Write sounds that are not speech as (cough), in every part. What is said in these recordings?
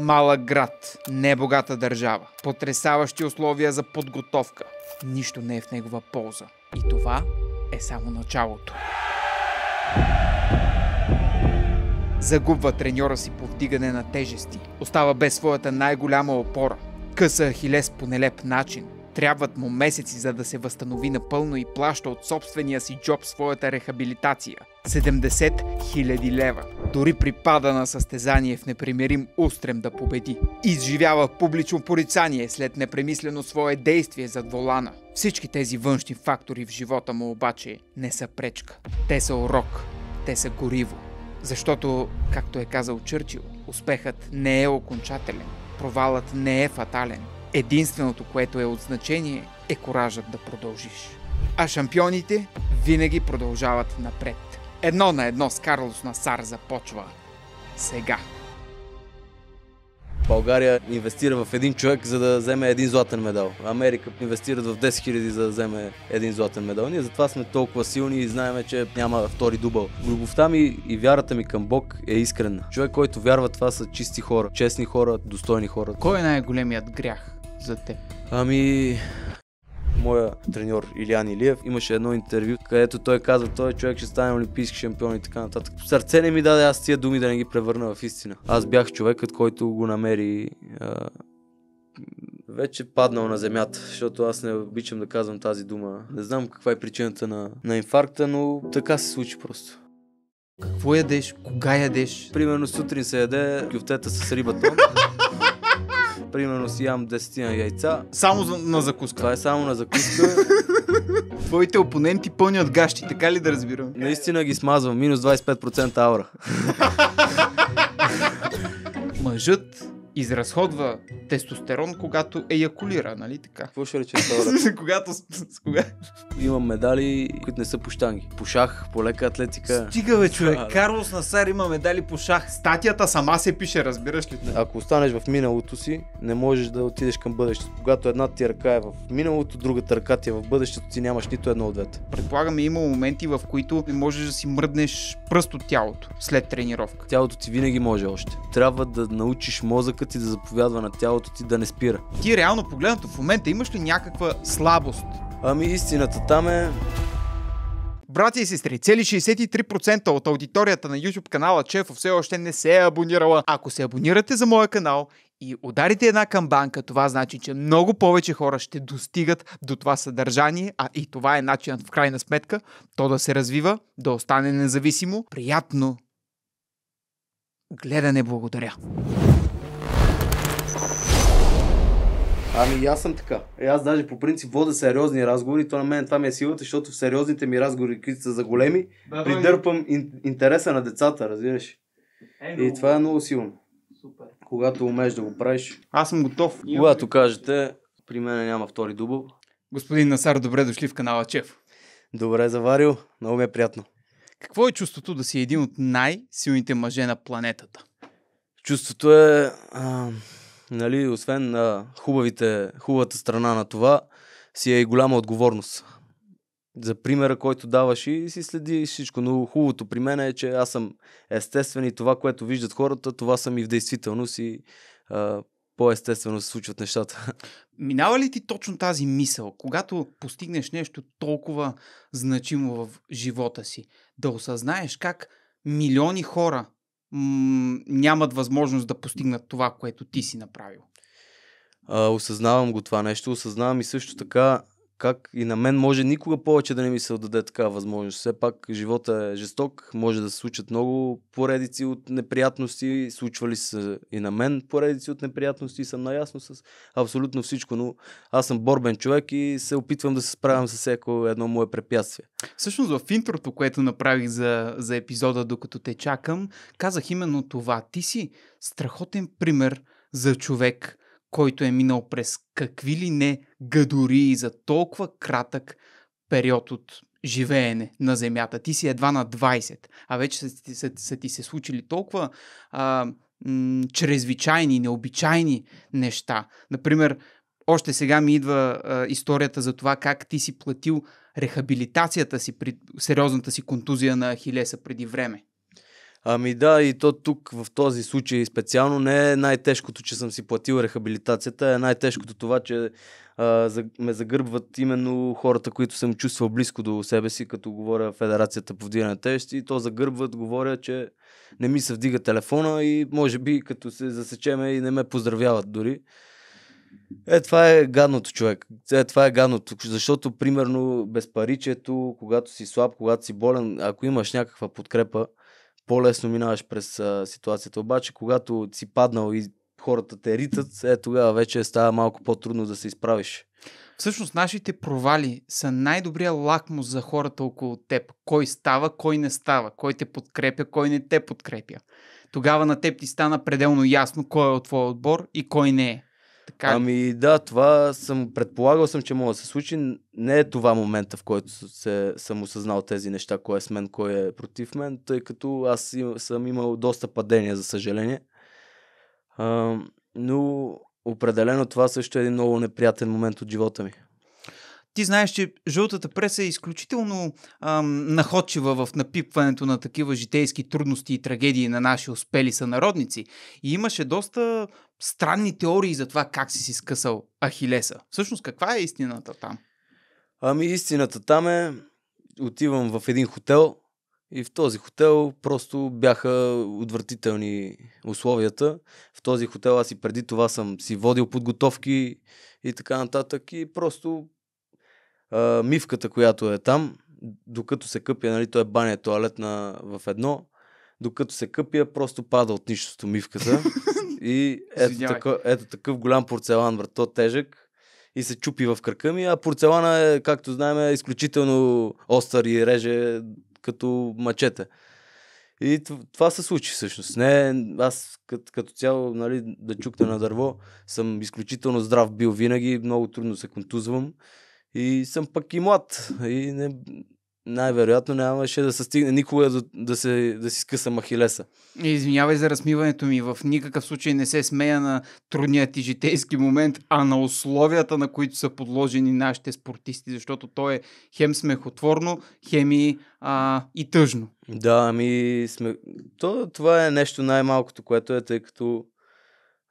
Малък град, небогата държава, Потрясаващи условия за подготовка. Нищо не е в негова полза. И това е само началото. Загубва треньора си по вдигане на тежести. Остава без своята най-голяма опора. Къса Ахилес по нелеп начин. Трябват му месеци, за да се възстанови напълно и плаща от собствения си джоб своята рехабилитация. 70 000 лева. Дори пада на състезание в непримирим устрем да победи. Изживява публично порицание след непремислено свое действие зад волана. Всички тези външни фактори в живота му обаче не са пречка. Те са урок. Те са гориво. Защото, както е казал Чърчил, успехът не е окончателен. Провалът не е фатален. Единственото, което е от значение, е коражът да продължиш. А шампионите винаги продължават напред. Едно на едно с Карлос Насар започва сега. България инвестира в един човек, за да вземе един златен медал. Америка инвестира в 10 000, за да вземе един златен медал. Ние затова сме толкова силни и знаем, че няма втори дубъл. Любовта ми и вярата ми към Бог е искрена. Човек, който вярва, това са чисти хора, честни хора, достойни хора. Кой е най-големият грях? за теб? Ами, моя треньор Илиан Илиев имаше едно интервю, където той каза, той човек ще стане олимпийски шампион и така нататък. Сърце не ми даде аз тия думи да не ги превърна в истина. Аз бях човекът, който го намери а... вече паднал на земята, защото аз не обичам да казвам тази дума. Не знам каква е причината на, на инфаркта, но така се случи просто. Какво ядеш? Кога ядеш? Примерно сутрин се яде кюфтета с рибата. (laughs) Примерно си ям 10 на яйца. Само за, на закуска. Това е само на закуска. (laughs) Твоите опоненти пълнят гащи, така ли да разбирам? Наистина ги смазвам. Минус 25% аура. Мъжът изразходва тестостерон, когато еякулира, нали така? Какво ще рече това? (laughs) когато... кога... Имам медали, които не са по штанги. По шах, по лека атлетика. Стига бе, човек. А, Карлос Насар има медали по шах. Статията сама се пише, разбираш ли? Ако останеш в миналото си, не можеш да отидеш към бъдещето. Когато една ти ръка е в миналото, другата ръка ти е в бъдещето, ти нямаш нито едно от двете. Предполагам, има моменти, в които не можеш да си мръднеш пръст от тялото след тренировка. Тялото ти винаги може още. Трябва да научиш мозъка ти да заповядва на тялото ти да не спира. Ти реално погледнато в момента имаш ли някаква слабост? Ами истината там е... Братя и сестри, цели 63% от аудиторията на YouTube канала Чефо все още не се е абонирала. Ако се абонирате за моя канал и ударите една камбанка, това значи, че много повече хора ще достигат до това съдържание, а и това е начинът в крайна сметка то да се развива, да остане независимо. Приятно гледане, благодаря! Ами аз съм така. И е, аз даже по принцип вода сериозни разговори, то на мен това ми е силата, защото в сериозните ми разговори, които са за големи, да, придърпам ин, интереса на децата, разбираш. Е, много... И това е много силно. Супер. Когато умееш да го правиш. Аз съм готов. Когато кажете, при мен няма втори дубъл. Господин Насар, добре дошли в канала Чеф. Добре заварил, много ми е приятно. Какво е чувството да си един от най-силните мъже на планетата? Чувството е... А нали, освен а, хубавите, хубавата страна на това, си е и голяма отговорност. За примера, който даваш и си следиш всичко. Но хубавото при мен е, че аз съм естествен и това, което виждат хората, това съм и в действителност и а, по-естествено се случват нещата. (laughs) Минава ли ти точно тази мисъл, когато постигнеш нещо толкова значимо в живота си, да осъзнаеш как милиони хора м- нямат възможност да постигнат това, което ти си направил. А, осъзнавам го това нещо. Осъзнавам и също така как и на мен може никога повече да не ми се отдаде такава възможност. Все пак живота е жесток, може да се случат много поредици от неприятности, случвали се и на мен поредици от неприятности, съм наясно с абсолютно всичко, но аз съм борбен човек и се опитвам да се справям с всяко едно мое препятствие. Всъщност в интрото, което направих за, за епизода, докато те чакам, казах именно това. Ти си страхотен пример за човек, който е минал през какви ли не гадори за толкова кратък период от живеене на Земята. Ти си едва на 20, а вече са, са, са ти се случили толкова а, м- чрезвичайни, необичайни неща. Например, още сега ми идва а, историята за това как ти си платил рехабилитацията си при сериозната си контузия на Ахилеса преди време. Ами да, и то тук в този случай специално не е най-тежкото, че съм си платил рехабилитацията, е най-тежкото това, че а, ме загърбват именно хората, които съм чувствал близко до себе си, като говоря Федерацията по вдигане на тежести, и то загърбват, говоря, че не ми се вдига телефона и може би като се засечеме и не ме поздравяват дори. Е, това е гадното, човек. Е, това е гадното. Защото, примерно, безпаричието, когато си слаб, когато си болен, ако имаш някаква подкрепа, по-лесно минаваш през а, ситуацията. Обаче, когато си паднал и хората те ритат, е тогава вече става малко по-трудно да се изправиш. Всъщност, нашите провали са най-добрия лакмус за хората около теб. Кой става, кой не става, кой те подкрепя, кой не те подкрепя. Тогава на теб ти стана пределно ясно кой е от твоя отбор и кой не е. Така. Ами да, това съм предполагал съм, че мога да се случи. Не е това момента, в който се, съм осъзнал тези неща, кой е с мен, кой е против мен, тъй като аз им, съм имал доста падения, за съжаление. А, но определено това също е един много неприятен момент от живота ми. Ти знаеш, че жълтата преса е изключително ам, находчива в напипването на такива житейски трудности и трагедии на наши успели сънародници. И имаше доста странни теории за това как си си скъсал Ахилеса. Всъщност, каква е истината там? Ами истината там е, отивам в един хотел и в този хотел просто бяха отвратителни условията. В този хотел аз и преди това съм си водил подготовки и така нататък и просто а, мивката, която е там, докато се къпя, нали, той е баня, туалет на, в едно, докато се къпя, просто пада от нищото мивката. И (laughs) ето, такъв, ето такъв голям порцелан, брат, то е тежък и се чупи в кръка ми, а порцелана е, както знаем, е изключително остър и реже като мачете. И това се случи всъщност. Не, аз като, като цяло, нали, да чукна на дърво, съм изключително здрав бил винаги, много трудно се контузвам. И съм пък и млад. И не, най-вероятно нямаше да се стигне никога да, да, се, да си скъса махилеса. Извинявай за размиването ми. В никакъв случай не се смея на трудният ти житейски момент, а на условията, на които са подложени нашите спортисти, защото то е хем смехотворно, хем и, а, и тъжно. Да, ами сме... То, това е нещо най-малкото, което е, тъй като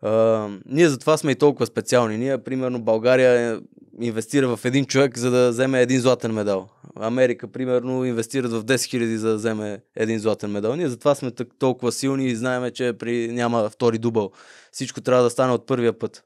а, ние затова сме и толкова специални. Ние, примерно, България е, инвестира в един човек, за да вземе един златен медал. Америка, примерно, инвестират в 10 000, за да вземе един златен медал. Ние затова сме толкова силни и знаем, че при... няма втори дубъл. Всичко трябва да стане от първия път.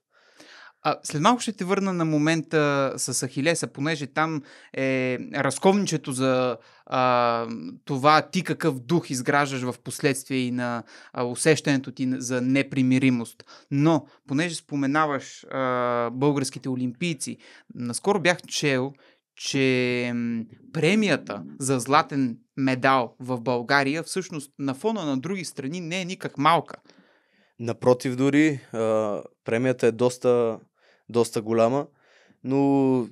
А, след малко ще те върна на момента с Ахилеса, понеже там е разковничето за а, това ти какъв дух изграждаш в последствие и на а, усещането ти за непримиримост. Но, понеже споменаваш а, българските олимпийци, наскоро бях чел, че премията за златен медал в България всъщност на фона на други страни не е никак малка. Напротив, дори а, премията е доста доста голяма, но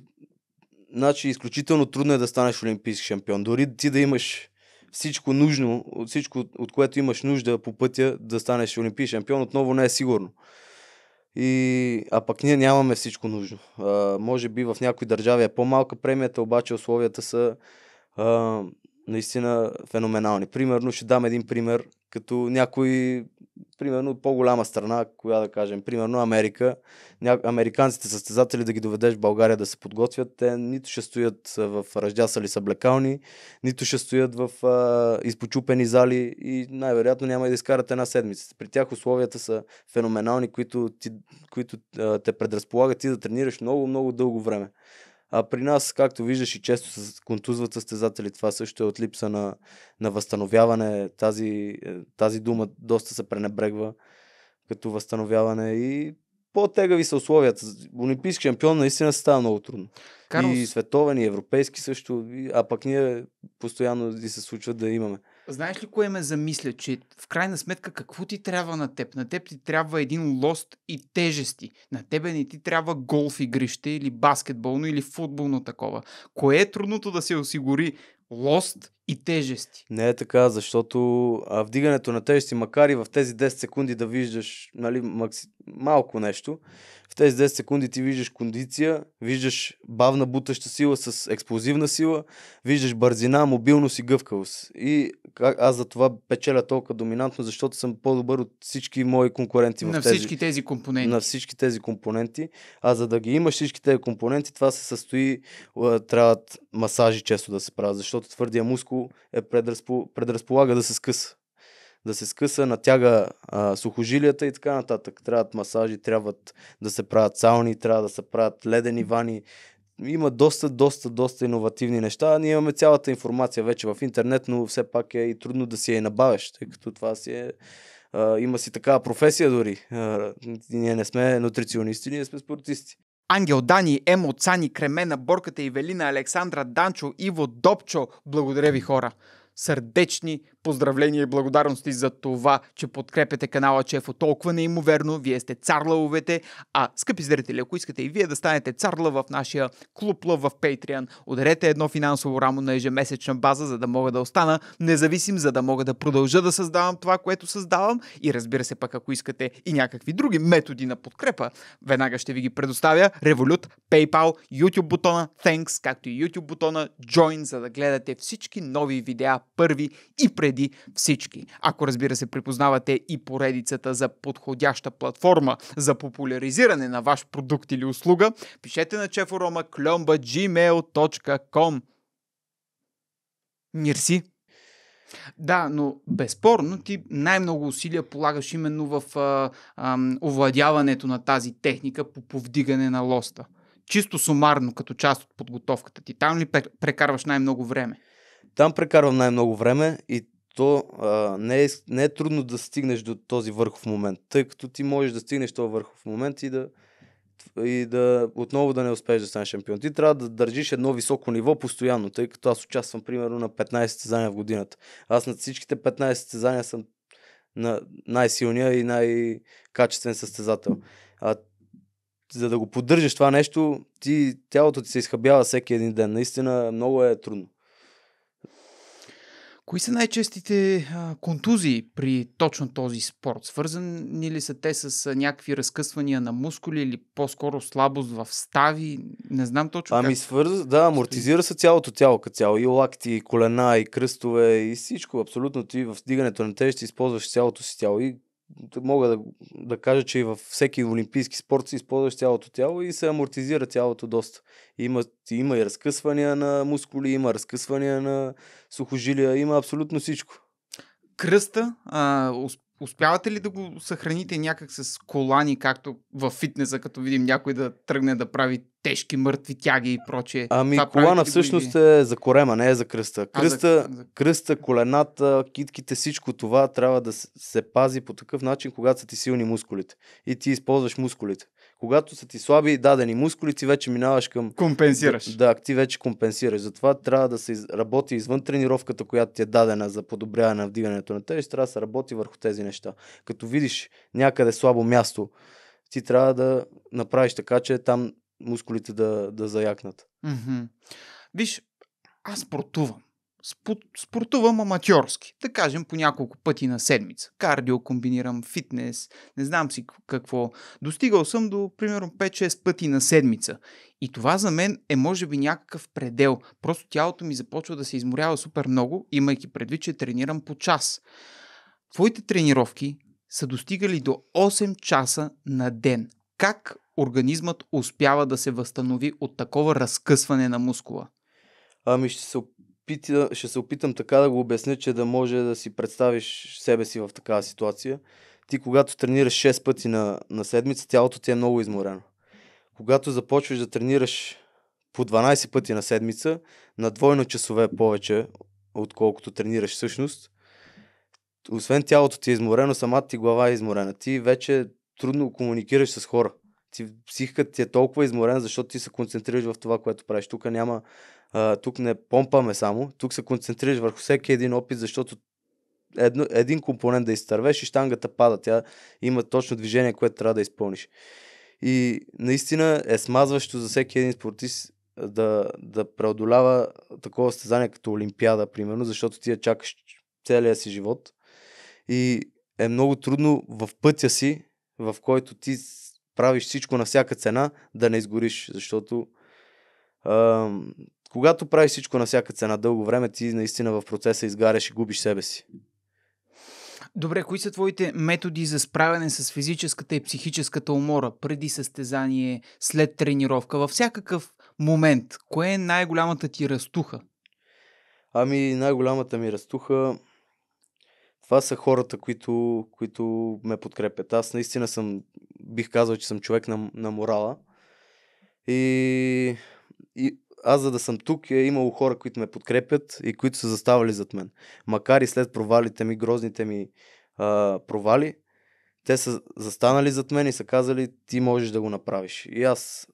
значи изключително трудно е да станеш олимпийски шампион. Дори ти да имаш всичко нужно, от всичко, от което имаш нужда по пътя да станеш олимпийски шампион, отново не е сигурно. И, а пък ние нямаме всичко нужно. А, може би в някои държави е по-малка премията, обаче условията са а, наистина феноменални. Примерно ще дам един пример, като някой примерно от по-голяма страна, коя да кажем, примерно Америка, ня... американците състезатели да ги доведеш в България да се подготвят, те нито ще стоят в ръждясали съблекални, нито ще стоят в а, изпочупени зали и най-вероятно няма и да изкарат една седмица. При тях условията са феноменални, които, ти, които а, те предразполагат ти да тренираш много-много дълго време. А при нас, както виждаш, и често се контузват състезатели. Това също е от липса на, на възстановяване. Тази, е, тази дума доста се пренебрегва като възстановяване и по-тегави са условията. Олимпийски шампион наистина става много трудно. Карлос... И световен, и европейски също, а пък ние постоянно и се случва да имаме. Знаеш ли кое ме замисля, че в крайна сметка какво ти трябва на теб? На теб ти трябва един лост и тежести. На тебе не ти трябва голф игрище или баскетболно или футболно такова. Кое е трудното да се осигури лост и тежести. Не е така, защото а, вдигането на тежести, макар и в тези 10 секунди да виждаш нали, макси... малко нещо, в тези 10 секунди ти виждаш кондиция, виждаш бавна бутаща сила с експлозивна сила, виждаш бързина, мобилност и гъвкавост. И аз за това печеля толкова доминантно, защото съм по-добър от всички мои конкуренти. На в тези, всички тези компоненти. На всички тези компоненти. А за да ги имаш всички тези компоненти, това се състои, трябват масажи често да се правят, защото твърдия мускул е предразпо, предразполага да се скъса. Да се скъса, натяга а, сухожилията и така нататък. Трябват масажи, трябват да се правят сауни, трябва да се правят ледени вани. Има доста, доста, доста иновативни неща. Ние имаме цялата информация вече в интернет, но все пак е и трудно да си я набавиш, тъй като това си е а, има си такава професия дори. А, ние не сме нутриционисти, ние сме спортисти. Ангел Дани, Емо Цани, Кремена, Борката, Ивелина, Александра, Данчо, Иво, Допчо. Благодаря ви хора! сърдечни поздравления и благодарности за това, че подкрепяте канала Чефо е толкова неимоверно. Вие сте лъвовете а скъпи зрители, ако искате и вие да станете царла в нашия клуб лъв в Patreon, ударете едно финансово рамо на ежемесечна база, за да мога да остана независим, за да мога да продължа да създавам това, което създавам и разбира се пък, ако искате и някакви други методи на подкрепа, веднага ще ви ги предоставя. Revolut, PayPal, YouTube бутона, Thanks, както и YouTube бутона Join, за да гледате всички нови видеа първи и преди всички. Ако разбира се припознавате и поредицата за подходяща платформа за популяризиране на ваш продукт или услуга, пишете на чефорома gmail.com Мирси! Да, но безспорно ти най-много усилия полагаш именно в а, а, овладяването на тази техника по повдигане на лоста. Чисто сумарно, като част от подготовката ти. Там ли прекарваш най-много време? Там прекарвам най-много време и то а, не, е, не е трудно да стигнеш до този върхов момент, тъй като ти можеш да стигнеш този върхов момент и да, и да отново да не успееш да станеш шампион. Ти трябва да държиш едно високо ниво постоянно, тъй като аз участвам примерно на 15 състезания в годината. Аз на всичките 15 състезания съм на най-силния и най-качествен състезател. А за да го поддържаш това нещо, ти, тялото ти се изхъбява всеки един ден. Наистина много е трудно. Кои са най-честите а, контузии при точно този спорт? Свързани ли са те с а, някакви разкъсвания на мускули или по-скоро слабост в стави? Не знам точно. Ами, как... свърза, да, амортизира се цялото тяло като цяло. И лакти, и колена, и кръстове, и всичко. Абсолютно ти в дигането на тежести използваш цялото си тяло. И мога да, да кажа, че и във всеки олимпийски спорт се използваш цялото тяло и се амортизира тялото доста. Има, има и разкъсвания на мускули, има разкъсвания на сухожилия, има абсолютно всичко. Кръста, а, успявате ли да го съхраните някак с колани, както в фитнеса, като видим някой да тръгне да прави тежки мъртви тяги и прочее. Ами Това колана всъщност е за корема, не е за кръста. Кръста, а, за... кръста, колената, китките, всичко това трябва да се пази по такъв начин, когато са ти силни мускулите. И ти използваш мускулите. Когато са ти слаби дадени мускули, ти вече минаваш към... Компенсираш. Да, ти вече компенсираш. Затова трябва да се работи извън тренировката, която ти е дадена за подобряване на вдигането на тежест, трябва да се работи върху тези неща. Като видиш някъде слабо място, ти трябва да направиш така, че там мускулите да, да заякнат. Mm-hmm. Виж, аз спортувам. Спорт, спортувам аматьорски. Да кажем по няколко пъти на седмица. Кардио комбинирам, фитнес, не знам си какво. Достигал съм до примерно 5-6 пъти на седмица. И това за мен е може би някакъв предел. Просто тялото ми започва да се изморява супер много, имайки предвид, че тренирам по час. Твоите тренировки са достигали до 8 часа на ден. Как организмът успява да се възстанови от такова разкъсване на мускула? Ами ще се, опитя, ще се опитам така да го обясня, че да може да си представиш себе си в такава ситуация. Ти когато тренираш 6 пъти на, на седмица, тялото ти е много изморено. Когато започваш да тренираш по 12 пъти на седмица, на двойно часове повече, отколкото тренираш всъщност, освен тялото ти е изморено, самата ти глава е изморена. Ти вече трудно комуникираш с хора. Ти, психиката ти е толкова изморена, защото ти се концентрираш в това, което правиш. Тук няма, а, тук не помпаме само, тук се концентрираш върху всеки един опит, защото едно, един компонент да изтървеш и штангата пада. Тя има точно движение, което трябва да изпълниш. И наистина е смазващо за всеки един спортист да, да преодолява такова състезание като Олимпиада, примерно, защото ти я чакаш целия си живот. И е много трудно в пътя си, в който ти правиш всичко на всяка цена, да не изгориш, защото а, когато правиш всичко на всяка цена дълго време, ти наистина в процеса изгаряш и губиш себе си. Добре, кои са твоите методи за справяне с физическата и психическата умора преди състезание, след тренировка, във всякакъв момент? Кое е най-голямата ти растуха? Ами, най-голямата ми растуха това са хората, които, които ме подкрепят. Аз наистина съм, бих казал, че съм човек на, на морала. И, и аз, за да съм тук, е имало хора, които ме подкрепят и които са заставали зад мен. Макар и след провалите ми, грозните ми а, провали, те са застанали зад мен и са казали, ти можеш да го направиш. И аз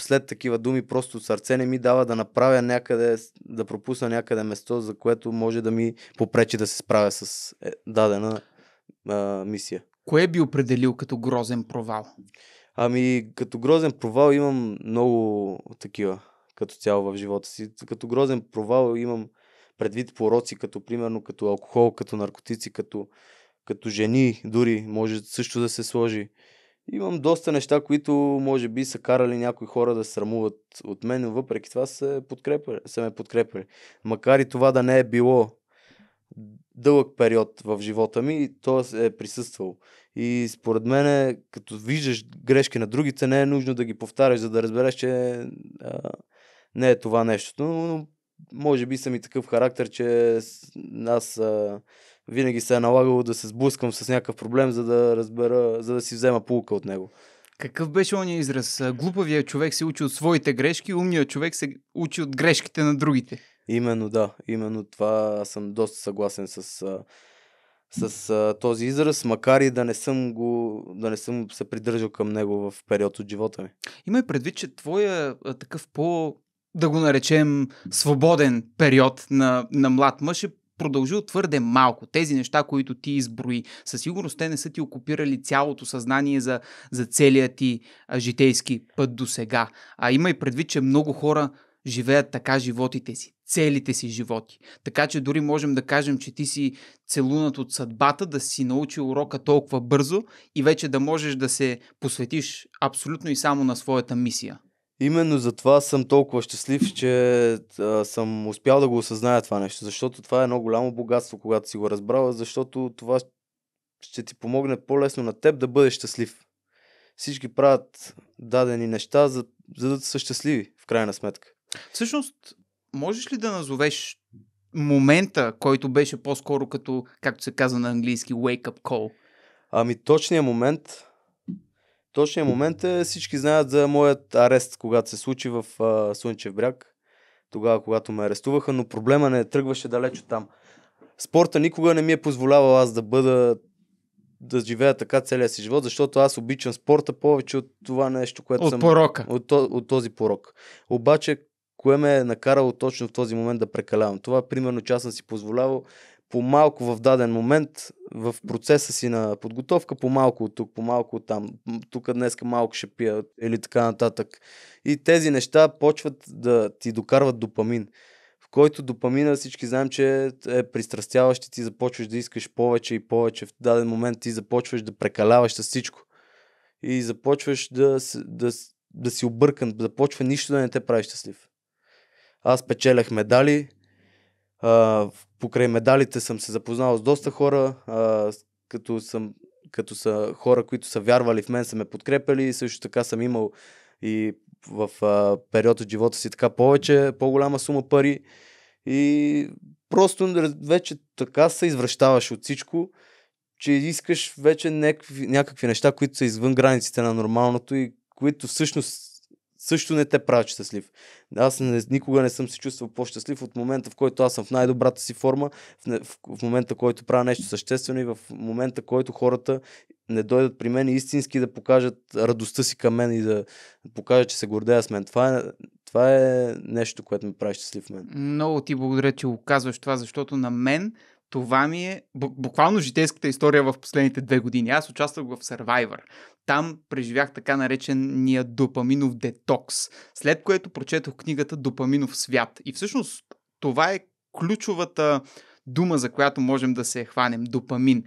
след такива думи просто сърце не ми дава да направя някъде, да пропусна някъде место, за което може да ми попречи да се справя с е, дадена а, мисия. Кое би определил като грозен провал? Ами, като грозен провал имам много такива като цяло в живота си. Като грозен провал имам предвид пороци, като примерно като алкохол, като наркотици, като, като жени дори може също да се сложи имам доста неща, които може би са карали някои хора да срамуват от мен, но въпреки това са, са ме подкрепили. Макар и това да не е било дълъг период в живота ми, то е присъствал. И според мен, като виждаш грешки на другите, не е нужно да ги повтаряш, за да разбереш, че а, не е това нещо, Но, но може би съм и такъв характер, че аз а, винаги се е налагало да се сблъскам с някакъв проблем, за да разбера, за да си взема полука от него. Какъв беше ония израз? Глупавият човек се учи от своите грешки, умният човек се учи от грешките на другите. Именно да, именно това аз съм доста съгласен с, с с този израз, макар и да не съм го, да не съм се придържал към него в период от живота ми. Имай предвид, че твоя такъв по да го наречем свободен период на, на млад мъж е продължил твърде малко. Тези неща, които ти изброи, със сигурност те не са ти окупирали цялото съзнание за, за целият ти а, житейски път до сега. А има и предвид, че много хора живеят така животите си, целите си животи. Така че дори можем да кажем, че ти си целунат от съдбата, да си научи урока толкова бързо и вече да можеш да се посветиш абсолютно и само на своята мисия. Именно затова съм толкова щастлив, че а, съм успял да го осъзная това нещо, защото това е едно голямо богатство, когато си го разбрал, защото това ще ти помогне по-лесно на теб да бъдеш щастлив. Всички правят дадени неща, за, за да са щастливи, в крайна сметка. Всъщност, можеш ли да назовеш момента, който беше по-скоро като, както се казва на английски, wake up call? Ами точният момент Точният момент е, всички знаят за моят арест, когато се случи в а, Слънчев бряг, тогава когато ме арестуваха, но проблема не е, тръгваше далеч от там. Спорта никога не ми е позволявал аз да бъда да живея така целия си живот, защото аз обичам спорта повече от това нещо, което от съм... Порока. От порока. От този порок. Обаче, кое ме е накарало точно в този момент да прекалявам? Това, примерно, че аз съм си позволявал по-малко в даден момент в процеса си на подготовка, по-малко от тук, по-малко от там, тук днеска малко ще пия или така нататък. И тези неща почват да ти докарват допамин, в който допамина всички знаем, че е пристрастяващ и ти започваш да искаш повече и повече. В даден момент ти започваш да прекаляваш с всичко. И започваш да, да, да си объркан, започва нищо да не те прави щастлив. Аз печелях медали, а, покрай медалите съм се запознал с доста хора, а, като, съм, като са хора, които са вярвали в мен, са ме подкрепили и също така съм имал и в а, период от живота си така повече, по-голяма сума пари и просто вече така се извръщаваш от всичко, че искаш вече някакви, някакви неща, които са извън границите на нормалното и които всъщност също не те правят щастлив. Аз не, никога не съм се чувствал по-щастлив от момента, в който аз съм в най-добрата си форма, в, не, в, в момента, в който правя нещо съществено и в момента, в който хората не дойдат при мен и истински да покажат радостта си към мен и да покажат, че се гордея с мен. Това е, това е нещо, което ме прави щастлив в мен. Много ти благодаря, че го казваш това, защото на мен това ми е буквално житейската история в последните две години. Аз участвах в Survivor. Там преживях така наречения допаминов детокс, след което прочетох книгата Допаминов свят. И всъщност това е ключовата дума, за която можем да се хванем допамин.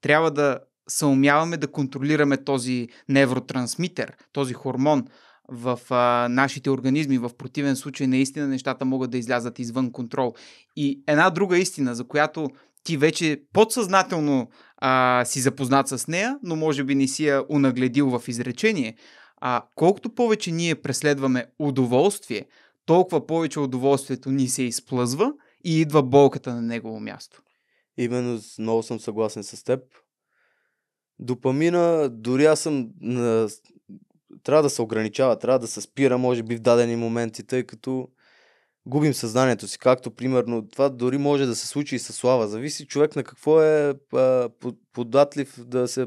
Трябва да съумяваме да контролираме този невротрансмитер, този хормон, в а, нашите организми. В противен случай, наистина, нещата могат да излязат извън контрол. И една друга истина, за която ти вече подсъзнателно а, си запознат с нея, но може би не си я унагледил в изречение. А колкото повече ние преследваме удоволствие, толкова повече удоволствието ни се изплъзва и идва болката на негово място. Именно много съм съгласен с теб. Допамина, дори аз съм на, трябва да се ограничава, трябва да се спира, може би, в дадени моменти, тъй като губим съзнанието си, както примерно това дори може да се случи и с слава. Зависи човек на какво е а, податлив, да се,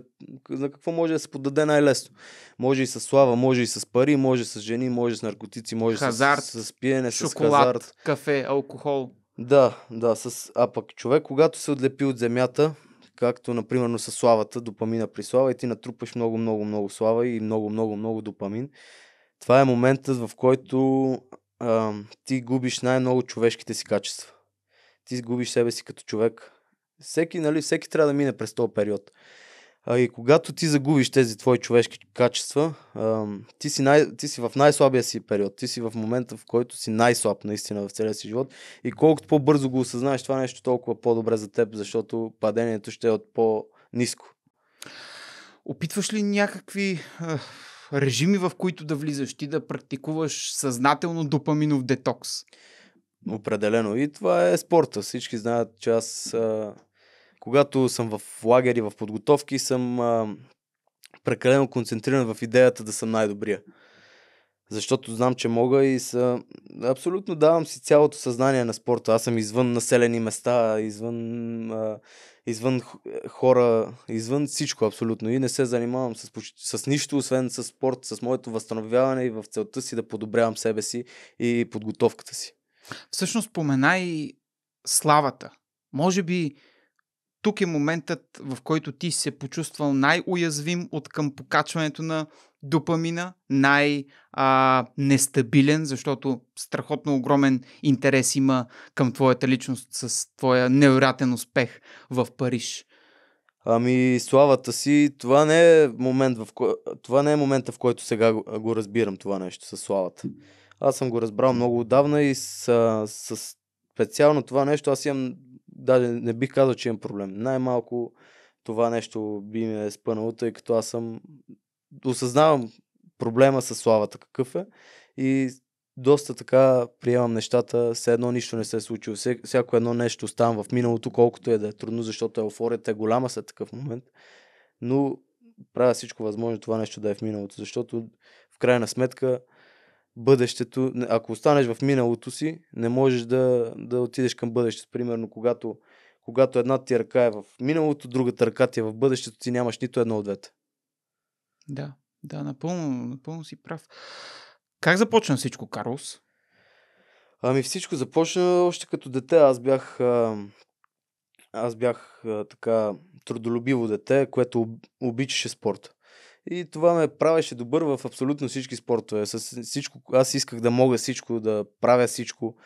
на какво може да се подаде най-лесно. Може и с слава, може и с пари, може с жени, може с наркотици, може хазарт, с, с пиене, шоколад, с хазарт. кафе, алкохол. Да, да. С... А пък човек, когато се отлепи от земята, както, например, с славата, допамина при слава и ти натрупаш много, много, много слава и много, много, много допамин. Това е моментът, в който а, ти губиш най-много човешките си качества. Ти губиш себе си като човек. Всеки, нали, всеки трябва да мине през този период. А, и когато ти загубиш тези твои човешки качества, а, ти, си най, ти си в най-слабия си период. Ти си в момента, в който си най-слаб наистина в целия си живот. И колкото по-бързо го осъзнаеш това нещо, е толкова по-добре за теб, защото падението ще е от по-низко. Опитваш ли някакви а, режими, в които да влизаш? Ти да практикуваш съзнателно допаминов детокс? Определено. И това е спорта. Всички знаят, че аз когато съм в лагери, в подготовки, съм а, прекалено концентриран в идеята да съм най-добрия. Защото знам, че мога и са... Абсолютно давам си цялото съзнание на спорта. Аз съм извън населени места, извън, а, извън хора, извън всичко абсолютно. И не се занимавам с, с нищо, освен с спорт, с моето възстановяване и в целта си да подобрявам себе си и подготовката си. Всъщност спомена и славата. Може би тук е моментът, в който ти се почувствал най-уязвим от към покачването на допамина, най-нестабилен, защото страхотно огромен интерес има към твоята личност с твоя невероятен успех в Париж. Ами, славата си, това не е, момент в ко... това не е момента, в който сега го разбирам това нещо с славата. Аз съм го разбрал много отдавна и с, с специално това нещо аз имам даже не бих казал, че имам проблем. Най-малко това нещо би ме е спънало, тъй като аз съм осъзнавам проблема с славата какъв е и доста така приемам нещата, все едно нищо не се е случило. Всяко едно нещо ставам в миналото, колкото е да е трудно, защото еуфорията е голяма след такъв момент. Но правя всичко възможно това нещо да е в миналото, защото в крайна сметка бъдещето, ако останеш в миналото си, не можеш да, да отидеш към бъдещето. Примерно, когато, когато една ти ръка е в миналото, другата ръка ти е в бъдещето, ти нямаш нито едно от двете. Да, да, напълно, напълно си прав. Как започна всичко, Карлос? Ами всичко започна още като дете. Аз бях, аз бях така трудолюбиво дете, което обичаше спорта. И това ме правеше добър в абсолютно всички спортове. С всичко, аз исках да мога всичко, да правя всичко.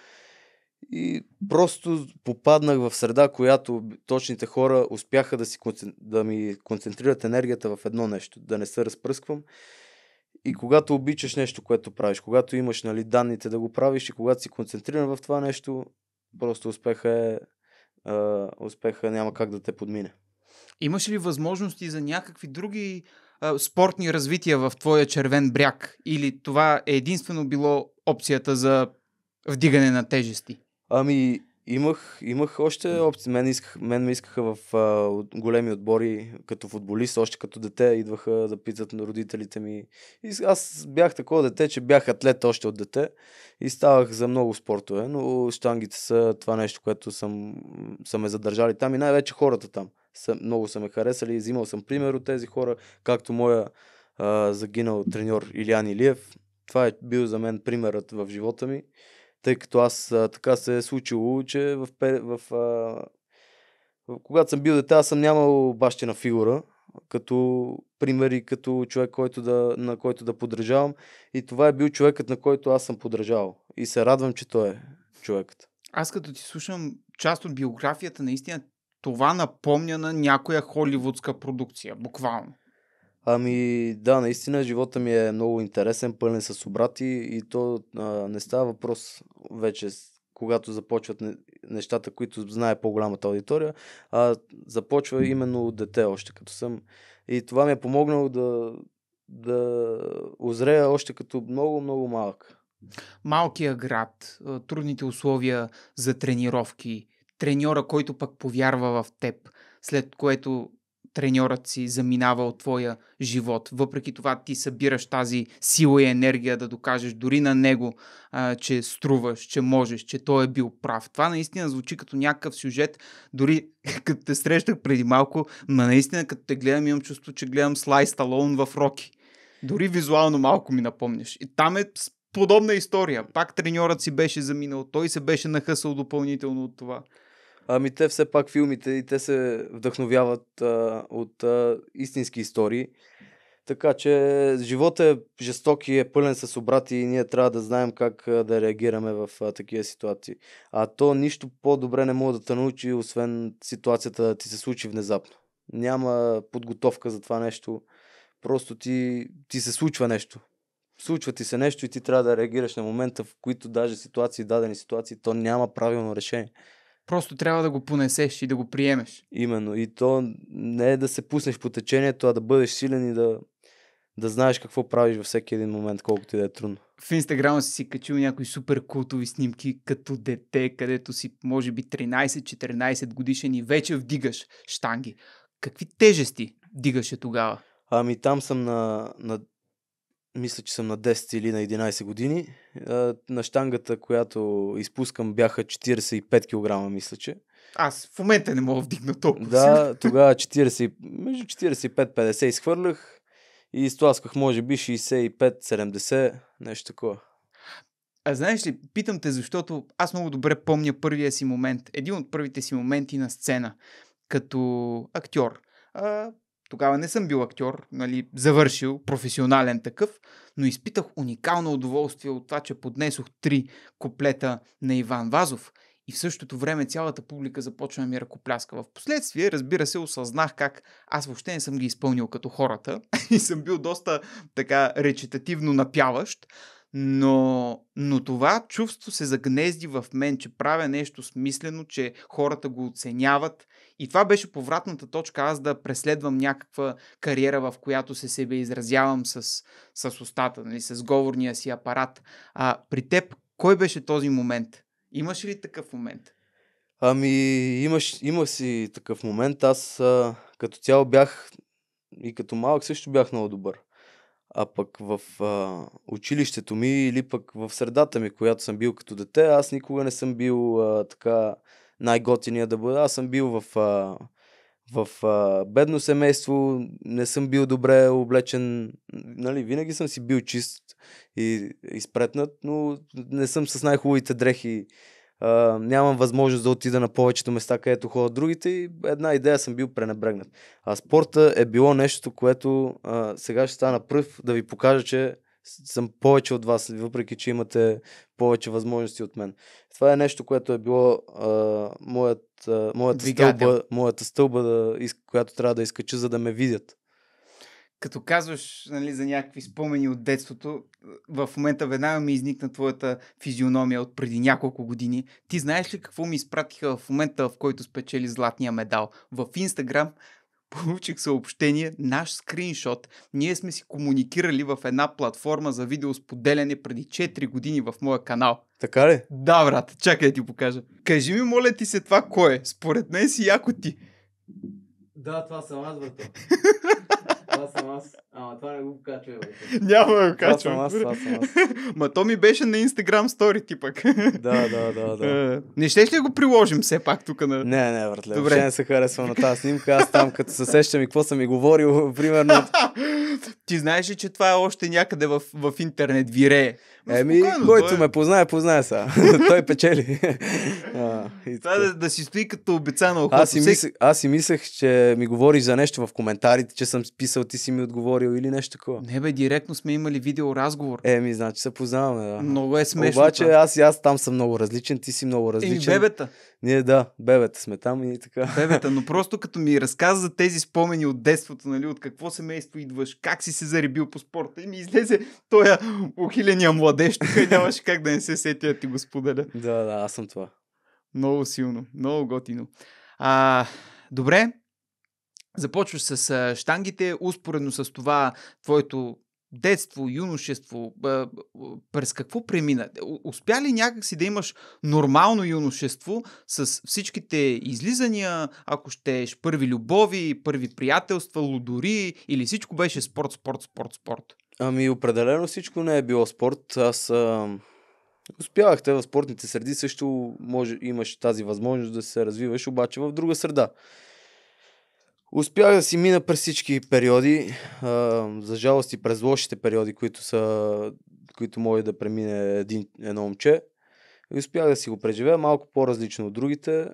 И просто попаднах в среда, която точните хора успяха да, си, да ми концентрират енергията в едно нещо, да не се разпръсквам. И когато обичаш нещо, което правиш, когато имаш нали, данните да го правиш и когато си концентриран в това нещо, просто успеха е, е успеха няма как да те подмине. Имаш ли възможности за някакви други спортни развития в твоя червен бряг? Или това е единствено било опцията за вдигане на тежести? Ами, имах, имах още опции. Мен, исках, мен ме искаха в а, големи отбори като футболист, още като дете идваха да питат на родителите ми. И аз бях такова дете, че бях атлет още от дете и ставах за много спортове, но штангите са това нещо, което съм, са ме задържали там и най-вече хората там съм, много са ме харесали. Взимал съм пример от тези хора, както моя а, загинал треньор Илян Илиев. Това е бил за мен примерът в живота ми, тъй като аз а, така се е случило, че в, в, а, когато съм бил дете, аз съм нямал бащина фигура, като пример и като човек, който да, на който да подражавам. И това е бил човекът, на който аз съм подражавал. И се радвам, че той е човекът. Аз като ти слушам част от биографията, наистина това напомня на някоя холивудска продукция, буквално. Ами да, наистина живота ми е много интересен, пълен с обрати и то а, не става въпрос вече когато започват нещата, които знае по-голямата аудитория, а започва именно от дете още като съм. И това ми е помогнало да, да озрея още като много-много малък. Малкият град, трудните условия за тренировки, треньора, който пък повярва в теб, след което треньорът си заминава от твоя живот. Въпреки това ти събираш тази сила и енергия да докажеш дори на него, а, че струваш, че можеш, че той е бил прав. Това наистина звучи като някакъв сюжет, дори (laughs) като те срещах преди малко, но наистина като те гледам имам чувство, че гледам Слай Сталон в Роки. Дори визуално малко ми напомняш. И там е подобна история. Пак треньорът си беше заминал, той се беше нахъсал допълнително от това. Ами те все пак филмите и те се вдъхновяват а, от а, истински истории. Така че животът е жесток и е пълен с обрати и ние трябва да знаем как а, да реагираме в а, такива ситуации. А то нищо по-добре не може да те научи, освен ситуацията да ти се случи внезапно. Няма подготовка за това нещо. Просто ти, ти се случва нещо. Случва ти се нещо и ти трябва да реагираш на момента, в които даже ситуации, дадени ситуации, то няма правилно решение. Просто трябва да го понесеш и да го приемеш. Именно. И то не е да се пуснеш по течението, а да бъдеш силен и да, да знаеш какво правиш във всеки един момент, колкото и да е трудно. В Инстаграма си си качил някои супер култови снимки като дете, където си може би 13-14 годишен и вече вдигаш штанги. Какви тежести дигаше тогава? Ами там съм на, на мисля, че съм на 10 или на 11 години. На штангата, която изпускам, бяха 45 кг, мисля, че. Аз в момента не мога вдигна толкова. Да, (laughs) тогава 40, между 45-50 изхвърлях и изтласках, може би, 65-70, нещо такова. А знаеш ли, питам те, защото аз много добре помня първия си момент, един от първите си моменти на сцена, като актьор. А, тогава не съм бил актьор, нали, завършил професионален такъв, но изпитах уникално удоволствие от това, че поднесох три куплета на Иван Вазов и в същото време цялата публика започна да ми ръкопляска. В последствие, разбира се, осъзнах как аз въобще не съм ги изпълнил като хората (laughs) и съм бил доста така речитативно напяващ, но, но това чувство се загнезди в мен, че правя нещо смислено, че хората го оценяват. И това беше повратната точка аз да преследвам някаква кариера, в която се себе изразявам с, с устата, нали, с говорния си апарат. А при теб, кой беше този момент? Имаш ли такъв момент? Ами, имаш, има си такъв момент. Аз а, като цяло бях и като малък също бях много добър. А пък в а, училището ми или пък в средата ми, която съм бил като дете, аз никога не съм бил а, така най-готиния да бъда. Аз съм бил в, а, в а, бедно семейство, не съм бил добре облечен. Нали, винаги съм си бил чист и изпретнат, но не съм с най-хубавите дрехи а, нямам възможност да отида на повечето места, където ходят другите и една идея съм бил пренебрегнат. А спорта е било нещо, което а, сега ще стана пръв да ви покажа, че съм повече от вас, въпреки че имате повече възможности от мен. Това е нещо, което е било а, моят, а, моята, стълба, моята стълба, да, която трябва да изкача, за да ме видят като казваш нали, за някакви спомени от детството, в момента веднага ми изникна твоята физиономия от преди няколко години. Ти знаеш ли какво ми изпратиха в момента, в който спечели златния медал? В Инстаграм (laughs) получих съобщение, наш скриншот. Ние сме си комуникирали в една платформа за видеосподеляне преди 4 години в моя канал. Така ли? Да, брат. Чакай да ти покажа. Кажи ми, моля ти се, това кое? Е? Според мен си яко ти. Да, това съм аз, брат. (laughs) Това съм аз. Ама това не го качвай. Няма да го качвам. Това съм аз, това съм аз. (laughs) Ма то ми беше на Instagram Story ти пък. да, да, да, да. (laughs) Е, не ще ли го приложим все пак тук на... Не, не, братле. Добре. не се харесвам на тази снимка. Аз там като се сещам и какво съм и говорил, (laughs) примерно. ти знаеш ли, че това е още някъде в, в интернет вирее? Еми, който е. ме познае, познае са. Той печели. а, това да, да си стои като обеца на ухото. Аз, си мислех, аз си мислех, че ми говориш за нещо в коментарите, че съм писал писал, ти си ми отговорил или нещо такова. Не бе, директно сме имали видеоразговор. Еми, значи се познаваме, да. Много е смешно. Обаче това. аз и аз там съм много различен, ти си много е, различен. И бебета. Ние да, бебета сме там и така. Бебета, но просто като ми разказа за тези спомени от детството, нали, от какво семейство идваш, как си се заребил по спорта и ми излезе този ухиления младеж, тук нямаше как да не се сетя, ти го споделя. Да, да, аз съм това. Много силно, много готино. А, добре, Започваш с а, штангите, успоредно с това твоето детство, юношество, през какво премина? Е, успя ли някакси да имаш нормално юношество с всичките излизания, ако щеш, първи любови, първи приятелства, лудори или всичко беше спорт, спорт, спорт, спорт? Ами определено всичко не е било спорт. Аз а... успявах те в спортните среди също може, имаш тази възможност да се развиваш, обаче в друга среда. Успях да си мина през всички периоди, а, за жалост и през лошите периоди, които, са, които може да премине един, едно момче. И успях да си го преживея малко по-различно от другите,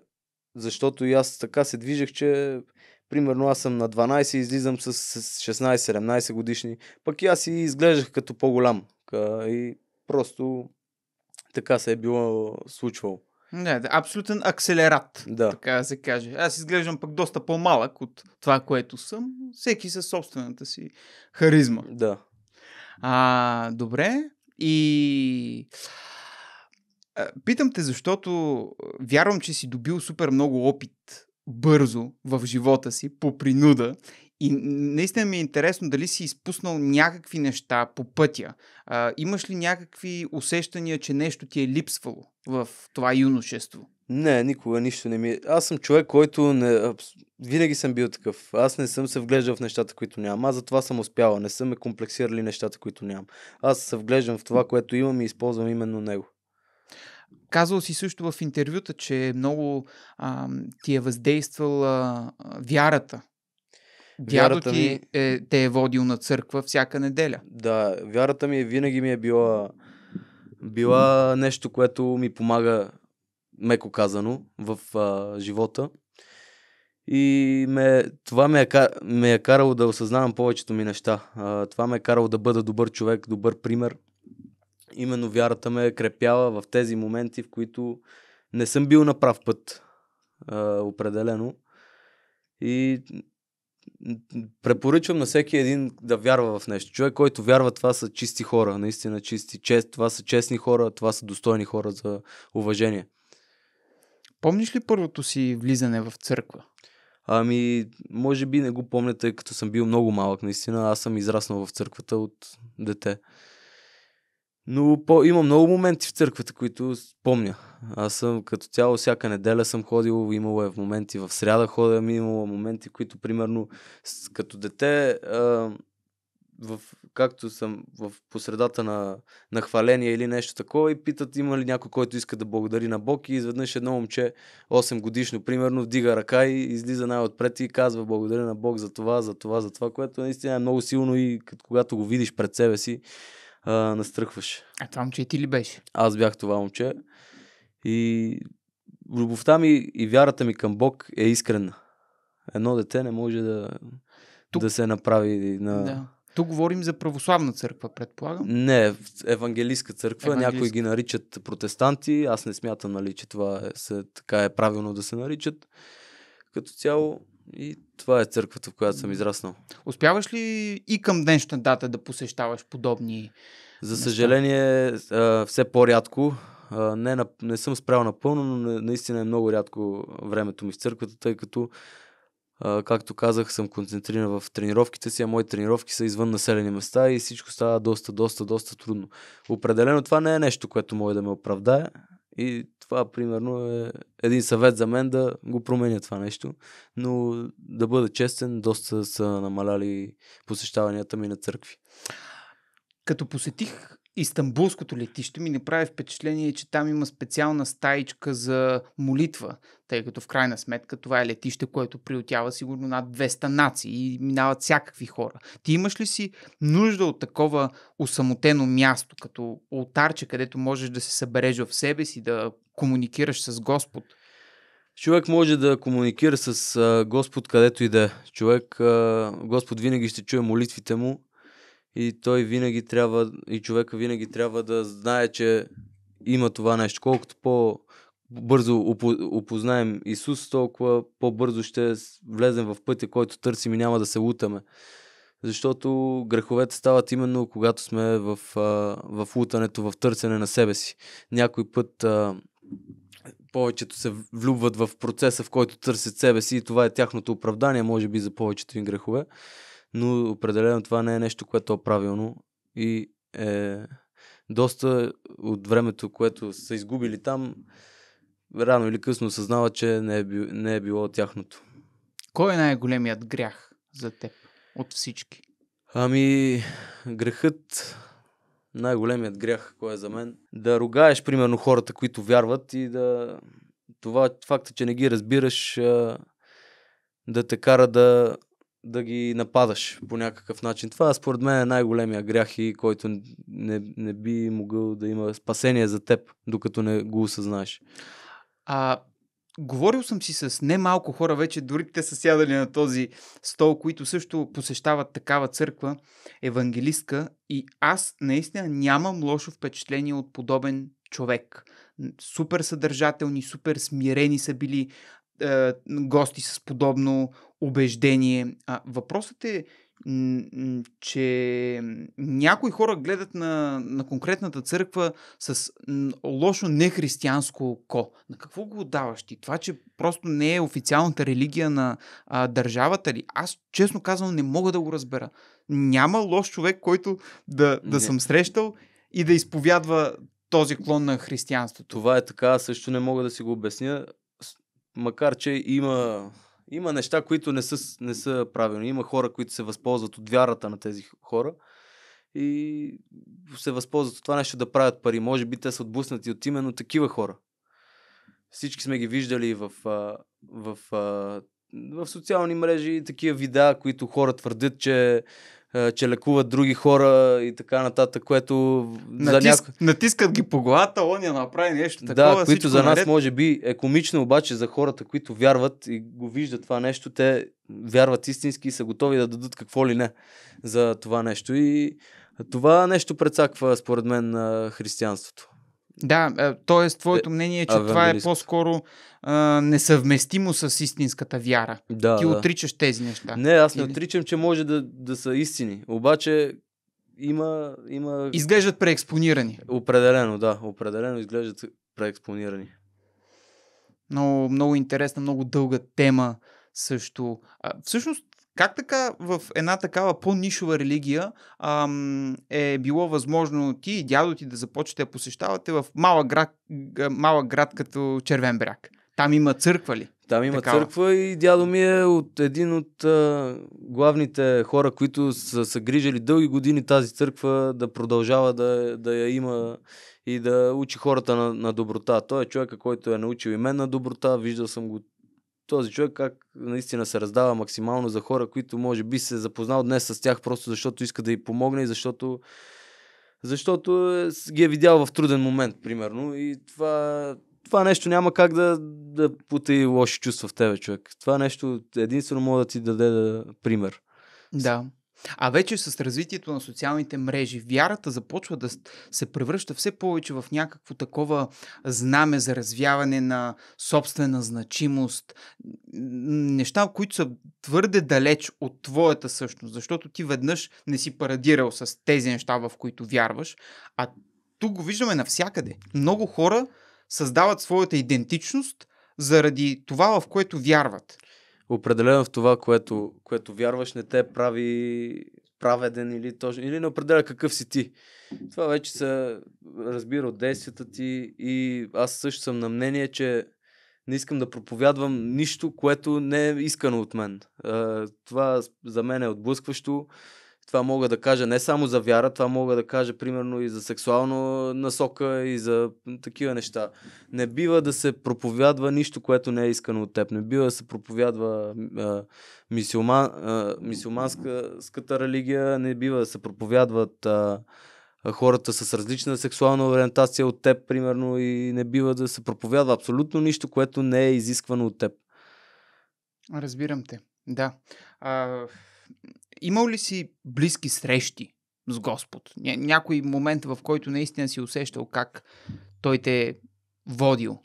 защото и аз така се движех, че примерно аз съм на 12 и излизам с, с 16-17 годишни, пък и аз и изглеждах като по-голям и просто така се е било случвало. Не, да, абсолютен акселерат, да. така да се каже. Аз изглеждам пък доста по-малък от това, което съм. Всеки със собствената си харизма. Да. А, добре. И... Питам те, защото вярвам, че си добил супер много опит бързо в живота си, по принуда и наистина ми е интересно дали си изпуснал някакви неща по пътя. А, имаш ли някакви усещания, че нещо ти е липсвало в това юношество? Не, никога нищо не ми. Е. Аз съм човек, който не... винаги съм бил такъв. Аз не съм се вглеждал в нещата, които нямам. Аз затова съм успял. Не съм ме комплексирали нещата, които нямам. Аз се вглеждам в това, което имам и използвам именно него. Казал си също в интервюта, че много а, ти е въздействала вярата Дядо ти ми... е, те е водил на църква всяка неделя. Да, вярата ми е, винаги ми е била, била нещо, което ми помага, меко казано, в а, живота. И ме, това ме е, ме е карало да осъзнавам повечето ми неща. А, това ме е карало да бъда добър човек, добър пример. Именно вярата ме е крепяла в тези моменти, в които не съм бил на прав път. А, определено. И препоръчвам на всеки един да вярва в нещо. Човек, който вярва, това са чисти хора, наистина чисти, чест, това са честни хора, това са достойни хора за уважение. Помниш ли първото си влизане в църква? Ами, може би не го помня, тъй като съм бил много малък, наистина. Аз съм израснал в църквата от дете. Но по, има много моменти в църквата, които спомня, Аз съм като цяло всяка неделя съм ходил, имало е в моменти в сряда ходя, имало моменти, които примерно като дете а, в, както съм в посредата на, на хваление или нещо такова и питат има ли някой, който иска да благодари на Бог и изведнъж едно момче, 8 годишно примерно, вдига ръка и излиза най-отпред и казва благодаря на Бог за това, за това, за това, което наистина е много силно и когато го видиш пред себе си, а, настръхваш. А това момче ти ли беше? Аз бях това момче. И любовта ми и вярата ми към Бог е искрена. Едно дете не може да, Тук... да се направи на... Да. Тук говорим за православна църква, предполагам. Не, евангелистка църква. Евангелистка. Някои ги наричат протестанти. Аз не смятам, нали, че това е, се, така е правилно да се наричат. Като цяло, и това е църквата, в която съм израснал. Успяваш ли и към днешна дата да посещаваш подобни? За съжаление, а, все по-рядко. А, не, не съм спрял напълно, но наистина е много рядко времето ми в църквата, тъй като, а, както казах, съм концентриран в тренировките си, а мои тренировки са извън населени места и всичко става доста, доста, доста трудно. Определено това не е нещо, което може да ме оправдае и това примерно е един съвет за мен да го променя това нещо. Но да бъда честен, доста са намаляли посещаванията ми на църкви. Като посетих Истанбулското летище ми направи впечатление, че там има специална стаичка за молитва, тъй като в крайна сметка това е летище, което приотява сигурно над 200 нации и минават всякакви хора. Ти имаш ли си нужда от такова осамотено място, като ултарче, където можеш да се събереш в себе си, да комуникираш с Господ. Човек може да комуникира с а, Господ където и да е. Човек, а, Господ винаги ще чуе молитвите му и той винаги трябва, и човека винаги трябва да знае, че има това нещо. Колкото по бързо опознаем Исус, толкова по-бързо ще влезем в пътя, който търсим и няма да се лутаме. Защото греховете стават именно когато сме в, а, в лутането, в търсене на себе си. Някой път а, повечето се влюбват в процеса, в който търсят себе си и това е тяхното оправдание, може би, за повечето им грехове. Но определено това не е нещо, което е правилно и е доста от времето, което са изгубили там, рано или късно съзнава, че не е, било, не е било тяхното. Кой е най-големият грях за теб от всички? Ами, грехът най-големият грях, кой е за мен, да ругаеш, примерно, хората, които вярват и да... Това факта, че не ги разбираш, да те кара да, да ги нападаш по някакъв начин. Това според мен е най-големия грях и който не, не би могъл да има спасение за теб, докато не го осъзнаеш. А говорил съм си с немалко хора вече, дори те са сядали на този стол, които също посещават такава църква, евангелистка, и аз наистина нямам лошо впечатление от подобен човек. Супер съдържателни, супер смирени са били е, гости с подобно убеждение. А, въпросът е, че някои хора гледат на, на конкретната църква с лошо нехристиянско око. На какво го отдаваш ти? Това, че просто не е официалната религия на а, държавата ли? Аз, честно казвам, не мога да го разбера. Няма лош човек, който да, да съм срещал и да изповядва този клон на християнството. Това е така, също не мога да си го обясня. Макар, че има има неща, които не са, не са правилни. Има хора, които се възползват от вярата на тези хора и се възползват от това нещо да правят пари. Може би те са отбуснати от именно такива хора. Всички сме ги виждали в, в, в, в социални мрежи, такива вида, които хора твърдят, че че лекуват други хора и така нататък, което Натис, за няко... Натискат ги по главата, он я направи нещо такова. Да, които за нас наред. може би е комично, обаче за хората, които вярват и го виждат това нещо, те вярват истински и са готови да дадат какво ли не за това нещо. И това нещо предсаква, според мен, християнството. Да, т.е. твоето е, мнение е, че това е по-скоро а, несъвместимо с истинската вяра. Да, Ти да. отричаш тези неща. Не, аз не Или? отричам, че може да, да са истини. Обаче има, има... Изглеждат преекспонирани. Определено, да. Определено изглеждат преекспонирани. Много, много интересна, много дълга тема също. А, всъщност, как така в една такава по-нишова религия ам, е било възможно ти и дядо ти да започнете да посещавате в малък град, малък град като Червен бряг? Там има църква ли? Там има такава. църква и дядо ми е от един от а, главните хора, които са, са грижали дълги години тази църква да продължава да, да я има и да учи хората на, на доброта. Той е човека, който е научил и мен на доброта. Виждал съм го този човек как наистина се раздава максимално за хора, които може би се е запознал днес с тях просто защото иска да й помогне и защото защото е ги е видял в труден момент, примерно. И това, това нещо няма как да, да и лоши чувства в тебе, човек. Това нещо единствено може да ти даде да, пример. Да. А вече с развитието на социалните мрежи, вярата започва да се превръща все повече в някакво такова знаме за развяване на собствена значимост. Неща, които са твърде далеч от твоята същност, защото ти веднъж не си парадирал с тези неща, в които вярваш, а тук го виждаме навсякъде. Много хора създават своята идентичност заради това, в което вярват определено в това, което, което вярваш, не те прави праведен или точно, или не определя какъв си ти. Това вече се разбира от действията ти и аз също съм на мнение, че не искам да проповядвам нищо, което не е искано от мен. Това за мен е отблъскващо това мога да кажа не само за вяра, това мога да кажа примерно и за сексуална насока и за такива неща. Не бива да се проповядва нищо, което не е искано от теб. Не бива да се проповядва а, мисиоманската религия, не бива да се проповядват а, хората с различна сексуална ориентация от теб, примерно, и не бива да се проповядва абсолютно нищо, което не е изисквано от теб. Разбирам те. Да. А, имал ли си близки срещи с Господ? Ня- някой момент, в който наистина си усещал как Той те е водил?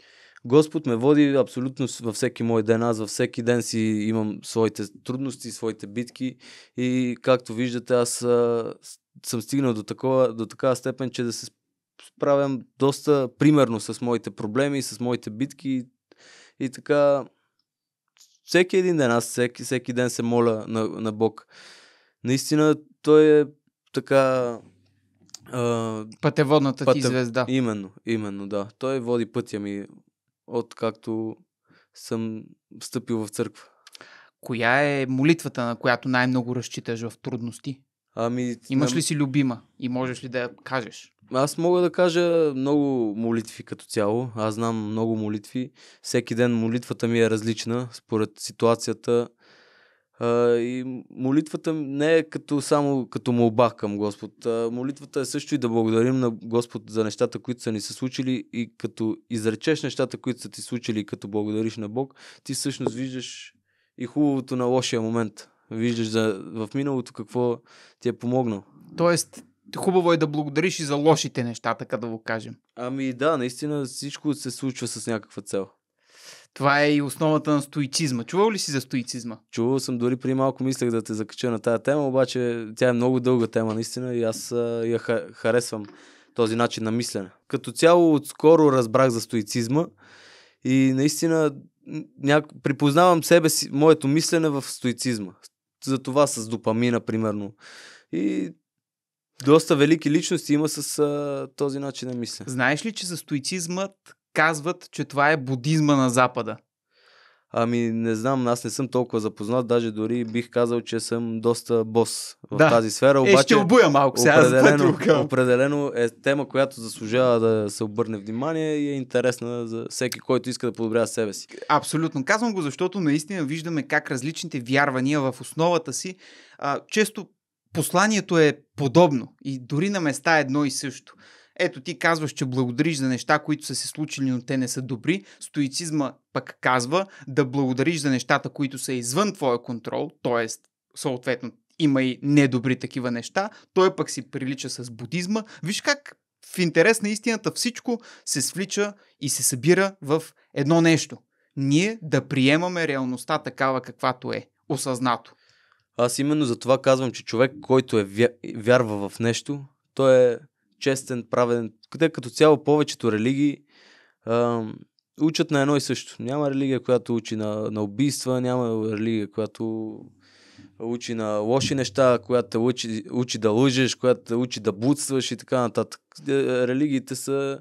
Господ ме води абсолютно във всеки мой ден. Аз във всеки ден си имам своите трудности, своите битки и както виждате аз а, съм стигнал до, такова, до такава степен, че да се справям доста примерно с моите проблеми, с моите битки и така всеки един ден, аз всеки, всеки ден се моля на, на Бог наистина той е така... А, Пътеводната пътев... ти звезда. Именно, именно, да. Той води пътя ми от както съм стъпил в църква. Коя е молитвата, на която най-много разчиташ в трудности? Ами, Имаш ли си любима и можеш ли да я кажеш? Аз мога да кажа много молитви като цяло. Аз знам много молитви. Всеки ден молитвата ми е различна според ситуацията, а, и молитвата не е като само като молба към Господ. А, молитвата е също и да благодарим на Господ за нещата, които са ни се случили и като изречеш нещата, които са ти случили и като благодариш на Бог, ти всъщност виждаш и хубавото на лошия момент. Виждаш за, в миналото какво ти е помогнал. Тоест, хубаво е да благодариш и за лошите неща, така да го кажем. Ами да, наистина всичко се случва с някаква цел. Това е и основата на стоицизма. Чувал ли си за стоицизма? Чувал съм, дори при малко мислех да те закача на тази тема, обаче тя е много дълга тема наистина и аз я харесвам този начин на мислене. Като цяло отскоро разбрах за стоицизма и наистина няк... припознавам себе си, моето мислене в стоицизма. За това с допамина, примерно. И доста велики личности има с а, този начин на мислене. Знаеш ли, че за стоицизмът казват, че това е будизма на Запада? Ами не знам, аз не съм толкова запознат, даже дори бих казал, че съм доста бос в да. тази сфера. Обаче, е, ще обуя малко сега, определено, определено е тема, която заслужава да се обърне внимание и е интересна за всеки, който иска да подобрява себе си. Абсолютно. Казвам го, защото наистина виждаме как различните вярвания в основата си а, често посланието е подобно и дори на места едно и също. Ето ти казваш, че благодариш за неща, които са се случили, но те не са добри. Стоицизма пък казва да благодариш за нещата, които са извън твоя контрол, т.е. съответно има и недобри такива неща. Той пък си прилича с будизма. Виж как в интерес на истината всичко се свлича и се събира в едно нещо. Ние да приемаме реалността такава каквато е, осъзнато. Аз именно за това казвам, че човек, който е вярва в нещо, той е честен, праведен, къде като цяло повечето религии а, учат на едно и също. Няма религия, която учи на, на убийства, няма религия, която учи на лоши неща, която те учи, учи да лъжеш, която те учи да будстваш и така нататък. Е, е, религиите са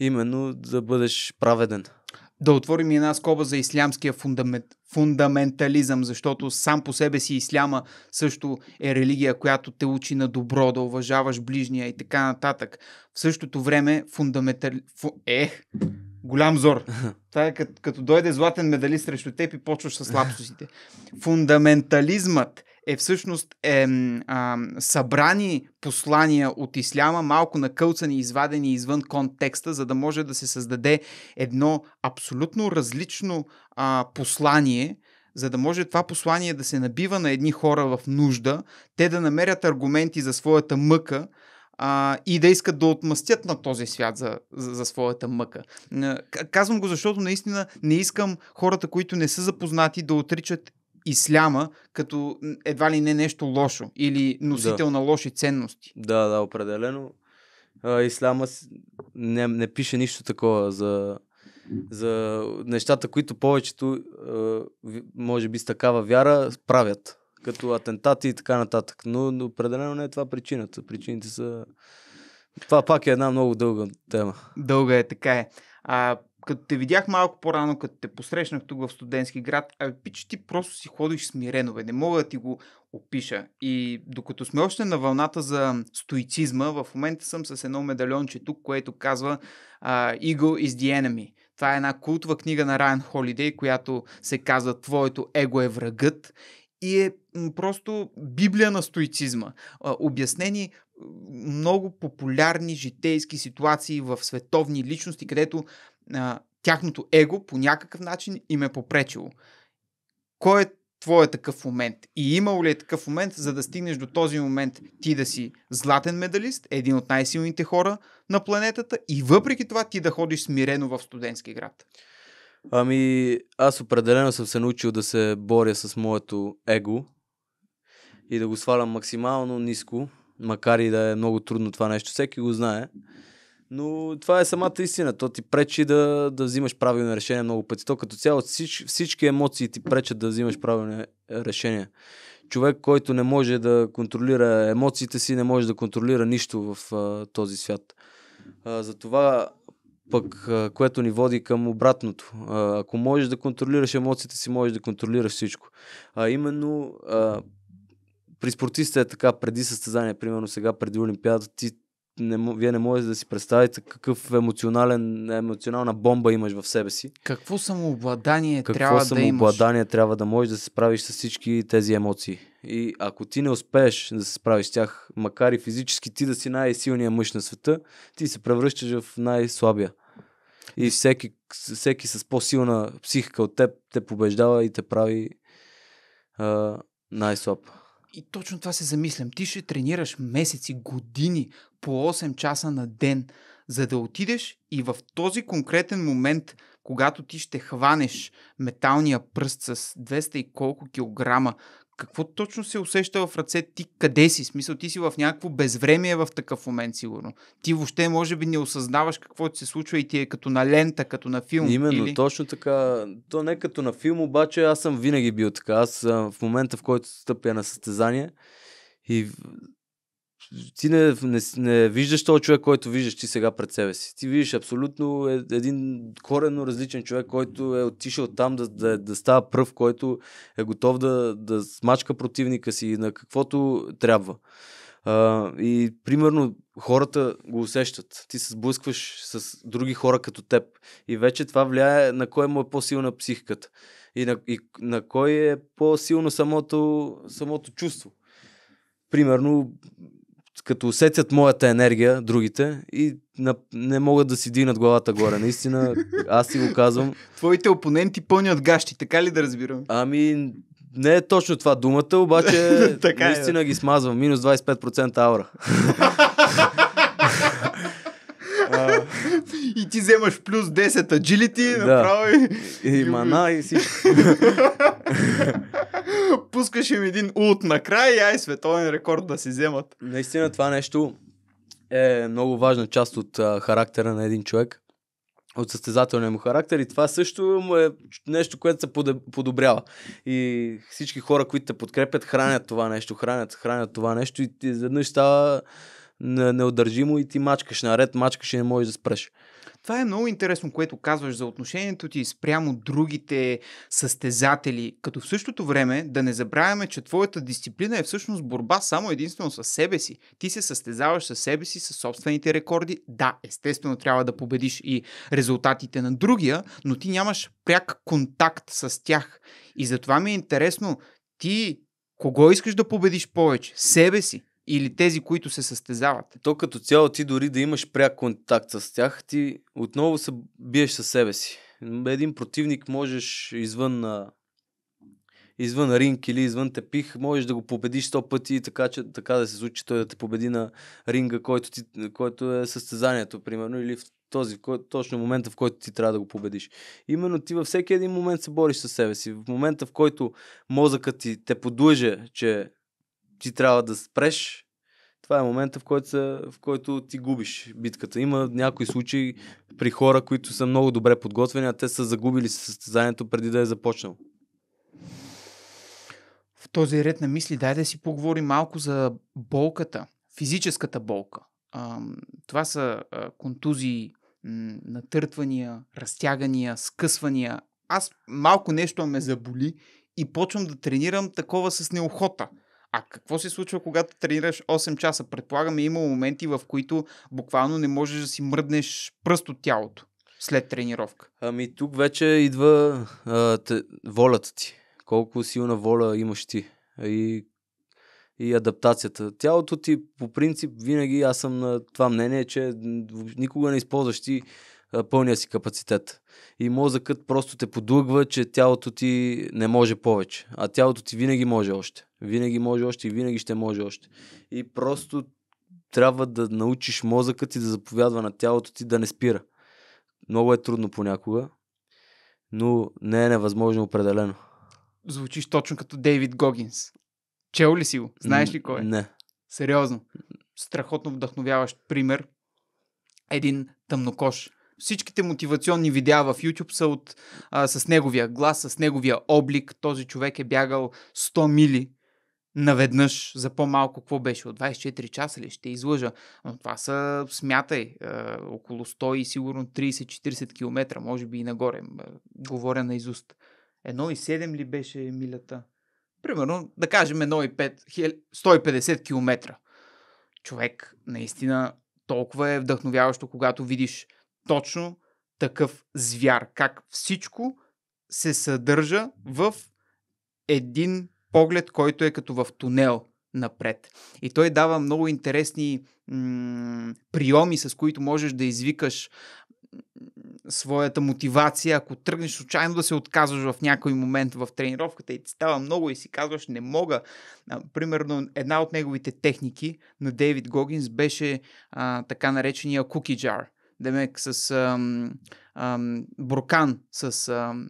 именно да бъдеш праведен да отворим една скоба за ислямския фундамент, фундаментализъм, защото сам по себе си исляма също е религия, която те учи на добро, да уважаваш ближния и така нататък. В същото време фундаментали... Фу... Ех, голям зор. (laughs) Това е като, като дойде златен медалист срещу теб и почваш с лапсусите. Фундаментализмът е всъщност е, а, събрани послания от исляма, малко накълцани, извадени извън контекста, за да може да се създаде едно абсолютно различно а, послание, за да може това послание да се набива на едни хора в нужда, те да намерят аргументи за своята мъка, а, и да искат да отмъстят на този свят за, за, за своята мъка. Казвам го, защото наистина не искам хората, които не са запознати, да отричат исляма като едва ли не нещо лошо или носител да. на лоши ценности. Да, да, определено. А, исляма не, не пише нищо такова за, за нещата, които повечето, може би с такава вяра, правят. Като атентати и така нататък. Но определено не е това причината. Причините са... Това пак е една много дълга тема. Дълга е, така е. А, като те видях малко по-рано, като те посрещнах тук в студентски град, а пич, ти просто си ходиш смирено, бе. Не мога да ти го опиша. И докато сме още на вълната за стоицизма, в момента съм с едно медальонче тук, което казва uh, Eagle is the enemy. Това е една култова книга на Райан Холидей, която се казва Твоето его е врагът и е просто библия на стоицизма. Обяснени много популярни житейски ситуации в световни личности, където а, тяхното его по някакъв начин им е попречило. Кой е твой такъв момент? И имал ли е такъв момент, за да стигнеш до този момент ти да си златен медалист, един от най-силните хора на планетата и въпреки това ти да ходиш смирено в студентски град? Ами, аз определено съм се научил да се боря с моето его и да го свалям максимално ниско, макар и да е много трудно това нещо. Всеки го знае. Но това е самата истина. То ти пречи да, да взимаш правилно решение много пъти. То като цяло всич, всички емоции ти пречат да взимаш правилно решение. Човек, който не може да контролира емоциите си, не може да контролира нищо в а, този свят. А, затова пък, а, което ни води към обратното. А, ако можеш да контролираш емоциите си, можеш да контролираш всичко. А именно а, при спортиста е така, преди състезание, примерно сега, преди Олимпиада, ти не, вие не можете да си представите какъв емоционален, емоционална бомба имаш в себе си. Какво самообладание Какво трябва самообладание да имаш? Какво самообладание трябва да можеш да се справиш с всички тези емоции. И ако ти не успееш да се справиш с тях, макар и физически ти да си най-силният мъж на света, ти се превръщаш в най-слабия. И всеки, всеки с по-силна психика от теб те побеждава и те прави а, най-слаб. И точно това се замислям. Ти ще тренираш месеци, години, по 8 часа на ден, за да отидеш и в този конкретен момент, когато ти ще хванеш металния пръст с 200 и колко килограма, какво точно се усеща в ръце ти? Къде си? Смисъл, ти си в някакво безвремие в такъв момент, сигурно. Ти въобще, може би, не осъзнаваш какво ти се случва и ти е като на лента, като на филм. Именно, или... точно така. То не е като на филм, обаче аз съм винаги бил така. Аз в момента, в който стъпя на състезание и ти не, не, не виждаш този човек, който виждаш ти сега пред себе си. Ти виждаш абсолютно е един коренно различен човек, който е отишъл там да, да, да става пръв, който е готов да, да смачка противника си на каквото трябва. А, и примерно хората го усещат. Ти се сблъскваш с други хора като теб. И вече това влияе на кой му е по-силна психиката. И на, и на кой е по-силно самото, самото чувство примерно като усетят моята енергия, другите, и на, не могат да си дигнат главата горе. Наистина, аз си го казвам. Твоите опоненти пълнят гащи, така ли да разбирам? Ами, не е точно това думата, обаче (laughs) така е. наистина е. ги смазвам. Минус 25% аура. (laughs) ти вземаш плюс 10 agility, да. направо и... И мана и си... (laughs) Пускаш им един улт накрая и ай световен рекорд да си вземат. Наистина това нещо е много важна част от а, характера на един човек, от състезателния му характер и това също му е нещо, което се подобрява. И всички хора, които те подкрепят, хранят това нещо, хранят, хранят това нещо и изведнъж става неудържимо и ти мачкаш наред, мачкаш и не можеш да спреш. Това е много интересно, което казваш за отношението ти спрямо другите състезатели, като в същото време да не забравяме, че твоята дисциплина е всъщност борба само единствено с себе си. Ти се състезаваш с себе си, с собствените рекорди. Да, естествено трябва да победиш и резултатите на другия, но ти нямаш пряк контакт с тях. И затова ми е интересно ти кого искаш да победиш повече? Себе си или тези, които се състезават. То като цяло ти дори да имаш пряк контакт с тях, ти отново се биеш със себе си. Един противник можеш извън на извън ринг или извън тепих, можеш да го победиш сто пъти, така, че, така да се случи, той да те победи на ринга, който, ти, който е състезанието, примерно, или в този, кой, точно момента, в който ти трябва да го победиш. Именно ти във всеки един момент се бориш със себе си. В момента, в който мозъкът ти те подлъже, че ти трябва да спреш, това е момента, в който, са, в който ти губиш битката. Има някои случаи при хора, които са много добре подготвени, а те са загубили състезанието преди да е започнал. В този ред на мисли, дай да си поговорим малко за болката, физическата болка. това са контузии, натъртвания, разтягания, скъсвания. Аз малко нещо ме заболи и почвам да тренирам такова с неохота. А какво се случва, когато тренираш 8 часа? Предполагаме, има моменти, в които буквално не можеш да си мръднеш пръст от тялото след тренировка. Ами тук вече идва а, те, волята ти. Колко силна воля имаш ти. И, и адаптацията. Тялото ти, по принцип, винаги аз съм на това мнение, че никога не използваш ти пълния си капацитет. И мозъкът просто те подлъгва, че тялото ти не може повече, а тялото ти винаги може още. Винаги може още и винаги ще може още. И просто трябва да научиш мозъкът ти да заповядва на тялото ти да не спира. Много е трудно понякога, но не е невъзможно определено. Звучиш точно като Дейвид Гогинс. Чел ли си го? Знаеш ли кой е? Не. Сериозно. Страхотно вдъхновяващ пример. Един тъмнокош. Всичките мотивационни видеа в YouTube са от, а, с неговия глас, с неговия облик. Този човек е бягал 100 мили наведнъж за по-малко, какво беше, от 24 часа ли, ще излъжа. Но това са, смятай, е, около 100 и сигурно 30-40 км, може би и нагоре, е, говоря на изуст. 1,7 ли беше милята? Примерно, да кажем 1,5, 150 км. Човек, наистина, толкова е вдъхновяващо, когато видиш точно такъв звяр, как всичко се съдържа в един поглед, който е като в тунел напред. И той дава много интересни м- приеми, с които можеш да извикаш своята мотивация, ако тръгнеш случайно да се отказваш в някой момент в тренировката и ти става много и си казваш не мога. А, примерно една от неговите техники на Дейвид Гогинс беше а, така наречения cookie jar. Демек с ам, ам, буркан с ам,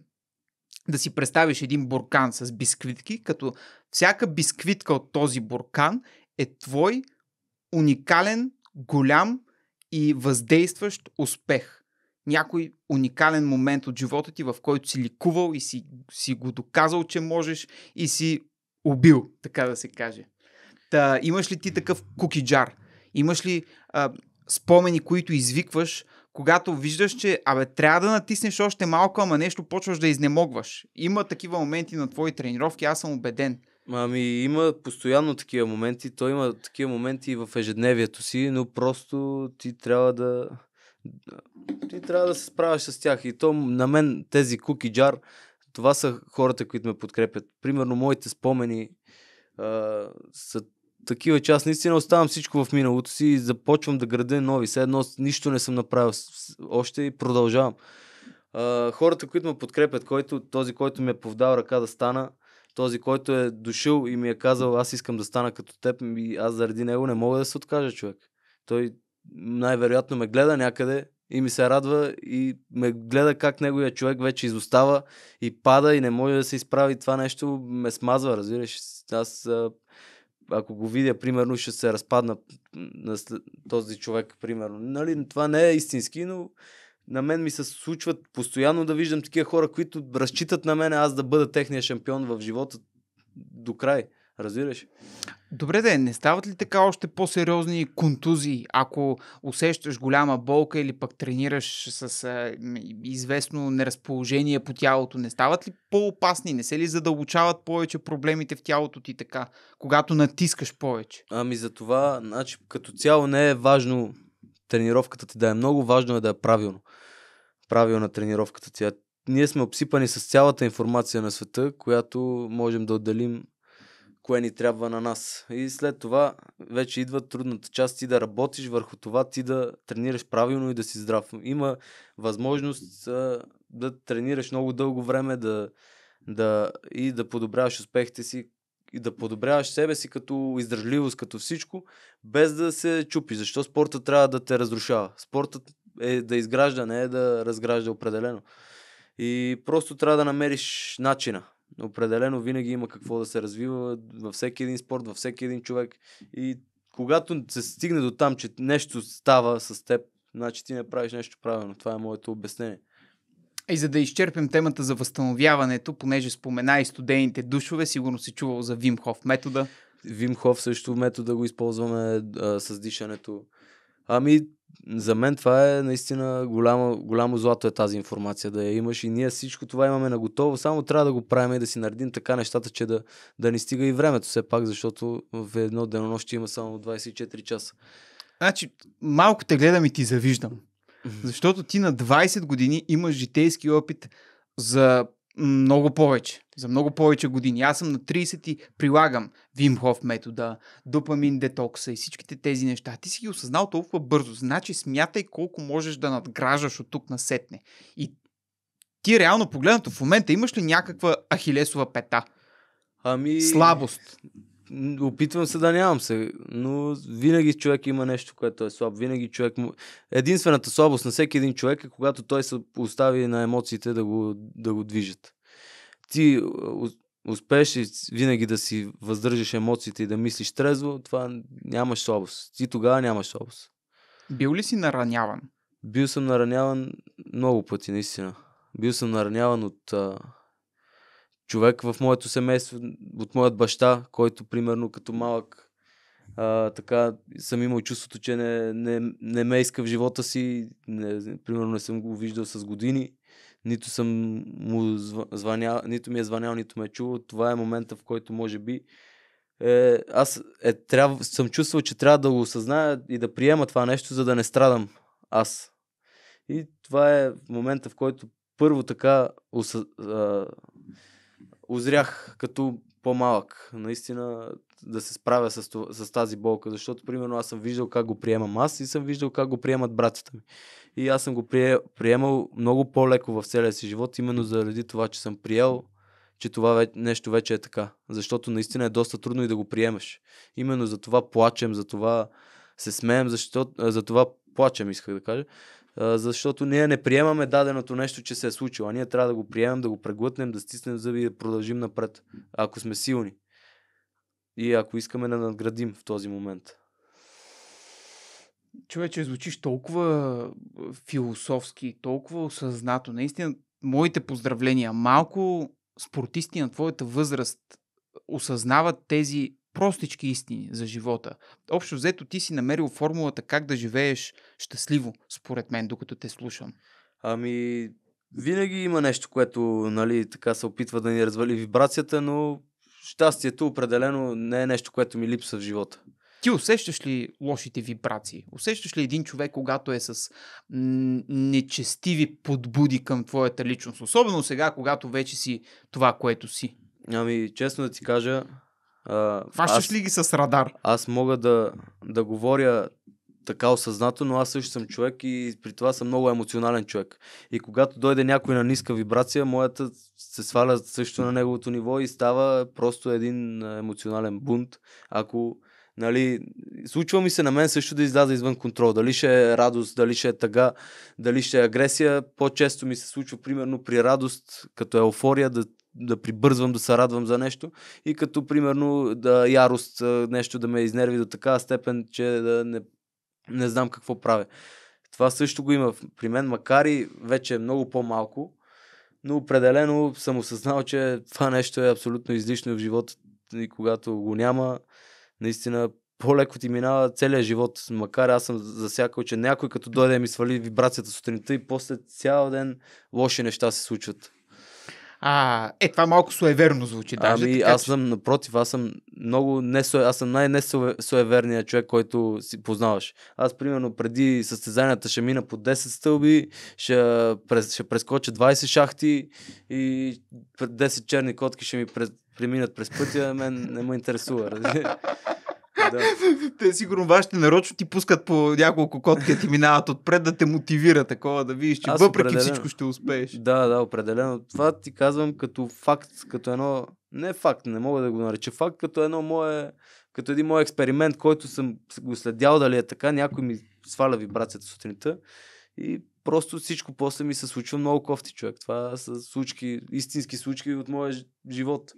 да си представиш един буркан с бисквитки, като всяка бисквитка от този буркан е твой уникален, голям и въздействащ успех. Някой уникален момент от живота ти, в който си ликувал и си, си го доказал, че можеш и си убил, така да се каже. Та, имаш ли ти такъв кукиджар? Имаш ли а, спомени, които извикваш когато виждаш, че абе, трябва да натиснеш още малко, ама нещо почваш да изнемогваш. Има такива моменти на твои тренировки, аз съм убеден. Ами има постоянно такива моменти, той има такива моменти и в ежедневието си, но просто ти трябва да ти трябва да се справяш с тях. И то на мен тези куки джар, това са хората, които ме подкрепят. Примерно моите спомени а, са такива, че аз наистина оставам всичко в миналото си и започвам да градя нови. Сега едно нищо не съм направил. Още и продължавам. А, хората, които ме подкрепят, който, този, който ми е повдал ръка да стана, този, който е дошъл и ми е казал, аз искам да стана като теб, и аз заради него не мога да се откажа човек. Той най-вероятно ме гледа някъде и ми се радва и ме гледа как неговия човек вече изостава и пада и не може да се изправи това нещо, ме смазва, разбираш. Аз ако го видя, примерно, ще се разпадна на този човек, примерно. Нали, това не е истински, но на мен ми се случват постоянно да виждам такива хора, които разчитат на мен аз да бъда техния шампион в живота до край. Разбираш? Добре да е, не стават ли така още по-сериозни контузии, ако усещаш голяма болка или пък тренираш с а, известно неразположение по тялото? Не стават ли по-опасни? Не се ли задълбочават повече проблемите в тялото ти така, когато натискаш повече? Ами за това, значи, като цяло не е важно тренировката ти да е много, важно е да е правилно. Правилна тренировката ти. Ние сме обсипани с цялата информация на света, която можем да отделим кое ни трябва на нас. И след това вече идва трудната част ти да работиш върху това, ти да тренираш правилно и да си здрав. Има възможност а, да тренираш много дълго време да, да, и да подобряваш успехите си и да подобряваш себе си като издържливост, като всичко, без да се чупи. Защо спорта трябва да те разрушава? Спортът е да изгражда, не е да разгражда определено. И просто трябва да намериш начина. Определено винаги има какво да се развива във всеки един спорт, във всеки един човек. И когато се стигне до там, че нещо става с теб, значи ти не правиш нещо правилно. Това е моето обяснение. И за да изчерпим темата за възстановяването, понеже спомена и студените душове, сигурно си чувал за Вимхов метода. Вимхов също метода го използваме а, с дишането. Ами, за мен това е наистина голямо, голямо злато е тази информация да я имаш и ние всичко това имаме на готово, само трябва да го правим и да си наредим така нещата, че да, да ни стига и времето все пак, защото в едно денонощие има само 24 часа. Значи, малко те гледам и ти завиждам. Защото ти на 20 години имаш житейски опит за много повече, за много повече години. Аз съм на 30 и прилагам Вимхов метода, допамин детокса и всичките тези неща. Ти си ги осъзнал толкова бързо. Значи смятай колко можеш да надграждаш от тук на сетне. И ти реално погледнато в момента имаш ли някаква ахилесова пета? Ами... Слабост опитвам се да нямам се, но винаги човек има нещо, което е слаб. Винаги човек Единствената слабост на всеки един човек е когато той се остави на емоциите да го, да го движат. Ти е, успееш винаги да си въздържаш емоциите и да мислиш трезво, това нямаш слабост. Ти тогава нямаш слабост. Бил ли си нараняван? Бил съм нараняван много пъти, наистина. Бил съм нараняван от човек в моето семейство, от моят баща, който примерно като малък а, така съм имал чувството, че не, не, не ме иска в живота си, не, примерно не съм го виждал с години, нито съм му звънял, нито ми е звънял, нито ме е чувал. Това е момента, в който може би е, аз е, трябва, съм чувствал, че трябва да го осъзная и да приема това нещо, за да не страдам аз. И това е момента, в който първо така осъ озрях като по-малък, наистина да се справя с, с тази болка, защото примерно аз съм виждал как го приемам аз и съм виждал как го приемат братята ми. И аз съм го прие, приемал много по-леко в целия си живот, именно заради това, че съм приел, че това нещо вече е така. Защото наистина е доста трудно и да го приемаш. Именно за това плачем, за това се смеем, защото, за това плачем, исках да кажа, защото ние не приемаме даденото нещо, че се е случило, а ние трябва да го приемем, да го преглътнем, да стиснем зъби и да продължим напред, ако сме силни. И ако искаме да надградим в този момент. Човече, звучиш толкова философски, толкова осъзнато. Наистина, моите поздравления. Малко спортисти на твоята възраст осъзнават тези простички истини за живота. Общо взето ти си намерил формулата как да живееш щастливо, според мен, докато те слушам. Ами, винаги има нещо, което нали, така се опитва да ни развали вибрацията, но щастието определено не е нещо, което ми липсва в живота. Ти усещаш ли лошите вибрации? Усещаш ли един човек, когато е с нечестиви подбуди към твоята личност? Особено сега, когато вече си това, което си. Ами, честно да ти кажа, а, Фащаш аз, ли ги с радар? Аз мога да, да говоря така осъзнато, но аз също съм човек и при това съм много емоционален човек. И когато дойде някой на ниска вибрация, моята се сваля също на неговото ниво и става просто един емоционален бунт. Ако Нали, случва ми се на мен също да изляза извън контрол. Дали ще е радост, дали ще е тъга, дали ще е агресия. По-често ми се случва, примерно, при радост, като еуфория, да да прибързвам, да се радвам за нещо. И като, примерно, да ярост, нещо да ме изнерви до такава степен, че да не, не знам какво правя. Това също го има при мен, макар и вече е много по-малко, но определено съм осъзнал, че това нещо е абсолютно излишно в живота и когато го няма, наистина по-леко ти минава целият живот. Макар аз съм засякал, че някой като дойде ми свали вибрацията сутринта и после цял ден лоши неща се случват. А, е, това малко суеверно звучи. Даже, ами, така, аз съм, че... напротив, аз съм много не аз съм най-несуеверният човек, който си познаваш. Аз, примерно, преди състезанията ще мина по 10 стълби, ще, през, ще прескоча 20 шахти и 10 черни котки ще ми през, преминат през пътя, мен не ме интересува. (laughs) Те сигурно вашите нарочно ти пускат по няколко котки ти минават отпред да те мотивира такова, да видиш, че Аз въпреки всичко ще успееш. Да, да, определено. Това ти казвам като факт, като едно... Не факт, не мога да го нареча факт, като едно мое... Като един мой експеримент, който съм го следял дали е така, някой ми сваля вибрацията сутринта и просто всичко после ми се случва много кофти човек. Това са случки, истински случки от моя живот.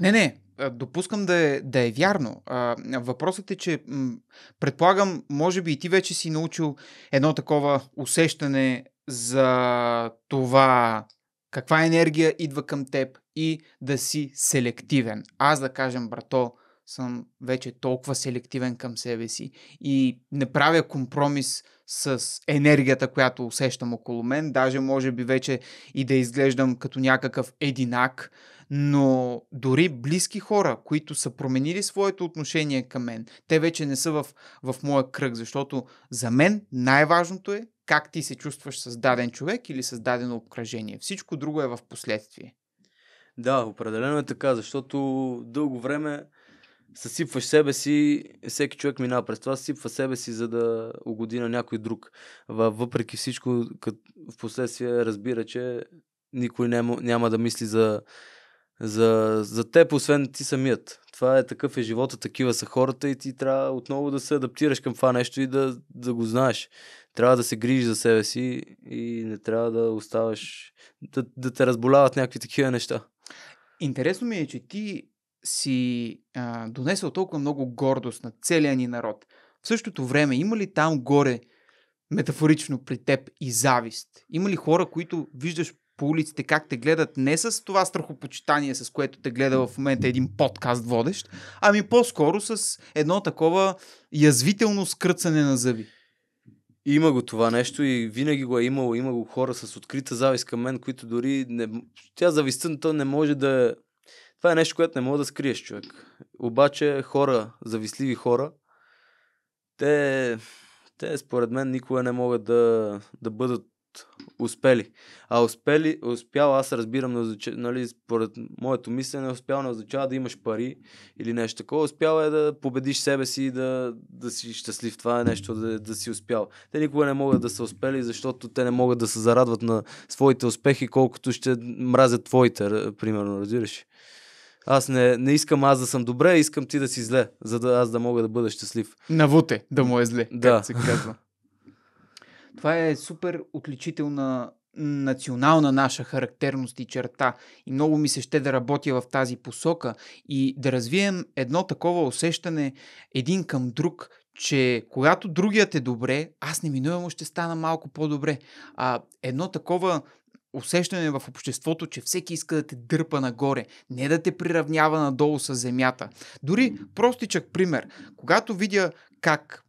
Не, не, допускам да е, да е вярно. А, въпросът е, че м- предполагам, може би и ти вече си научил едно такова усещане за това каква енергия идва към теб и да си селективен. Аз да кажем, брато, съм вече толкова селективен към себе си и не правя компромис с енергията, която усещам около мен. Даже може би вече и да изглеждам като някакъв единак но дори близки хора, които са променили своето отношение към мен, те вече не са в, в моя кръг, защото за мен най-важното е как ти се чувстваш с даден човек или с дадено обкръжение. Всичко друго е в последствие. Да, определено е така, защото дълго време съсипваш себе си, всеки човек минава през това, съсипва себе си, за да угоди на някой друг. Въпреки всичко, в последствие разбира, че никой няма, няма да мисли за за, за теб, освен ти самият. Това е такъв е живота, такива са хората и ти трябва отново да се адаптираш към това нещо и да, да го знаеш. Трябва да се грижиш за себе си и не трябва да оставаш да, да те разболяват някакви такива неща. Интересно ми е, че ти си а, донесъл толкова много гордост на целия ни народ. В същото време, има ли там горе метафорично при теб и завист? Има ли хора, които виждаш по улиците, как те гледат не с това страхопочитание, с което те гледа в момента един подкаст водещ, ами по-скоро с едно такова язвително скръцане на зъби. Има го това нещо и винаги го е имало. Има го хора с открита завист към мен, които дори... Не... Тя завистта не може да... Е- това е нещо, което не може да скриеш, човек. Обаче хора, завистливи хора, те, те според мен никога не могат да, да бъдат успели. А успели, успял, аз разбирам, не означава, нали, според моето мислене, успял не означава да имаш пари или нещо такова. Успял е да победиш себе си и да, да си щастлив. Това е нещо, да, да си успял. Те никога не могат да са успели, защото те не могат да се зарадват на своите успехи, колкото ще мразят твоите, примерно, разбираш. Аз не, не искам аз да съм добре, искам ти да си зле, за да аз да мога да бъда щастлив. Навуте да му е зле, да. се казва. Това е супер отличителна национална наша характерност и черта. И много ми се ще да работя в тази посока и да развием едно такова усещане един към друг, че когато другият е добре, аз неминуемо ще стана малко по-добре. А едно такова усещане в обществото, че всеки иска да те дърпа нагоре, не да те приравнява надолу с земята. Дори простичък пример. Когато видя как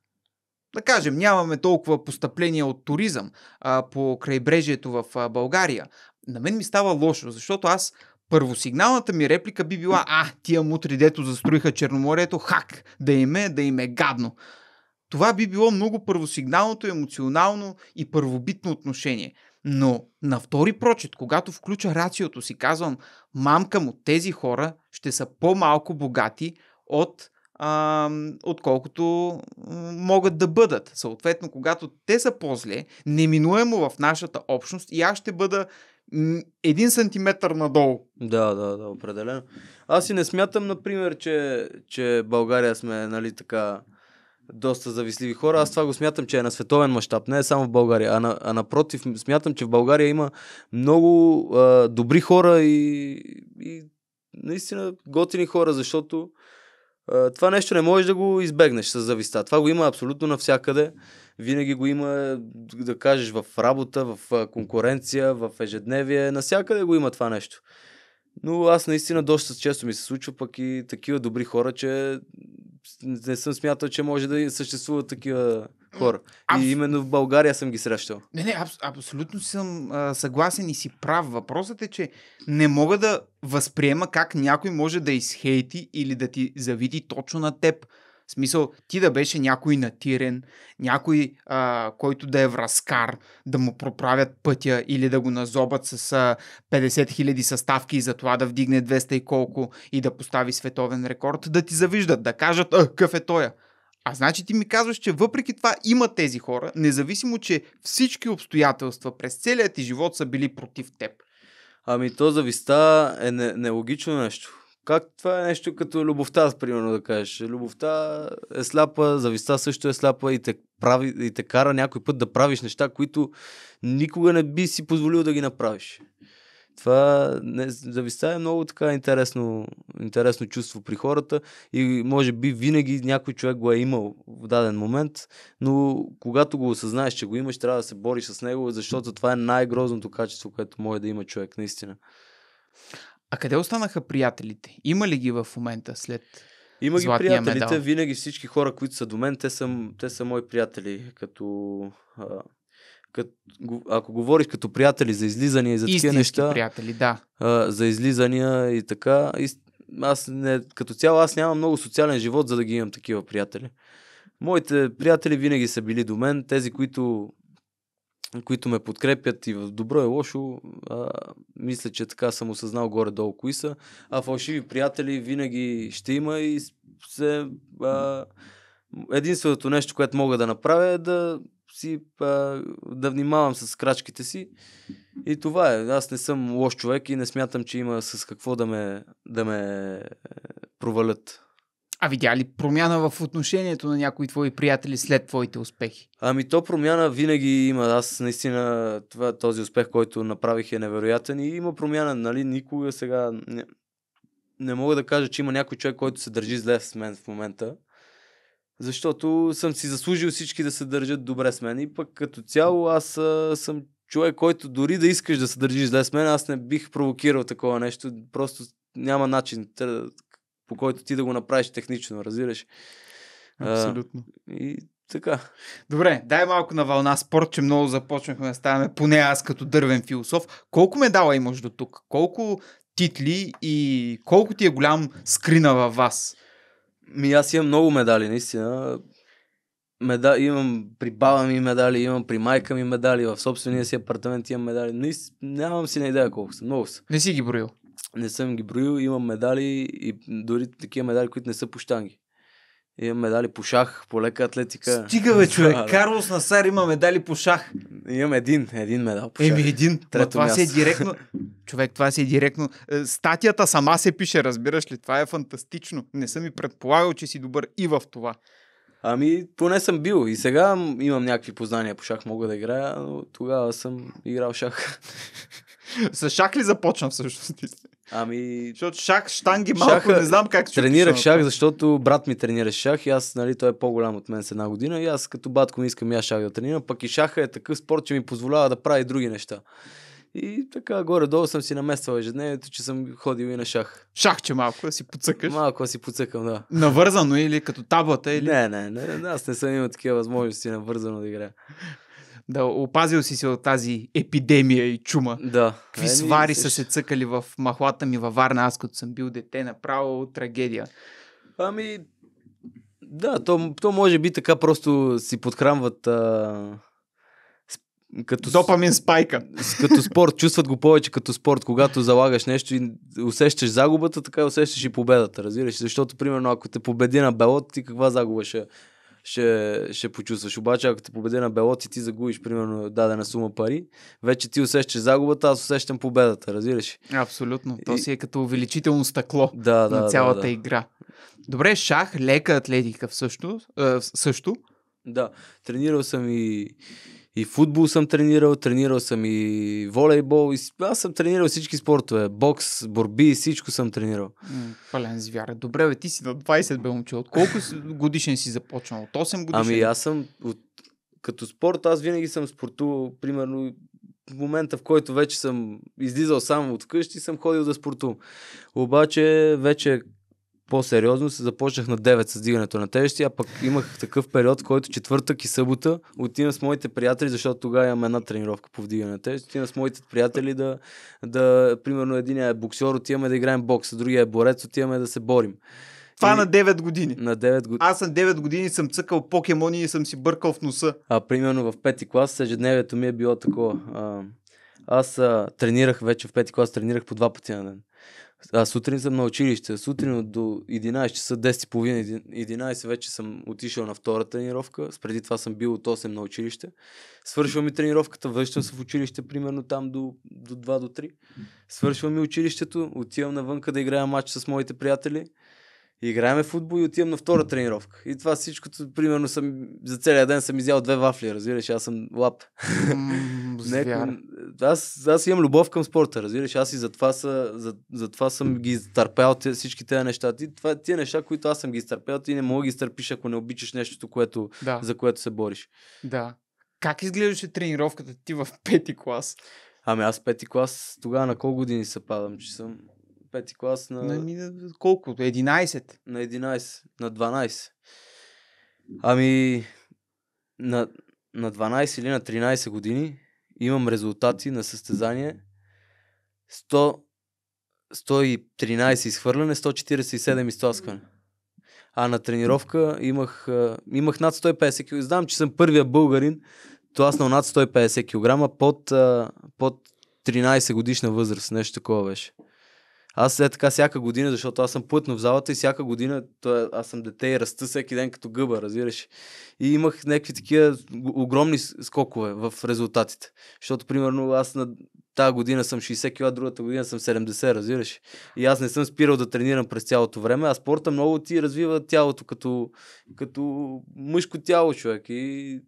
да кажем, нямаме толкова постъпления от туризъм а, по крайбрежието в а, България, на мен ми става лошо, защото аз първосигналната ми реплика би била а, тия мутри, дето застроиха Черноморието, хак, да им е, да им е гадно. Това би било много първосигналното, емоционално и първобитно отношение. Но на втори прочет, когато включа рациото си, казвам, мамка му, тези хора ще са по-малко богати от а, отколкото могат да бъдат. Съответно, когато те са по-зле, неминуемо в нашата общност и аз ще бъда един сантиметър надолу. Да, да, да, определено. Аз и не смятам, например, че, че България сме, нали, така доста завистливи хора. Аз това го смятам, че е на световен мащаб, не е само в България. А, на, а напротив, смятам, че в България има много а, добри хора и, и наистина готини хора, защото това нещо не можеш да го избегнеш с зависта. Това го има абсолютно навсякъде. Винаги го има, да кажеш, в работа, в конкуренция, в ежедневие. Насякъде го има това нещо. Но аз наистина доста често ми се случва пък и такива добри хора, че не съм смятал, че може да съществуват такива хора. Абс... И именно в България съм ги срещал. Не, не, абс... абсолютно съм а, съгласен и си прав. Въпросът е, че не мога да възприема как някой може да изхейти или да ти завиди точно на теб. В смисъл, ти да беше някой натирен, някой, а, който да е в разкар, да му проправят пътя или да го назобат с а, 50 000 съставки и за това да вдигне 200 и колко и да постави световен рекорд, да ти завиждат, да кажат, а, «Е, къв е тоя. А значи ти ми казваш, че въпреки това има тези хора, независимо, че всички обстоятелства през целият ти живот са били против теб. Ами то зависта е не, нелогично нещо. Как това е нещо като любовта, примерно да кажеш. Любовта е сляпа, зависта също е сляпа и те, прави, и те кара някой път да правиш неща, които никога не би си позволил да ги направиш. Това не, зависта е много така интересно, интересно чувство при хората и може би винаги някой човек го е имал в даден момент, но когато го осъзнаеш, че го имаш, трябва да се бориш с него, защото това е най-грозното качество, което може да има човек, наистина. А къде останаха приятелите? Има ли ги в момента след Има ги приятелите, медал? винаги всички хора, които са до мен, те са, те са мои приятели, като Кът, ако говориш като приятели за излизания и за такива неща. приятели, да. А, за излизания и така. И, аз не, като цяло аз нямам много социален живот, за да ги имам такива приятели. Моите приятели винаги са били до мен. Тези, които, които ме подкрепят и в добро и лошо, а, мисля, че така съм осъзнал горе-долу кои са. А фалшиви приятели винаги ще има и се... А, единственото нещо, което мога да направя е да си а, да внимавам с крачките си. И това е. Аз не съм лош човек и не смятам, че има с какво да ме, да ме е, провалят. А видя ли промяна в отношението на някои твои приятели след твоите успехи? Ами то промяна винаги има. Аз наистина това, този успех, който направих е невероятен и има промяна. Нали, никога сега не, не мога да кажа, че има някой човек, който се държи зле с мен в момента защото съм си заслужил всички да се държат добре с мен. И пък като цяло аз а, съм човек, който дори да искаш да се държиш зле с мен, аз не бих провокирал такова нещо. Просто няма начин по който ти да го направиш технично, разбираш. Абсолютно. А, и така. Добре, дай малко на вълна спорт, че много започнахме да ставаме, поне аз като дървен философ. Колко медала имаш до тук? Колко титли и колко ти е голям скрина във вас? Ми аз имам много медали, наистина. Меда... Имам при баба ми медали, имам при майка ми медали, в собствения си апартамент имам медали. Наистина, нямам си на идея колко са, много са. Не си ги броил? Не съм ги броил, имам медали и дори такива медали, които не са по штанги. Имам медали по шах, по лека атлетика. Стига бе, човек. Да, Карлос Насар има медали по шах. Имам един, един медал по шах. Еми един. Трето това място. си е директно. (laughs) човек, това си е директно. Е, статията сама се пише, разбираш ли? Това е фантастично. Не съм и предполагал, че си добър и в това. Ами, поне съм бил. И сега имам някакви познания по шах, мога да играя, но тогава съм играл шах. (laughs) С шах ли започна всъщност? Ами... Защото шах, штанги малко, шаха, не знам как ще Тренирах шах, шах, защото брат ми тренира шах и аз, нали, той е по-голям от мен с една година и аз като батко не искам и аз шах да тренирам, пък и шаха е такъв спорт, че ми позволява да прави други неща. И така, горе-долу съм си намествал ежедневието, че съм ходил и на шах. Шах, че малко да си подсъкаш? Малко да си подсъкам, да. Навързано или като таблата? Или... Не, не, не, аз не съм имал такива възможности навързано да играя да опазил си се от тази епидемия и чума. Да. Какви е, свари са се цъкали в махлата ми във Варна, аз като съм бил дете, направо трагедия. Ами, да, то, то може би така просто си подхранват а, като... Допамин спайка. Като спорт. Чувстват го повече като спорт. Когато залагаш нещо и усещаш загубата, така усещаш и победата, разбираш. Защото, примерно, ако те победи на белот, ти каква загуба ще ще, ще почувстваш. Обаче, ако те победи на белоти, ти загубиш, примерно, дадена сума пари, вече ти усещаш загубата, аз усещам победата, разбираш? Абсолютно. То си е като увеличително стъкло да, на да, цялата да, да. игра. Добре, шах, лека атлетика е, също. Да, тренирал съм и и футбол съм тренирал, тренирал съм и волейбол. И... Аз съм тренирал всички спортове. Бокс, борби, всичко съм тренирал. пален звяра. Добре, бе, ти си на 20, бе, момче. От колко годишен си започнал? От 8 годишен? Ами аз съм... От... Като спорт, аз винаги съм спортувал, примерно, в момента, в който вече съм излизал само от къщи, съм ходил да спортувам. Обаче, вече по-сериозно се започнах на 9 с дигането на тежести, а пък имах такъв период, в който четвъртък и събота отивам с моите приятели, защото тогава имам една тренировка по вдигане на тежести, отивам с моите приятели да, да примерно един е боксер, отиваме да играем бокс, а другия е борец, отиваме да се борим. Това е и... на 9 години. На 9 години. Аз на 9 години съм цъкал покемони и съм си бъркал в носа. А примерно в пети клас ежедневието ми е било такова. А, аз а, тренирах вече в пети клас, тренирах по два пъти на ден. А сутрин съм на училище. Сутрин до 11 часа, 10.30, 11 вече съм отишъл на втора тренировка. Преди това съм бил от 8 на училище. Свършвам и тренировката, връщам се в училище примерно там до, до 2 до 3. Свършвам и училището, отивам навънка да играя матч с моите приятели играеме футбол и отивам на втора тренировка. И това всичкото, примерно, съм, за целия ден съм изял две вафли, разбираш, аз съм лап. Mm, (laughs) Неко, аз, аз имам любов към спорта, разбираш, аз и затова, са, за, затова съм ги изтърпял всички тези неща. Ти, това, тия неща, които аз съм ги изтърпял, ти не мога да ги изтърпиш, ако не обичаш нещото, което, да. за което се бориш. Да. Как изглеждаше тренировката ти в пети клас? Ами аз пети клас, тогава на колко години се падам, че съм? пети клас на... на ми, колко? 11? На 11, на 12. Ами, на, на 12 или на 13 години имам резултати на състезание 100, 113 изхвърляне, 147 изтласкване. А на тренировка имах, имах над 150 кг. Знам, че съм първия българин, тласнал над 150 кг под, под 13 годишна възраст. Нещо такова беше. Аз след така всяка година, защото аз съм плътно в залата и всяка година, той, аз съм дете и раста всеки ден като гъба, разбираш. И имах някакви такива огромни скокове в резултатите. Защото, примерно, аз на тази година съм 60 кг, другата година съм 70, разбираш. И аз не съм спирал да тренирам през цялото време, а спорта много ти развива тялото като, като мъжко тяло, човек. И...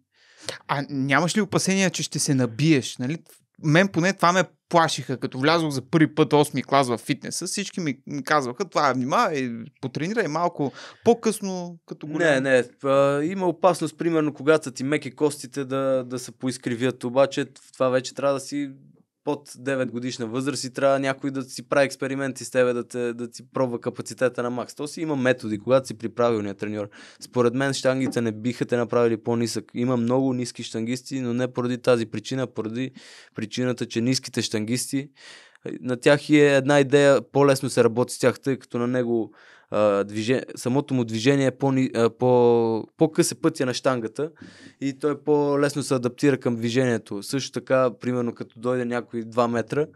А нямаш ли опасения, че ще се набиеш? Нали? Мен поне това ме плашиха. Като влязох за първи път 8 клас в фитнеса, всички ми, казваха, това е внимавай, потренирай малко по-късно, като голям. Не, не. А, има опасност, примерно, когато ти меки костите да, да се поискривят. Обаче това вече трябва да си под 9 годишна възраст и трябва някой да си прави експерименти с тебе, да, те, да ти пробва капацитета на макс. То си има методи, когато си при правилния треньор. Според мен штангите не биха те направили по-нисък. Има много ниски штангисти, но не поради тази причина, поради причината, че ниските штангисти на тях е една идея, по-лесно се работи с тях, тъй като на него движе, самото му движение е по, а, по, по пътя е на штангата и той по-лесно се адаптира към движението. Също така, примерно, като дойде някой 2 метра,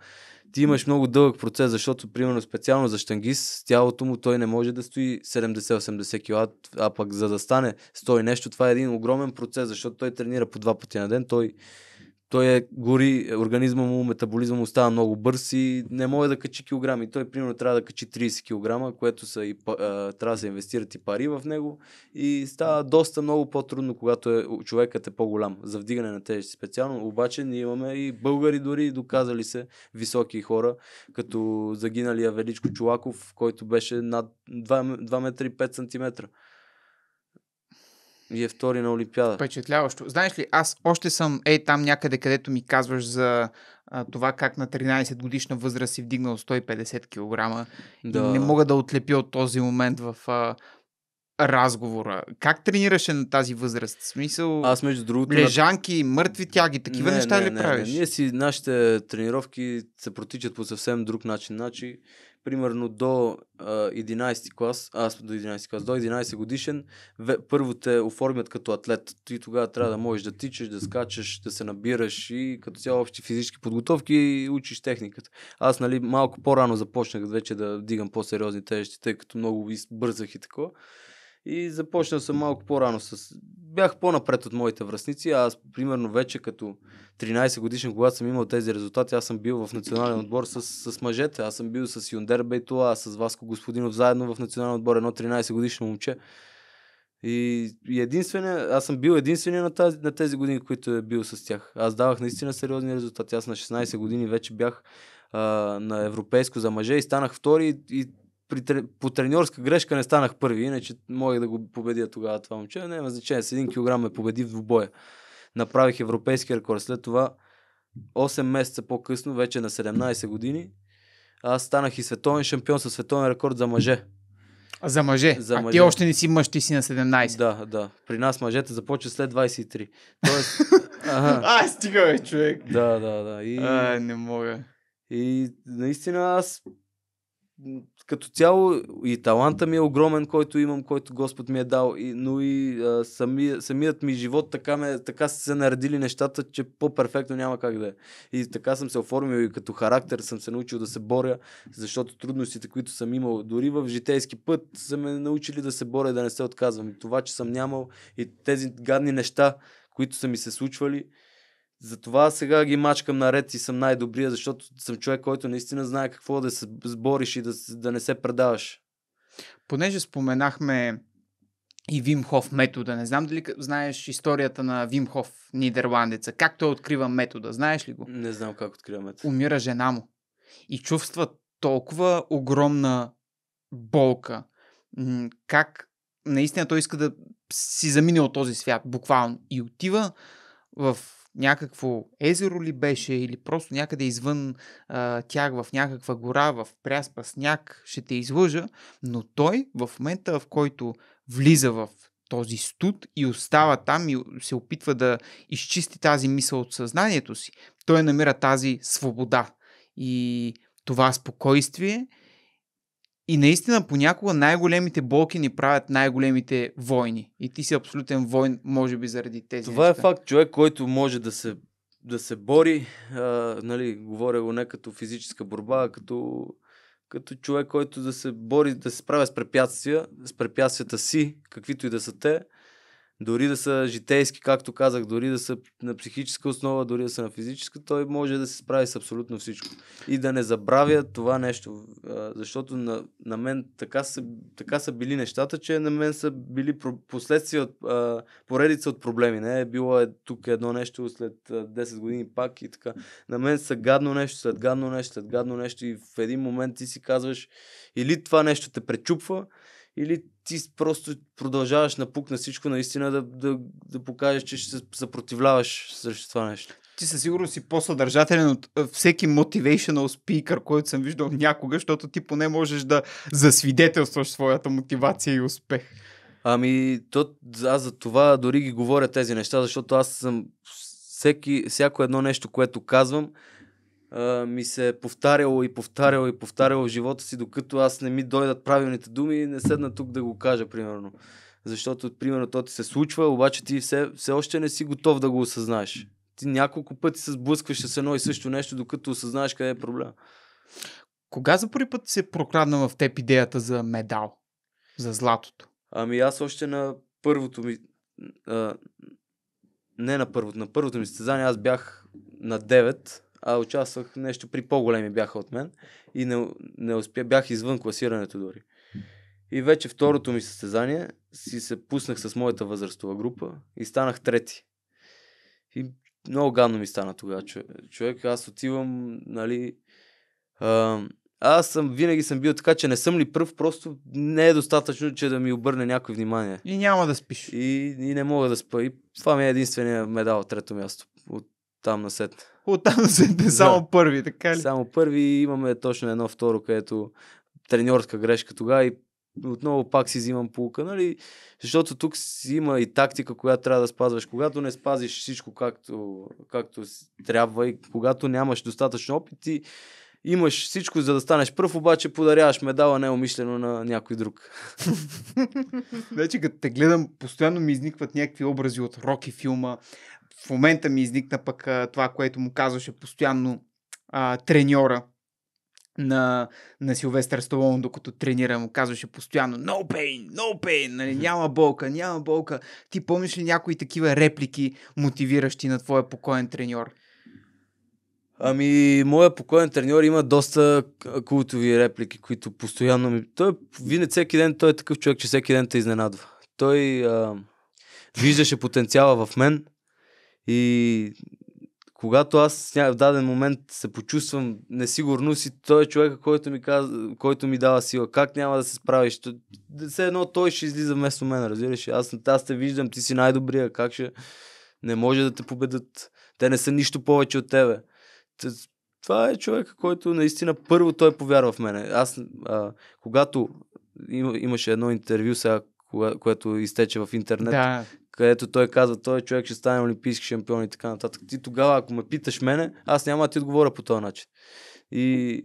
ти имаш много дълъг процес, защото примерно специално за штангист, тялото му той не може да стои 70-80 кг, а пък за да стане 100 нещо, това е един огромен процес, защото той тренира по два пъти на ден, той той е, гори, организма му, метаболизма му става много бърз и не може да качи килограми. Той примерно трябва да качи 30 кг, което са и, а, трябва да се инвестират и пари в него и става доста много по-трудно, когато е, човекът е по-голям за вдигане на тежести специално. Обаче ние имаме и българи дори доказали се високи хора, като загиналия Величко Чулаков, който беше над 2, 2 метра и 5 сантиметра. И е втори на Олимпиада. Впечатляващо. Знаеш ли, аз още съм ей там някъде, където ми казваш за а, това как на 13 годишна възраст си вдигнал 150 кг. Да. И не мога да отлепя от този момент в а, разговора. Как тренираше на тази възраст? В смисъл. Аз между другото. Лежанки, мъртви тяги, такива не, неща не, ли не, правиш? Не, не, ние си, нашите тренировки се протичат по съвсем друг начин. Значи, примерно до а, 11 клас, аз до 11 клас, до 11 годишен, ве, първо те оформят като атлет. Ти тогава трябва да можеш да тичаш, да скачаш, да се набираш и като цяло общи физически подготовки и учиш техниката. Аз нали, малко по-рано започнах вече да дигам по-сериозни тежести, тъй като много бързах и такова. И започнал съм малко по-рано. С... Бях по-напред от моите връзници. Аз, примерно, вече като 13 годишен, когато съм имал тези резултати, аз съм бил в национален отбор с, с мъжете. Аз съм бил с Юндер Бейтула, с Васко Господинов, заедно в национален отбор, едно 13 годишно момче. И, и единствено, аз съм бил единствения на, тази, на тези години, които е бил с тях. Аз давах наистина сериозни резултати. Аз на 16 години вече бях а, на европейско за мъже и станах втори и, и при, по треньорска грешка не станах първи, иначе мога да го победя тогава това момче. Няма значение, с един килограм ме победи в двубоя. Направих европейски рекорд. След това 8 месеца по-късно, вече на 17 години, аз станах и световен шампион със световен рекорд за мъже. За мъже. За а мъже. ти още не си мъж, ти си на 17. Да, да. При нас мъжете започва след 23. Тоест... (laughs) ага. А, стига бе, човек. Да, да, да. И... А, не мога. И наистина аз като цяло и таланта ми е огромен, който имам, който Господ ми е дал, и, но и а, сами, самият ми живот така, ме, така са се наредили нещата, че по-перфектно няма как да е. И така съм се оформил и като характер съм се научил да се боря, защото трудностите, които съм имал дори в житейски път, са ме научили да се боря и да не се отказвам. И това, че съм нямал и тези гадни неща, които са ми се случвали, затова сега ги мачкам наред и съм най-добрия, защото съм човек, който наистина знае какво да се сбориш и да, да не се предаваш. Понеже споменахме и Вимхов метода. Не знам дали знаеш историята на Вимхов, нидерландеца. Как той открива метода? Знаеш ли го? Не знам как открива метода. Умира жена му. И чувства толкова огромна болка. Как наистина той иска да си замине от този свят, буквално. И отива в някакво езеро ли беше или просто някъде извън а, тях в някаква гора, в пряспа сняг, ще те излъжа, но той в момента в който влиза в този студ и остава там и се опитва да изчисти тази мисъл от съзнанието си, той намира тази свобода и това спокойствие – и наистина понякога най-големите болки ни правят най-големите войни. И ти си абсолютен войн, може би, заради тези. Това е неща. е факт. Човек, който може да се, да се бори, а, нали, говоря го не като физическа борба, а като, като човек, който да се бори, да се справя с препятствия, с препятствията си, каквито и да са те, дори да са житейски, както казах, дори да са на психическа основа, дори да са на физическа, той може да се справи с абсолютно всичко. И да не забравя това нещо, защото на, на мен така са, така са били нещата, че на мен са били последствия от поредица от проблеми. Не е било е тук едно нещо след 10 години пак и така. На мен са гадно нещо, след гадно нещо, след гадно нещо и в един момент ти си казваш или това нещо те пречупва, или ти просто продължаваш напук на всичко, наистина да, да, да покажеш, че ще се съпротивляваш срещу това нещо. Ти със сигурност си по-съдържателен от всеки motivational speaker, който съм виждал някога, защото ти поне можеш да засвидетелстваш своята мотивация и успех. Ами, то, аз за това дори ги говоря тези неща, защото аз съм всеки, всяко едно нещо, което казвам, ми се е повтаряло и повтаряло и повтаряло в живота си, докато аз не ми дойдат правилните думи и не седна тук да го кажа, примерно. Защото, примерно, то ти се случва, обаче ти все, все още не си готов да го осъзнаеш. Ти няколко пъти се сблъскваш с едно и също нещо, докато осъзнаеш къде е проблема. Кога за първи път се прокрадна в теб идеята за медал? За златото? Ами аз още на първото ми... А, не на първото, на първото ми състезание аз бях на а участвах нещо при по-големи бяха от мен и не, не успя, бях извън класирането дори. И вече второто ми състезание си се пуснах с моята възрастова група и станах трети. И много гадно ми стана тогава човек. Аз отивам, нали... А, аз съм, винаги съм бил така, че не съм ли пръв, просто не е достатъчно, че да ми обърне някой внимание. И няма да спиш. И, и не мога да спа. И това ми е единствения медал от трето място от там на сет. там на сет е само да. първи, така ли? Само първи имаме точно едно второ, където треньорска грешка тогава и отново пак си взимам полука, нали? Защото тук си има и тактика, която трябва да спазваш. Когато не спазиш всичко както, както трябва и когато нямаш достатъчно опит и имаш всичко за да станеш пръв, обаче подаряваш медала неумишлено на някой друг. (laughs) Вече като те гледам, постоянно ми изникват някакви образи от Роки филма, в момента ми изникна пък а, това, което му казваше постоянно а, треньора на, на Силвестър Сталон, докато тренира, му казваше постоянно No pain, no pain, нали, няма болка, няма болка. Ти помниш ли някои такива реплики, мотивиращи на твоя покоен треньор? Ами, моя покоен треньор има доста култови реплики, които постоянно ми... Той винаги всеки ден, той е такъв човек, че всеки ден те изненадва. Той а, виждаше потенциала в мен, и когато аз в даден момент се почувствам несигурно си, той е човека, който ми, казва, който ми дава сила. Как няма да се справиш? Все едно той ще излиза вместо мен, разбираш. Аз, аз те виждам, ти си най-добрия. Как ще... Не може да те победат. Те не са нищо повече от тебе. Това е човека, който наистина първо той повярва в мене. Аз, а, когато има, имаше едно интервю сега, кое, което изтече в интернет, да където той казва, той човек ще стане олимпийски шампион и така нататък. Ти тогава, ако ме питаш мене, аз няма да ти отговоря по този начин. И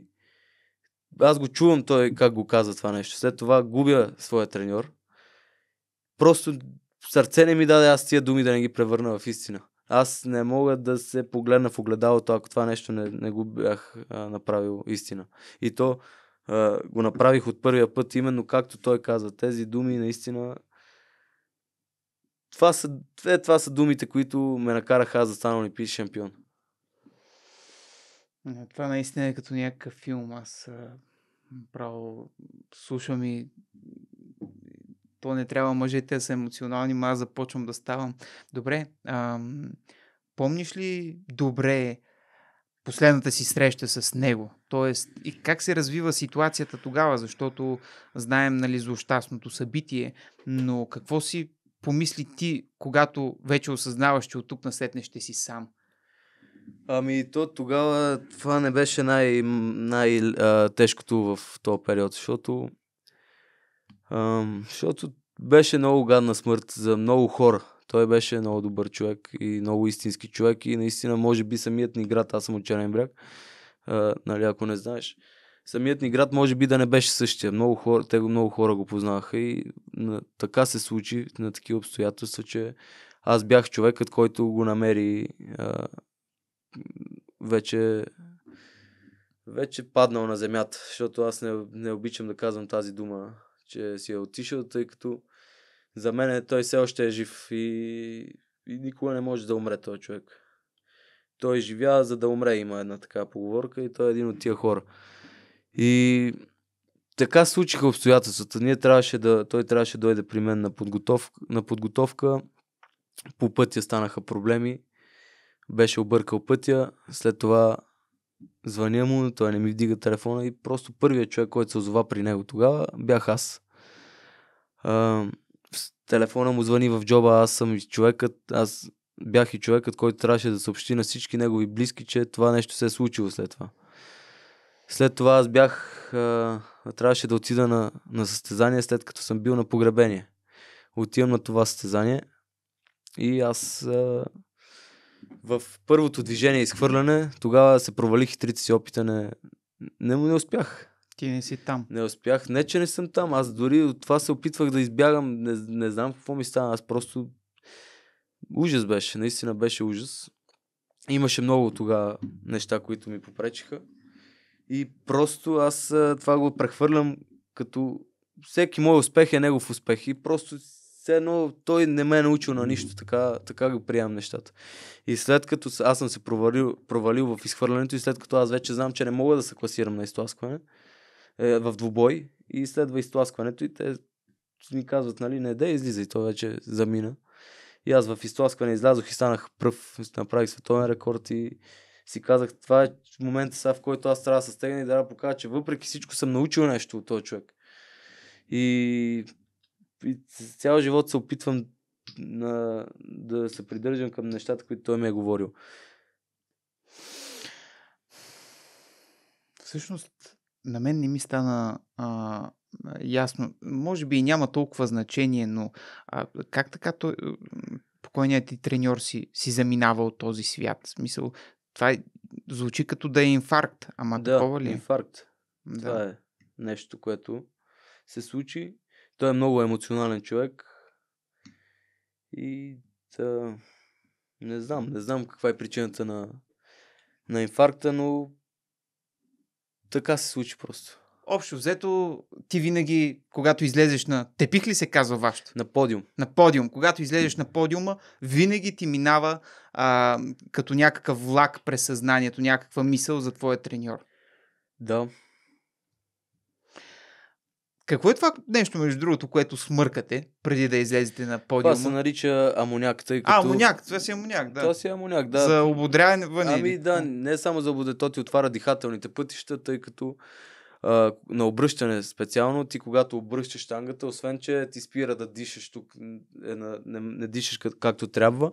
аз го чувам той как го казва това нещо. След това губя своя треньор. Просто сърце не ми даде аз тия думи да не ги превърна в истина. Аз не мога да се погледна в огледалото, ако това нещо не, не го бях а, направил истина. И то а, го направих от първия път, именно както той каза. Тези думи наистина това са, е, това са думите, които ме накараха аз да стана олимпийски шампион. Това наистина е като някакъв филм. Аз право слушам и то не трябва мъжете да са емоционални, но аз започвам да ставам. Добре, ам, помниш ли добре последната си среща с него? Тоест, и как се развива ситуацията тогава? Защото знаем нали, злощастното събитие, но какво си помисли ти, когато вече осъзнаваш, че от тук на след не ще си сам? Ами то тогава това не беше най- най-тежкото в този период, защото, ам, защото беше много гадна смърт за много хора. Той беше много добър човек и много истински човек и наистина може би самият ни град, аз съм от Черен бряг, а, нали ако не знаеш, самият ни град може би да не беше същия. Много хора, те много хора го познаха и на, така се случи на такива обстоятелства, че аз бях човекът, който го намери а, вече вече паднал на земята, защото аз не, не обичам да казвам тази дума, че си е отишъл, тъй като за мен е- той все още е жив и, и никога не може да умре този човек. Той живя за да умре, има една така поговорка и той е един от тия хора. И така случиха обстоятелствата. Ние трябваше да, той трябваше да дойде при мен на подготовка, на подготовка. По пътя станаха проблеми. Беше объркал пътя. След това звъня му, той не ми вдига телефона и просто първият човек, който се озова при него тогава, бях аз. А, телефона му звъни в джоба, аз съм и човекът, аз бях и човекът, който трябваше да съобщи на всички негови близки, че това нещо се е случило след това. След това аз бях, а, трябваше да отида на, на състезание, след като съм бил на погребение. Отивам на това състезание и аз а, в първото движение изхвърляне, тогава се провалих и трите си опита, не, не, не успях. Ти не си там. Не успях. Не, че не съм там. Аз дори от това се опитвах да избягам. Не, не знам какво ми стана. Аз просто... Ужас беше. Наистина беше ужас. Имаше много тогава неща, които ми попречиха. И просто аз това го прехвърлям като всеки мой успех е негов успех. И просто все едно той не ме е научил на нищо, така, така го приемам нещата. И след като аз съм се провалил, провалил в изхвърлянето и след като аз вече знам, че не мога да се класирам на изтласкване, е, в двубой и следва изтласкването и те ми казват, нали, не да излиза и то вече замина. И аз в изтласкване излязох и станах пръв, направих световен рекорд и си казах, това е момента сега, в който аз трябва да се стегна и да покажа, че въпреки всичко съм научил нещо от този човек. И, и цял живот се опитвам на, да се придържам към нещата, които той ми е говорил. Всъщност, на мен не ми стана а, ясно. Може би и няма толкова значение, но а, как така той, покойният ти треньор си, си заминава от този свят? В смисъл, това е, звучи като да е инфаркт, ама да, такова ли? Е? инфаркт. Да. Това е нещо, което се случи. Той е много емоционален човек и да, не знам, не знам каква е причината на, на инфаркта, но така се случи просто общо взето, ти винаги, когато излезеш на... Тепих ли се казва вашето? На подиум. На подиум. Когато излезеш на подиума, винаги ти минава а, като някакъв влак през съзнанието, някаква мисъл за твоя треньор. Да. Какво е това нещо, между другото, което смъркате преди да излезете на подиума? Това се нарича амоняк. Тъй като... А, амоняк, това си амоняк, да. Това си амоняк, да. За ободряване вън. Ами да, не само за ободряване, то ти отваря дихателните пътища, тъй като а, на обръщане специално, ти когато обръщаш штангата, освен че ти спира да дишаш тук, е, не, не, не дишаш как, както трябва,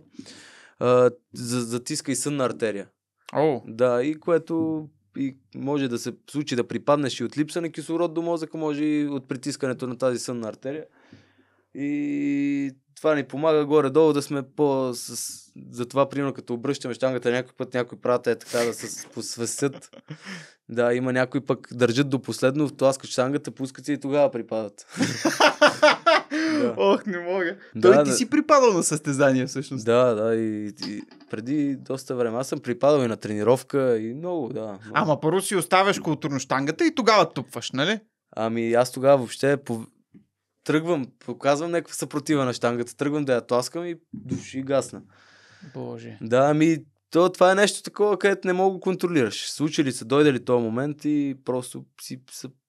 а, за, затиска и сънна артерия. Oh. Да, и което и може да се случи да припаднеш и от липса на кислород до мозъка, може и от притискането на тази сънна артерия. И това ни помага горе-долу да сме по... С... Затова, примерно, като обръщаме щангата някой път, някой правят е така да се посвестят. Да, има някои пък държат до последно, тласкат щангата, пускат се и тогава припадат. (laughs) да. Ох, не мога. Да, Той ти да... си припадал на състезание всъщност. Да, да, и, и преди доста време. Аз съм припадал и на тренировка и много, да. Много. Ама първо си оставяш културно штангата и тогава тупваш, нали? Ами аз тогава въобще тръгвам, показвам някаква съпротива на щангата, тръгвам да я тласкам и души и гасна. Боже. Да, ми то, това е нещо такова, където не мога да контролираш. Случи ли се, дойде ли този момент и просто си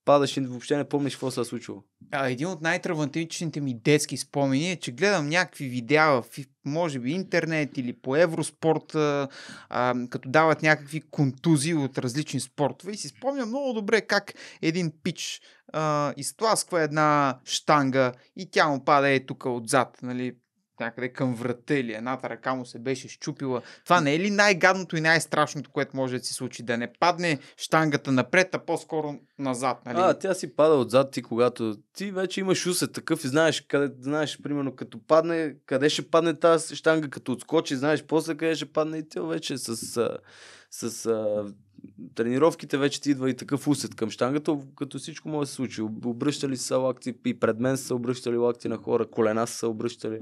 падаш и въобще не помниш какво се е случило. А, един от най-травматичните ми детски спомени е, че гледам някакви видеа в може би интернет или по Евроспорт, а, а, като дават някакви контузии от различни спортове и си спомням много добре как един пич а, изтласква една штанга и тя му пада е тук отзад, нали, някъде към врата или едната ръка му се беше щупила. Това не е ли най-гадното и най-страшното, което може да се случи? Да не падне штангата напред, а по-скоро назад. Нали? А, тя си пада отзад ти, когато ти вече имаш усет такъв и знаеш, къде, знаеш, примерно, като падне, къде ще падне тази штанга, като отскочи, знаеш после къде ще падне и ти вече е с, с, с тренировките вече ти идва и такъв усет към штангата, като всичко може да се случи. Обръщали са лакти и пред мен са обръщали лакти на хора, колена са обръщали.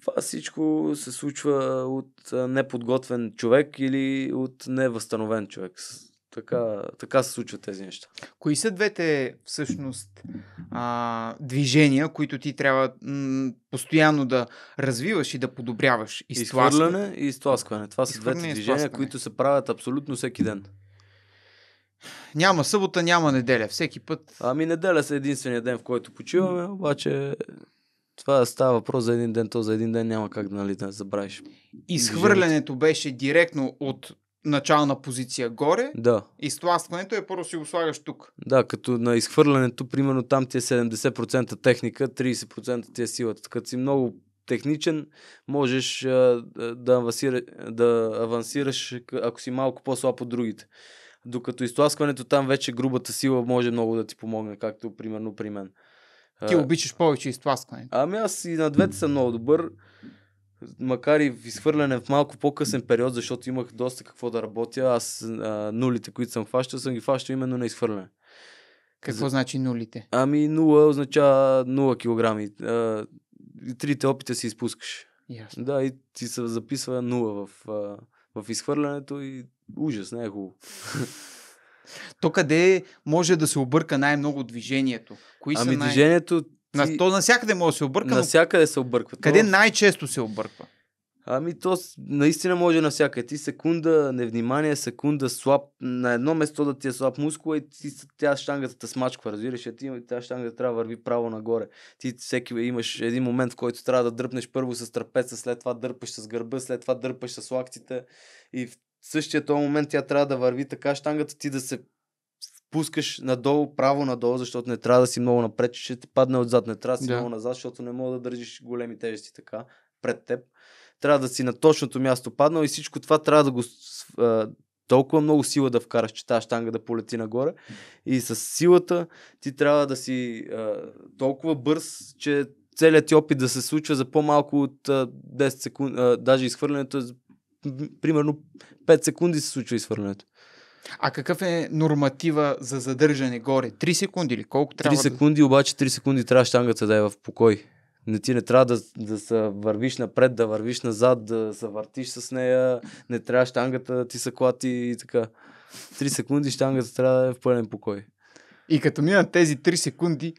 Това всичко се случва от неподготвен човек или от невъзстановен човек така, така се случват тези неща. Кои са двете всъщност а, движения, които ти трябва м, постоянно да развиваш и да подобряваш? Изтласкване. Изхвърляне и изтласкване. Това са двете движения, които се правят абсолютно всеки ден. Няма събота, няма неделя. Всеки път. Ами неделя са единствения ден, в който почиваме, обаче това става въпрос за един ден, то за един ден няма как да нали, да забравиш. Изхвърлянето беше директно от начална позиция горе. Да. И стласкването е първо си го слагаш тук. Да, като на изхвърлянето, примерно там ти е 70% техника, 30% ти е силата. Като си много техничен, можеш а, да, авансира, да авансираш, ако си малко по-слаб от другите. Докато изтласкването там вече грубата сила може много да ти помогне, както примерно при мен. Ти обичаш повече изтласкване. Ами аз и на двете съм много добър макар и в изхвърляне в малко по-късен период, защото имах доста какво да работя, аз а, нулите, които съм хващал, съм ги хващал именно на изхвърляне. Какво За... значи нулите? Ами нула означава 0 килограми. А, трите опита си изпускаш. Ясно. Да, и ти се записва нула в, а, в изхвърлянето и ужас, не е хубаво. (laughs) То къде може да се обърка най-много движението? Кои ами са най- движението на, то насякъде може да се обърка. Насякъде се обърква. Къде то... най-често се обърква? Ами то наистина може навсякъде. Ти секунда невнимание, секунда слаб, на едно место да ти е слаб мускула и ти, тя штангата те смачква, разбираш, ти тя щангата трябва да върви право нагоре. Ти всеки имаш един момент, в който трябва да дръпнеш първо с трапеца, след това дърпаш с гърба, след това дърпаш с лактите и в същия този момент тя трябва да върви така штангата ти да се пускаш надолу, право надолу, защото не трябва да си много напред, ще ти падне отзад, не трябва да си да. много назад, защото не мога да държиш големи тежести така пред теб. Трябва да си на точното място паднал и всичко това трябва да го толкова много сила да вкараш, че тази штанга да полети нагоре. И с силата ти трябва да си а, толкова бърз, че целият ти опит да се случва за по-малко от а, 10 секунди, даже изхвърлянето, е примерно 5 секунди се случва изхвърлянето. А какъв е норматива за задържане горе? Три секунди или колко трябва? Три секунди, да... обаче три секунди трябва щангата да е в покой. Не ти не трябва да, да се вървиш напред, да вървиш назад, да се въртиш с нея, не трябва щангата да ти се клати и така. Три секунди щангата трябва да е в пълен покой. И като минат тези 3 секунди,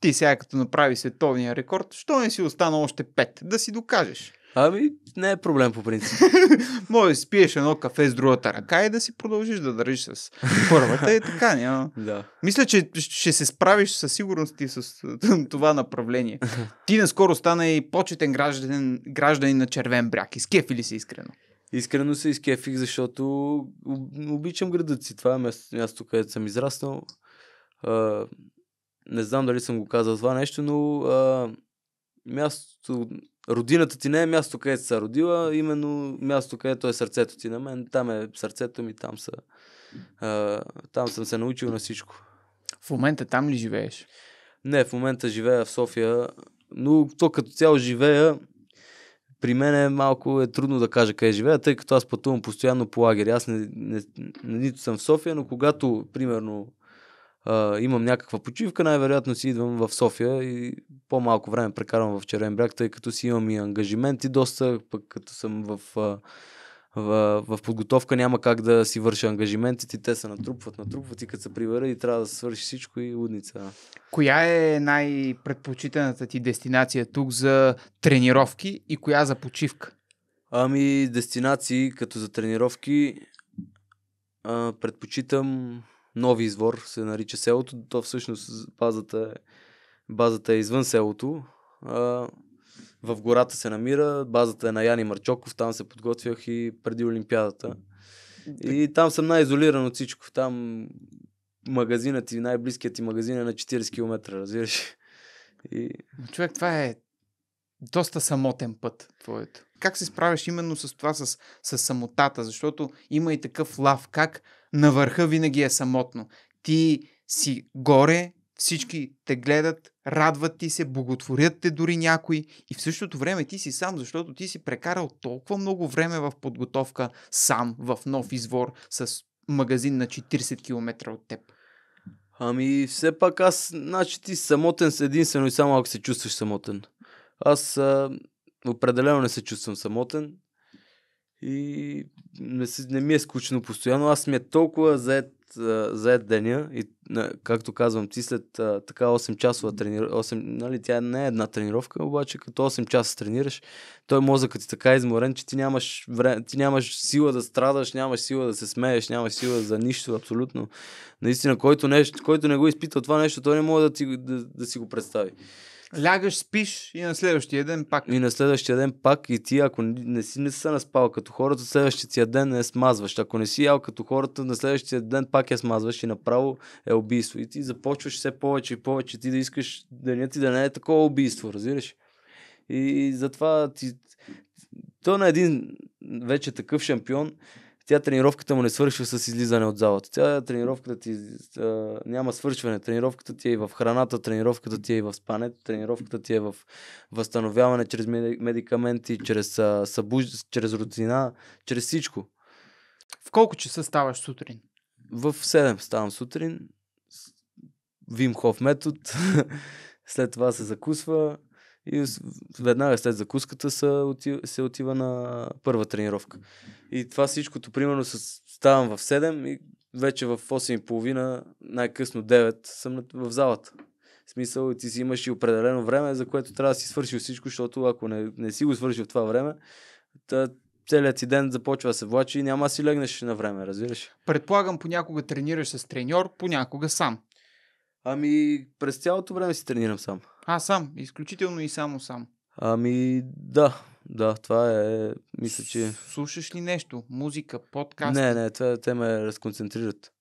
ти сега като направи световния рекорд, що не си остана още пет, Да си докажеш. Ами, не е проблем по принцип. (laughs) Може да спиеш едно кафе с другата ръка и да си продължиш да държиш с първата и така няма. (laughs) Да. Мисля, че ще се справиш със сигурност и с (laughs) това направление. Ти наскоро стана и почетен гражданин, гражданин на Червен бряг. Изкефи ли се искрено? Искрено се изкефих, защото обичам градът си. Това е място, място където съм израснал. А, не знам дали съм го казал това нещо, но а, мястото родината ти не е място, където се е родила, именно място, където е сърцето ти на мен. Там е сърцето ми, там, са, а, там съм се научил на всичко. В момента там ли живееш? Не, в момента живея в София, но то като цяло живея, при мен е малко е трудно да кажа къде живея, тъй като аз пътувам постоянно по лагери. Аз не, не, не, нито съм в София, но когато, примерно, а, имам някаква почивка, най-вероятно си идвам в София и по-малко време прекарвам в Черен бряг, тъй като си имам и ангажименти доста, пък като съм в, а, в, в подготовка няма как да си върша ангажиментите, те се натрупват, натрупват и като се прибера и трябва да се свърши всичко и лудница. Коя е най-предпочитаната ти дестинация тук за тренировки и коя за почивка? Ами, дестинации като за тренировки а, предпочитам нови извор, се нарича селото. То всъщност базата е, базата е извън селото. А, в гората се намира, базата е на Яни Марчоков, там се подготвях и преди Олимпиадата. И там съм най-изолиран от всичко. Там магазинът и най-близкият ти магазин е на 40 км, разбираш. И... Човек, това е доста самотен път, твоето. Как се справяш именно с това, с, с самотата? Защото има и такъв лав, как на върха винаги е самотно. Ти си горе, всички те гледат, радват ти се, боготворят те дори някои и в същото време ти си сам, защото ти си прекарал толкова много време в подготовка сам, в нов извор, с магазин на 40 км от теб. Ами, все пак аз, значи ти самотен единствено и само ако се чувстваш самотен. Аз а, определено не се чувствам самотен и не, си, не ми е скучно постоянно. Аз ми е толкова заед, заед деня и както казвам ти след така 8 часова тренировка, 8, нали, тя не е една тренировка, обаче като 8 часа тренираш, той мозъкът ти така е изморен, че ти нямаш, вре... ти нямаш сила да страдаш, нямаш сила да се смееш, нямаш сила за нищо абсолютно. Наистина, който, нещо, който не го е изпитва това нещо, той не може да, ти, да, да си го представи. Лягаш, спиш и на следващия ден пак. И на следващия ден пак и ти, ако не си не се наспал като хората, следващия ден не смазваш. Ако не си ял като хората, на следващия ден пак я е смазваш и направо е убийство. И ти започваш все повече и повече ти да искаш денят ти да не е такова убийство, разбираш? И затова ти... То е на един вече такъв шампион, тя тренировката му не свършва с излизане от залата. Тя тренировката ти а, няма свършване. Тренировката ти е и в храната, тренировката ти е и в спането, тренировката ти е в възстановяване чрез медикаменти, чрез, а, събуж... чрез рутина, чрез всичко. В колко часа ставаш сутрин? В 7 ставам сутрин. Вимхов метод. (laughs) След това се закусва. И веднага след закуската се отива, се отива на първа тренировка. И това всичкото, примерно, с, ставам в 7 и вече в 8.30, най-късно 9, съм в залата. В смисъл, ти си имаш и определено време, за което трябва да си свършил всичко, защото ако не, не си го свършил това време, та, целият си ден започва да се влачи и няма да си легнеш на време, разбираш. Предполагам, понякога тренираш с треньор, понякога сам. Ами, през цялото време си тренирам сам. А, сам. Изключително и само сам. Ами, да. Да, това е, мисля, че... Слушаш ли нещо? Музика, подкаст? Не, не, това те ме разконцентрират.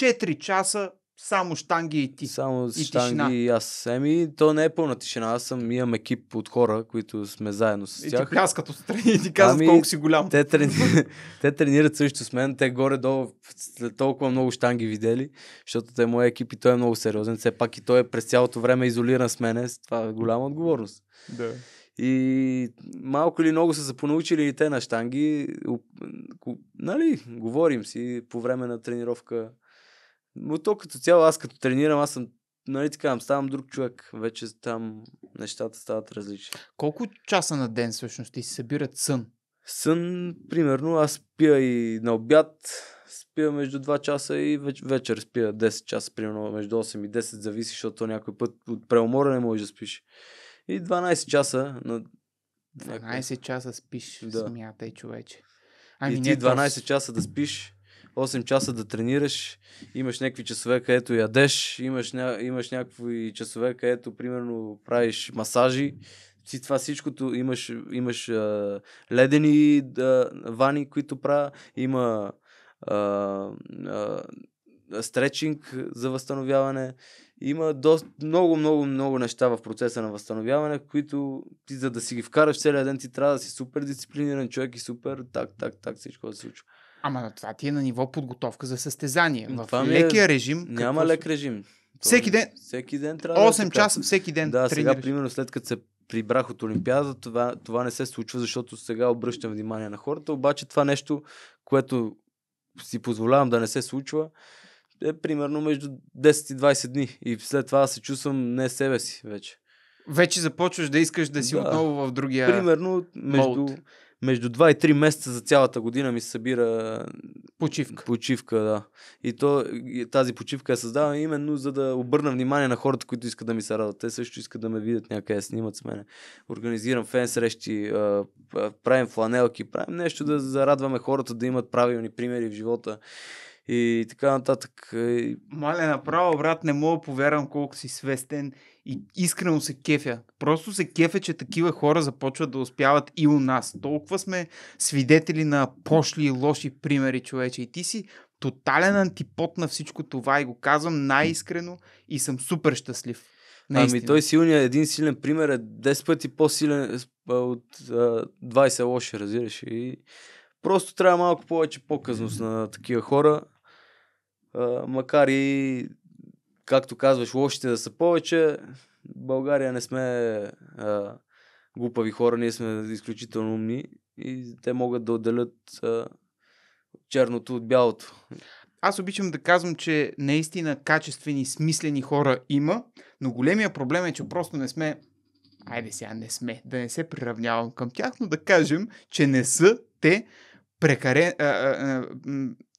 4 часа само штанги и ти. Само и штанги тишина. и аз. семи. то не е пълна тишина. Аз съм, имам екип от хора, които сме заедно с тях. И ти пляскат страни и ти казват ами, колко си голям. Те, трени... (laughs) те тренират също с мен. Те горе-долу след толкова много штанги видели, защото те моя екип и той е много сериозен. Все пак и той е през цялото време изолиран с мене. Това е голяма отговорност. Да. И малко или много са се понаучили и те на штанги. Нали, говорим си по време на тренировка но то като цяло, аз като тренирам, аз съм, нали така, ставам друг човек. Вече там нещата стават различни. Колко часа на ден всъщност ти се събират сън? Сън, примерно, аз пия и на обяд, спия между 2 часа и веч- вечер спия 10 часа, примерно между 8 и 10, зависи, защото някой път от преумора не можеш да спиш. И 12 часа на 12 часа спиш, да. смятай човече. Ами и ти 12 часа да спиш, 8 часа да тренираш, имаш някакви часове, където ядеш, имаш, ня... имаш някакви часове, където примерно правиш масажи, си това всичкото, имаш, имаш а, ледени а, вани, които правя, има а, а, стречинг за възстановяване. Има доста, много, много, много неща в процеса на възстановяване, които ти за да си ги вкараш целият ден, ти трябва да си супер дисциплиниран човек и супер так, так, так, всичко да се случва. Ама това ти е на ниво подготовка за състезание. Ами, в това е лекия е... режим. Няма какво... лек режим. Това всеки ден. Всеки ден трябва. 8 да е часа всеки ден. Да, тренираш. сега, примерно, след като се прибрах от Олимпиада, това, това не се случва, защото сега обръщам внимание на хората, обаче това нещо, което си позволявам да не се случва, е примерно между 10 и 20 дни. И след това се чувствам не себе си вече. Вече започваш да искаш да си да. отново в другия. Примерно, между. Молд между 2 и 3 месеца за цялата година ми се събира почивка. Почивка, да. И то, тази почивка я създавам именно за да обърна внимание на хората, които искат да ми се радват. Те също искат да ме видят някъде, снимат с мене. Организирам фен срещи, правим фланелки, правим нещо да зарадваме хората да имат правилни примери в живота и така нататък. Мале, направо, брат, не мога да повярвам колко си свестен и искрено се кефя. Просто се кефя, че такива хора започват да успяват и у нас. Толкова сме свидетели на пошли и лоши примери, човече. И ти си тотален антипод на всичко това и го казвам най-искрено и съм супер щастлив. Ами, Наистина. Ами той силният, един силен пример е 10 пъти по-силен е, от а, 20 лоши, разбираш. И Просто трябва малко повече показност на такива хора. А, макар и, както казваш, лошите да са повече, България не сме а, глупави хора, ние сме изключително умни и те могат да отделят а, черното от бялото. Аз обичам да казвам, че наистина качествени, смислени хора има, но големия проблем е, че просто не сме. Айде сега, не сме, да не се приравнявам към тях, но да кажем, че не са те прекаре, а, а,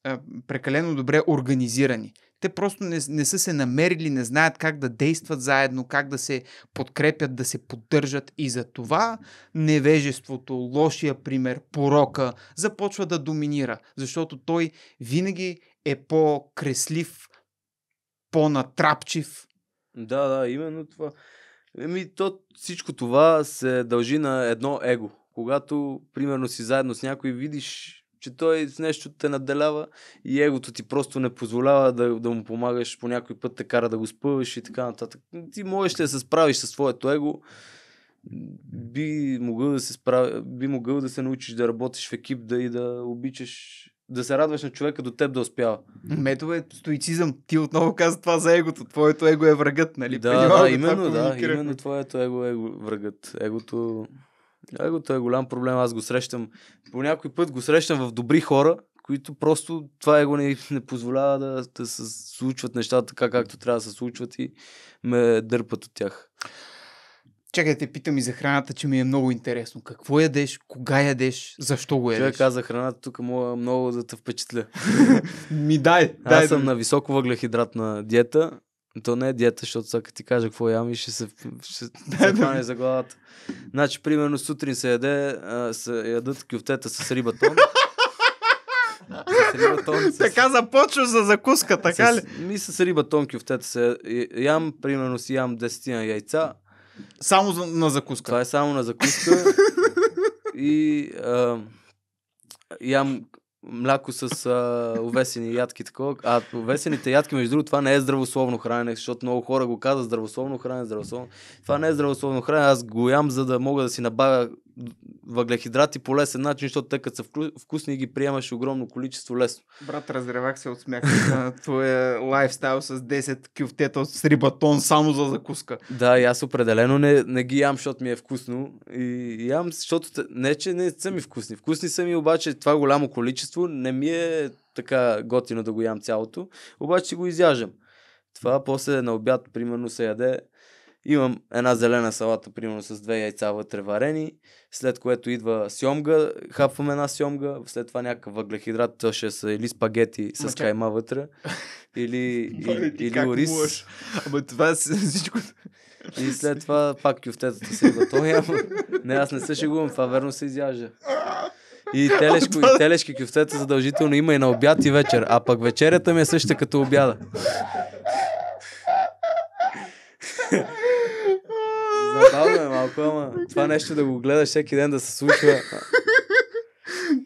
а, прекалено добре организирани. Те просто не, не са се намерили, не знаят как да действат заедно, как да се подкрепят, да се поддържат. И за това невежеството, лошия пример, порока започва да доминира, защото той винаги е по-креслив, по-натрапчив. Да, да, именно това. Еми, то, всичко това се дължи на едно его когато, примерно, си заедно с някой, видиш, че той с нещо те наделява и егото ти просто не позволява да, да му помагаш, по някой път те кара да го спъваш и така нататък. Ти можеш да се справиш със своето его, би могъл да се справи, би могъл да се научиш да работиш в екип, да и да обичаш да се радваш на човека до теб да успява. Метове, стоицизъм. Ти отново каза това за егото. Твоето его е врагът, нали? Да, Преди да, именно, да, именно твоето его е врагът. Егото Гледай го, той е голям проблем. Аз го срещам. По някой път го срещам в добри хора, които просто това его не, не позволява да, да се случват нещата така, както трябва да се случват и ме дърпат от тях. Чакай да те питам и за храната, че ми е много интересно. Какво ядеш, кога ядеш, защо го ядеш? Човек каза храната, тук мога много да те впечатля. (laughs) ми дай, дай. Аз съм на високо въглехидратна диета. То не е диета, защото сега ти кажа какво ям и ще се, ще (laughs) се хване за главата. Значи, примерно, сутрин се яде, а, се ядат кюфтета с рибатон. (laughs) с с... Така започваш за закуска, така с, ли? Ми с рибатон кюфтета се ям, примерно си ям десетина яйца. Само на закуска? Това е само на закуска. (laughs) и а, ям мляко с а, увесени ядки. Такова. А увесените ядки, между другото, това не е здравословно хранене, защото много хора го казват здравословно хранене, здравословно. Това не е здравословно хранене. Аз го ям, за да мога да си набавя въглехидрати по лесен начин, защото те като са вкусни ги приемаш огромно количество лесно. Брат, разревах се от смях на твоя лайфстайл с 10 кюфтета с рибатон само за закуска. Да, и аз определено не, не ги ям, защото ми е вкусно. И ям, защото не, че не са ми вкусни. Вкусни са ми обаче това голямо количество количество. Не ми е така готино да го ям цялото, обаче си го изяжам. Това после на обяд, примерно, се яде. Имам една зелена салата, примерно с две яйца вътре варени, след което идва сьомга, хапвам една сьомга, след това някакъв въглехидрат, то ще са или спагети с Мача. кайма вътре, или, и, (laughs) или ориз. Можеш? Ама това е всичко. И след това пак кюфтетата се идва. То Не, аз не се шегувам, това верно се изяжа. (laughs) И телешко, и телешки кюфтета задължително има и на обяд и вечер. А пък вечерята ми е същата като обяда. Забавно е малко, ама това нещо да го гледаш всеки ден да се случва.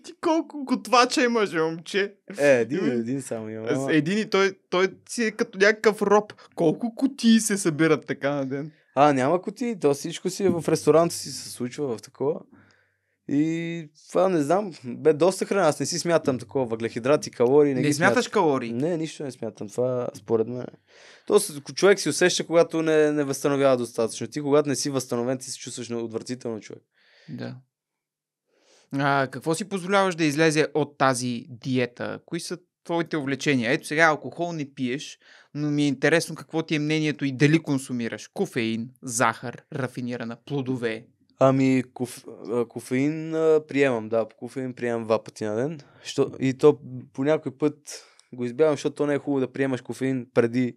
Ти колко готвача имаш, момче? Е, един, един само има. Един и той, той си е като някакъв роб. Колко кутии се събират така на ден? А, няма кутии. То всичко си е в ресторанта си се случва в такова. И това не знам, бе доста храна. Аз не си смятам такова въглехидрати, калории. Не, не ги смяташ смят... калории? Не, нищо не смятам. Това според мен. То човек си усеща, когато не, не възстановява достатъчно. Ти, когато не си възстановен, ти се чувстваш отвратително човек. Да. А, какво си позволяваш да излезе от тази диета? Кои са твоите увлечения? Ето сега алкохол не пиеш, но ми е интересно какво ти е мнението и дали консумираш кофеин, захар, рафинирана, плодове, Ами, коф... кофеин приемам, да. Кофеин приемам два пъти на ден. Що... И то по някой път го избягвам, защото то не е хубаво да приемаш кофеин преди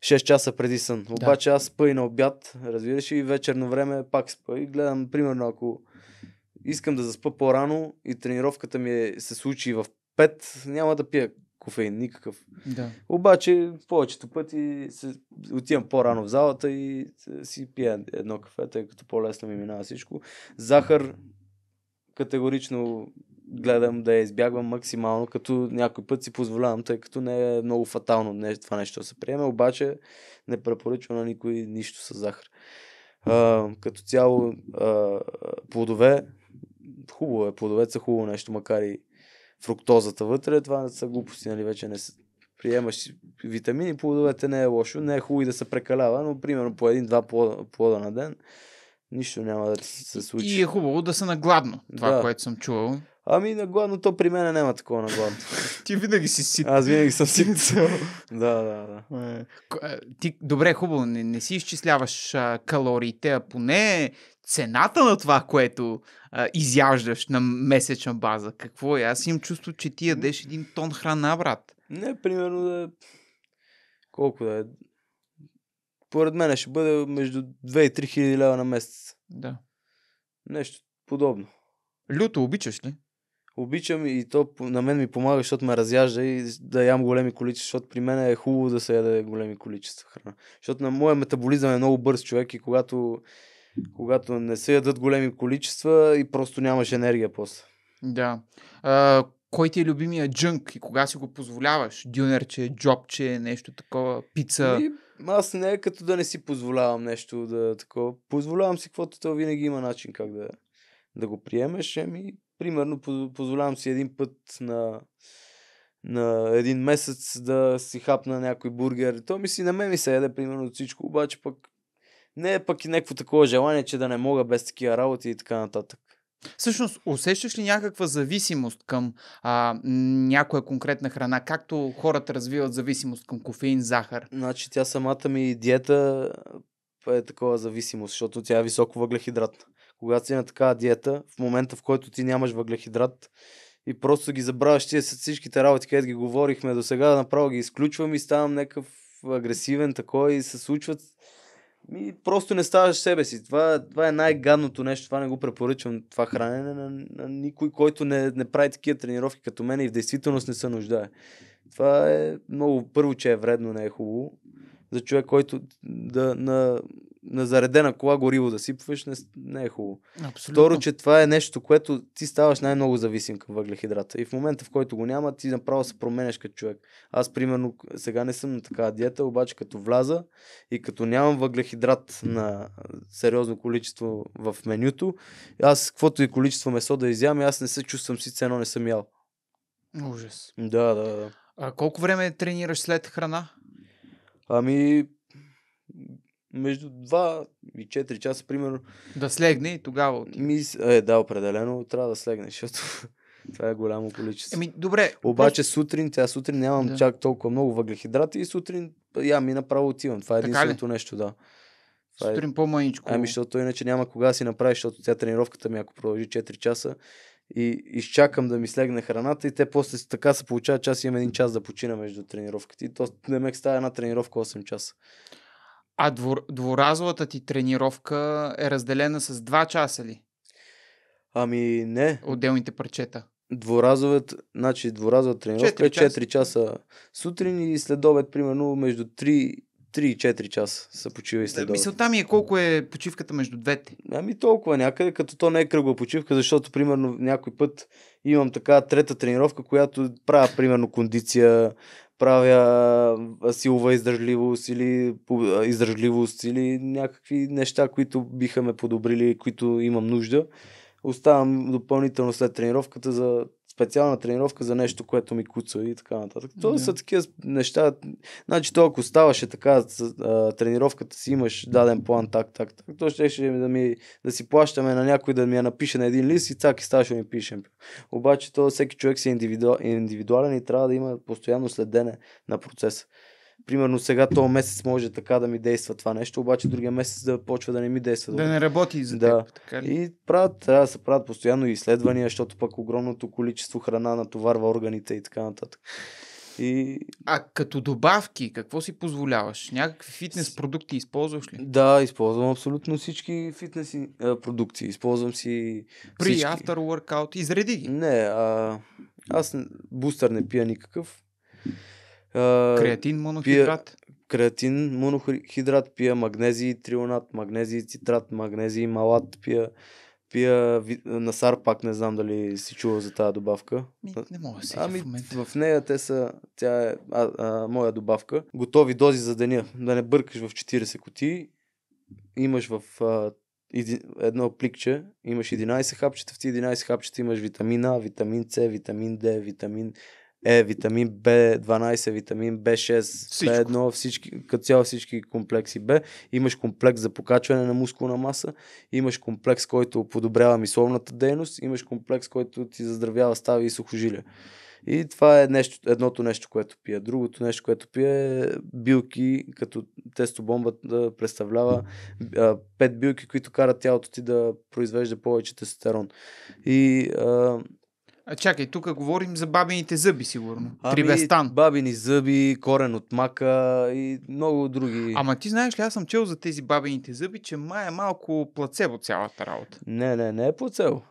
6 часа преди сън. Да. Обаче аз спа и на обяд, разбираш, и вечерно време пак спа и гледам, примерно, ако искам да заспа по-рано и тренировката ми е, се случи в 5, няма да пия кофеин, никакъв. Да. Обаче повечето пъти се, отивам по-рано в залата и си пия едно кафе, тъй като по-лесно ми минава всичко. Захар категорично гледам да я избягвам максимално, като някой път си позволявам, тъй като не е много фатално не, това нещо да се приеме, обаче не препоръчвам на никой нищо с захар. А, като цяло а, плодове, хубаво е, плодове са хубаво нещо, макар и фруктозата вътре, това не са глупости, нали, вече не са, приемаш витамини, плодовете не е лошо, не е хубаво и да се прекалява, но примерно по един-два плода, плода на ден, нищо няма да се случи. И е хубаво да се нагладно, това, да. което съм чувал. Ами на гладното при мен няма такова на гладното. (laughs) Ти винаги си сит. Аз винаги съм (laughs) сит. да, да, да. Е, е, ти, добре, хубаво, не, не си изчисляваш а, калориите, а поне цената на това, което а, изяждаш на месечна база. Какво е? Аз имам чувство, че ти ядеш един тон храна, брат. Не, примерно да е Колко да е? Поред мен ще бъде между 2 и 3 хиляди лева на месец. Да. Нещо подобно. Люто обичаш ли? Обичам и то на мен ми помага, защото ме разяжда и да ям големи количества, защото при мен е хубаво да се яде големи количества храна. Защото на моя метаболизъм е много бърз човек и когато, когато не се ядат големи количества и просто нямаш енергия после. Да. А, кой ти е любимия джънк и кога си го позволяваш? Дюнерче, джобче, е нещо такова, пица? И аз не е като да не си позволявам нещо да е такова. Позволявам си каквото то винаги има начин как да, да го приемеш. Еми, Примерно, позволявам си един път на, на един месец да си хапна някой бургер. То ми си на мен ми се яде примерно от всичко, обаче пък не е пък и някакво такова желание, че да не мога без такива работи и така нататък. Всъщност, усещаш ли някаква зависимост към а, някоя конкретна храна, както хората развиват зависимост към кофеин, захар? Значи тя самата ми диета е такова зависимост, защото тя е високо въглехидратна когато си на такава диета, в момента в който ти нямаш въглехидрат и просто ги забравяш тия с всичките работи, където ги говорихме до сега, направо ги изключвам и ставам някакъв агресивен такой и се случват И просто не ставаш себе си. Това, това е най-гадното нещо. Това не го препоръчвам. Това хранене на, на никой, който не, не прави такива тренировки като мен и в действителност не се нуждае. Това е много първо, че е вредно, не е хубаво. За човек, който да, на, на заредена кола гориво да сипваш, не, не е хубаво. Абсолютно. Второ, че това е нещо, което ти ставаш най-много зависим към въглехидрата. И в момента, в който го няма, ти направо се променеш като човек. Аз, примерно, сега не съм на такава диета, обаче като вляза и като нямам въглехидрат на сериозно количество в менюто, аз каквото и количество месо да изям, аз не се чувствам си цено, не съм ял. Ужас. Да, да, да. А колко време тренираш след храна? Ами, между 2 и 4 часа, примерно. Да слегне и тогава. Мис... е, да, определено трябва да слегне, защото (laughs) това е голямо количество. Еми, добре. Обаче просто... сутрин, тя сутрин нямам да. чак толкова много въглехидрати и сутрин я ми направо отивам. Това е единственото нещо, да. Това е- сутрин е... по-маничко. Ами, защото иначе няма кога да си направиш, защото тя тренировката ми, ако продължи 4 часа, и изчакам да ми слегне храната и те после така се получава, че аз имам един час да почина между тренировките. И то не ме става една тренировка 8 часа. А двор, дворазовата ти тренировка е разделена с два часа ли? Ами не. Отделните парчета. Значи дворазовата, значи дворазова тренировка 4 е часа. е 4 часа сутрин и след обед, примерно, между 3 3 и 4 часа са почива и след Мисълта ми е колко е почивката между двете. Ами толкова някъде, като то не е кръгла почивка, защото примерно някой път имам така трета тренировка, която правя примерно кондиция, правя силова издържливост или издържливост или някакви неща, които биха ме подобрили, които имам нужда. Оставам допълнително след тренировката за специална тренировка за нещо, което ми куца и така нататък. То yeah. са такива неща. Значи, то ако ставаше така, а, тренировката си имаш даден план, так, так, так, то ще, ще да, ми, да си плащаме на някой да ми я напише на един лист и цак и ставаше ми пишем. Обаче, то всеки човек си е индивиду... индивидуален и трябва да има постоянно следене на процеса примерно сега този месец може така да ми действа това нещо, обаче другия месец да почва да не ми действа. Да не работи за да. теб. Така ли? И правят, трябва да се правят постоянно изследвания, защото пък огромното количество храна натоварва органите и така нататък. И... А като добавки, какво си позволяваш? Някакви фитнес продукти използваш ли? Да, използвам абсолютно всички фитнес продукти. Използвам си При всички... after workout изреди ги? Не, а... аз бустър не пия никакъв креатин, монохидрат? Пия, креатин, монохидрат, пия магнезий, трионат, магнезий, цитрат, магнезий, малат, пия пия насар, пак не знам дали си чувал за тази добавка. Ми, не мога да си ами, в момента. В нея те са, тя е а, а, моя добавка. Готови дози за деня. Да не бъркаш в 40 кутии. Имаш в а, еди, едно пликче, имаш 11 хапчета, в ти 11 хапчета имаш витамин А, витамин С, витамин Д, витамин е, витамин B12, витамин B6, Всичко. B1, всички, като цяло всички комплекси Б. Имаш комплекс за покачване на мускулна маса, имаш комплекс, който подобрява мисловната дейност, имаш комплекс, който ти заздравява стави и сухожилия. И това е нещо, едното нещо, което пия. Другото нещо, което пия е билки, като тестобомба да представлява а, пет билки, които карат тялото ти да произвежда повече тестостерон. И а, а чакай, тук говорим за бабините зъби, сигурно. Ами, Трибестан. Бабини зъби, корен от мака и много други. Ама ти знаеш ли, аз съм чел за тези бабините зъби, че май е малко плацебо цялата работа. Не, не, не е плацебо.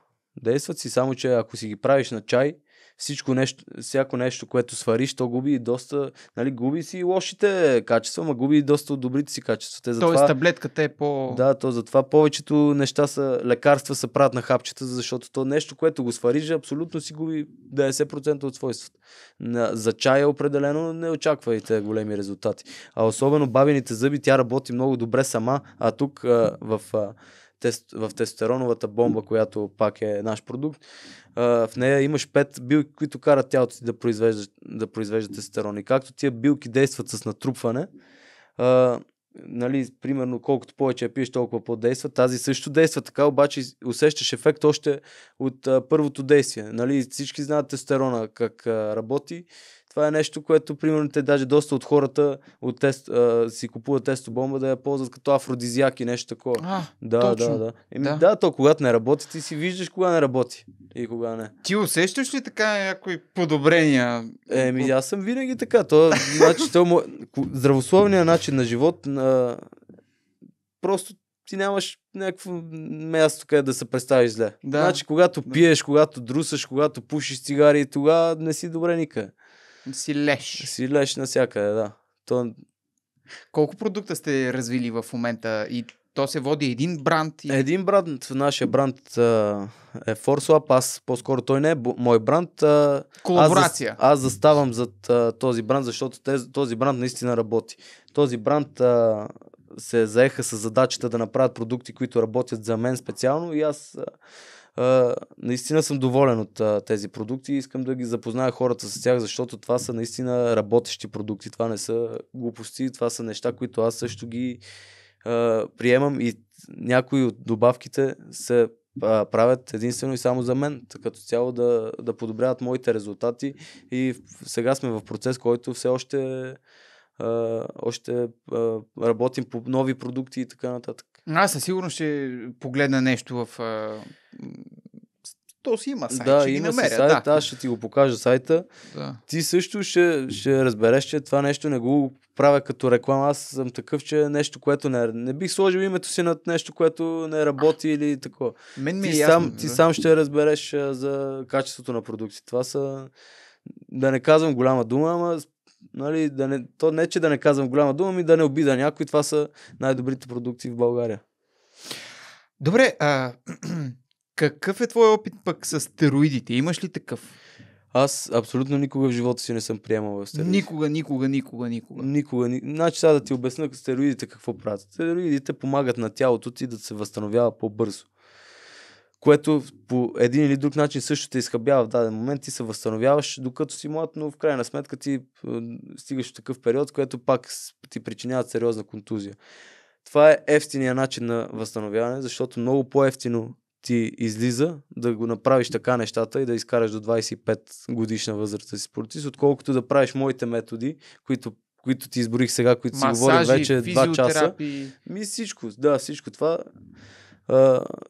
Действат си, само че ако си ги правиш на чай, всичко нещо, всяко нещо, което свариш, то губи и доста, нали, губи си лошите качества, ма губи и доста от добрите си качества. Те затова, Тоест таблетката е по... Да, то затова повечето неща са, лекарства са правят на хапчета, защото то нещо, което го свариш, абсолютно си губи 90% от свойствата. На, за чая определено не очаквайте големи резултати. А особено бабините зъби, тя работи много добре сама, а тук а, в... А, тест, в тестостероновата бомба, която пак е наш продукт, в нея имаш пет билки, които карат тялото ти да произвежда, да произвежда тестостерон. И както тия билки действат с натрупване, нали, примерно колкото повече я пиеш, толкова по-действа. Тази също действа така, обаче усещаш ефект още от а, първото действие. Нали, всички знаят тестерона как а, работи. Това е нещо, което примерно те даже доста от хората от тест, а, си купуват тестобомба да я ползват като афродизиак и нещо такова. А, да, точно. да, да. Еми, да. да, то когато не работи, ти си виждаш кога не работи и кога не. Ти усещаш ли така някои подобрения? Еми, аз съм винаги така. То, значи, то, здравословният начин на живот а, просто ти нямаш някакво място, къде да се представиш зле. Да. Значи, когато пиеш, когато друсаш, когато пушиш цигари, тогава не си добре никъде. Си леш. Си леш навсякъде, да. То... Колко продукта сте развили в момента и то се води един бранд? И... Един бранд, нашия бранд е ForSwap, аз по-скоро той не е мой бранд. Колаборация. Аз, аз заставам зад този бранд, защото този бранд наистина работи. Този бранд се заеха с задачата да направят продукти, които работят за мен специално и аз а, наистина съм доволен от а, тези продукти и искам да ги запозная хората с тях, защото това са наистина работещи продукти. Това не са глупости, това са неща, които аз също ги а, приемам и някои от добавките се а, правят единствено и само за мен, като цяло да, да подобряват моите резултати и сега сме в процес, който все още а, още а, работим по нови продукти и така нататък. Аз със сигурност ще погледна нещо в... А... То си има сайт, да, ще има намеря. сайт, да. аз ще ти го покажа сайта. Да. Ти също ще, ще разбереш, че това нещо не го правя като реклама. Аз съм такъв, че е нещо, което не, не бих сложил името си над нещо, което не работи или такова. Мен ми ти, е ясно, сам, да. ти сам ще разбереш за качеството на продукти. Това са да не казвам голяма дума, ама нали, да не, то не че да не казвам голяма дума, ми да не обида някой. Това са най-добрите продукции в България. Добре, а, (clears throat) какъв е твой опит пък с стероидите? Имаш ли такъв? Аз абсолютно никога в живота си не съм приемал стероиди. Никога, никога, никога, никога. Никога. Ни... Значи сега да ти обясня стероидите какво правят. Стероидите помагат на тялото ти да се възстановява по-бързо което по един или друг начин също те изхъбява в даден момент, и се възстановяваш, докато си млад, но в крайна сметка ти стигаш в такъв период, което пак ти причинява сериозна контузия. Това е ефтиният начин на възстановяване, защото много по-ефтино ти излиза да го направиш така нещата и да изкараш до 25 годишна възраст си спортист, отколкото да правиш моите методи, които които ти изборих сега, които Масажи, си говорим вече 2 часа. Ми всичко, да, всичко това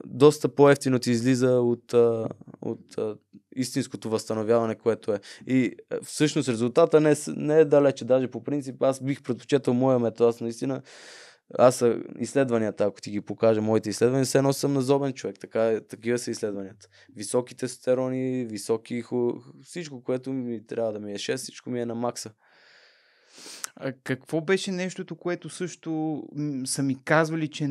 доста по-ефтино ти излиза от, а, от а, истинското възстановяване, което е. И всъщност резултата не е, не е далече. Даже по принцип аз бих предпочитал моя метод. Аз наистина аз изследванията, ако ти ги покажа, моите изследвания, все едно съм назобен човек. Така, е, такива са изследванията. Високи тестостерони, високи ху... всичко, което ми трябва да ми е 6, всичко ми е на макса. А какво беше нещото, което също са ми казвали, че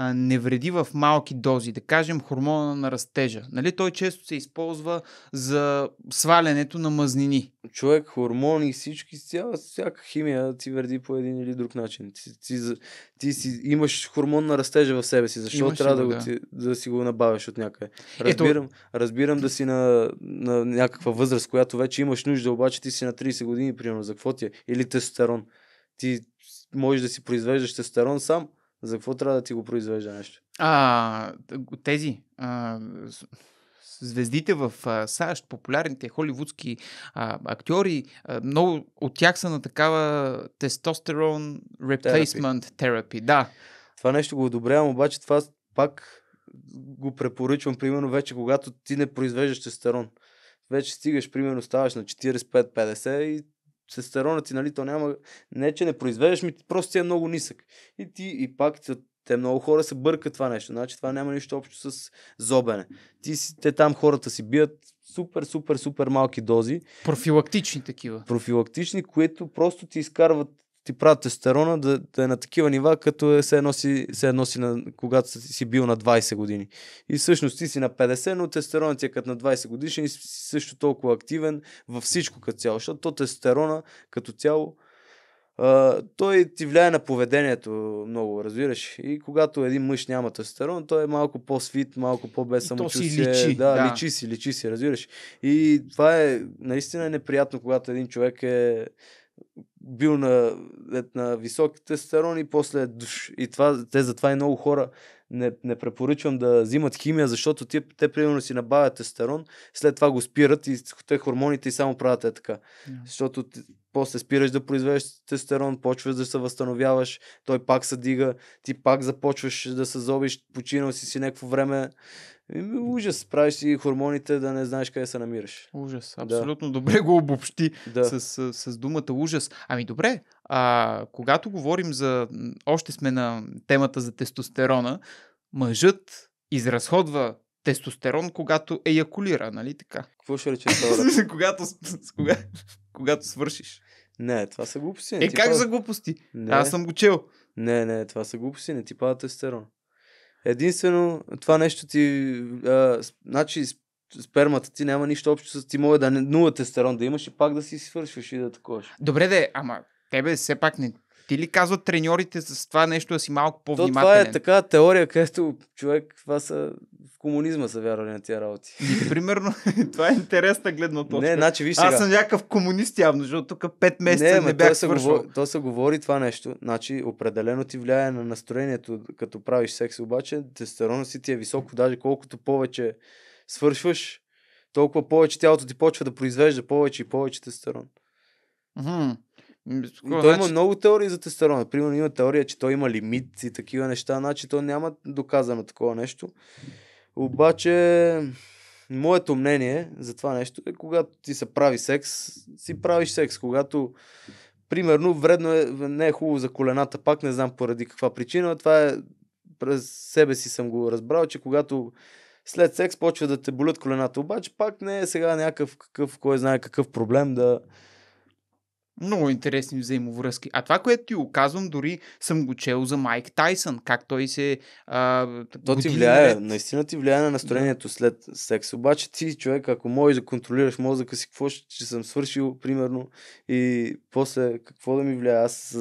а, не вреди в малки дози, да кажем хормона на растежа. Нали? Той често се използва за свалянето на мазнини. Човек, хормони, всички, всяка, всяка химия ти вреди по един или друг начин. Ти, ти, ти ти имаш хормон на растежа в себе си. Защо имаш трябва да, да. Го, ти, да си го набавяш от някъде? Разбирам, Ето... разбирам да си на, на някаква възраст, която вече имаш нужда, обаче ти си на 30 години, примерно, за какво ти е? Или тестостерон. Ти можеш да си произвеждаш тестостерон сам, за какво трябва да ти го произвежда нещо? А, тези. А, звездите в а, САЩ, популярните холивудски а, актьори, а, много от тях са на такава тестостерон replacement therapy. Да. Това нещо го одобрявам, обаче това пак го препоръчвам, примерно вече когато ти не произвеждаш тестостерон. Вече стигаш, примерно ставаш на 45-50 и тестостеронът ти, нали, то няма, не е, че не произвеждаш, ми просто ти е много нисък. И ти, и пак, те много хора се бъркат това нещо, значи това няма нищо общо с зобене. Ти, те там хората си бият супер, супер, супер малки дози. Профилактични такива. Профилактични, които просто ти изкарват ти правят тестерона да, да е на такива нива, като е, се носи, се носи на, когато си бил на 20 години. И всъщност ти си на 50, но тестерона ти е като на 20 годишен и си също толкова активен във всичко като цяло, защото то тестерона като цяло Uh, той ти влияе на поведението много, разбираш. И когато един мъж няма тестостерон, той е малко по-свит, малко по-без самочувствие. Личи, да, да, личи си, личи си, разбираш. И това е наистина неприятно, когато един човек е бил на, е, на високи тестостерон и после е душ. И това, те затова и много хора не, не препоръчвам да взимат химия, защото те, те примерно си набавят тестерон, след това го спират и те хормоните и само правят е така. Yeah. Защото ти, после спираш да произвеждаш тестерон, почваш да се възстановяваш, той пак се дига, ти пак започваш да се зобиш, починал си си някакво време Еми, ужас, правиш си хормоните да не знаеш къде се намираш. Ужас, абсолютно да. добре го обобщи да. с, с, с думата ужас. Ами добре, а, когато говорим за, още сме на темата за тестостерона, мъжът изразходва тестостерон, когато еякулира, нали така? (laughs) Какво ще рече това? (laughs) когато, кога, когато свършиш. Не, това са глупости. Не е, как пада... за глупости? Не. Аз съм го чел. Не, не, това са глупости, не ти пада тестостерон. Единствено, това нещо ти... А, значи, спермата ти няма нищо общо с... Ти може да не, нула тестерон да имаш и пак да си свършваш и да таковаш. Добре де, ама тебе все пак не ти ли казват треньорите с това нещо да си малко по-внимателен? То, това е така теория, където човек, това са в комунизма са вярвали на тия работи. И, примерно, (laughs) това е интересна гледна точка. Не, значи, виж сега. Аз съм някакъв комунист явно, защото тук 5 месеца не, не бях то се, говори, то се говори това нещо. Значи, определено ти влияе на настроението, като правиш секс, обаче тестостерона си ти е високо, даже колкото повече свършваш, толкова повече тялото ти почва да произвежда повече и повече тестостерон. Mm-hmm. Той значи... има много теории за тестостерона. Примерно има теория, че той има лимит и такива неща, значи то няма доказано такова нещо. Обаче, моето мнение за това нещо е, когато ти се прави секс, си правиш секс. Когато, примерно, вредно е, не е хубаво за колената, пак не знам поради каква причина, това е през себе си съм го разбрал, че когато след секс почва да те болят колената, обаче пак не е сега някакъв какъв, кой знае какъв проблем да, много интересни взаимовръзки. А това, което ти оказвам, дори съм го чел за Майк Тайсън, как той се... А, То ти влияе, ред. наистина ти влияе на настроението да. след секс. Обаче ти, човек, ако можеш да контролираш мозъка си, какво ще, ще съм свършил, примерно, и после какво да ми влияе, аз,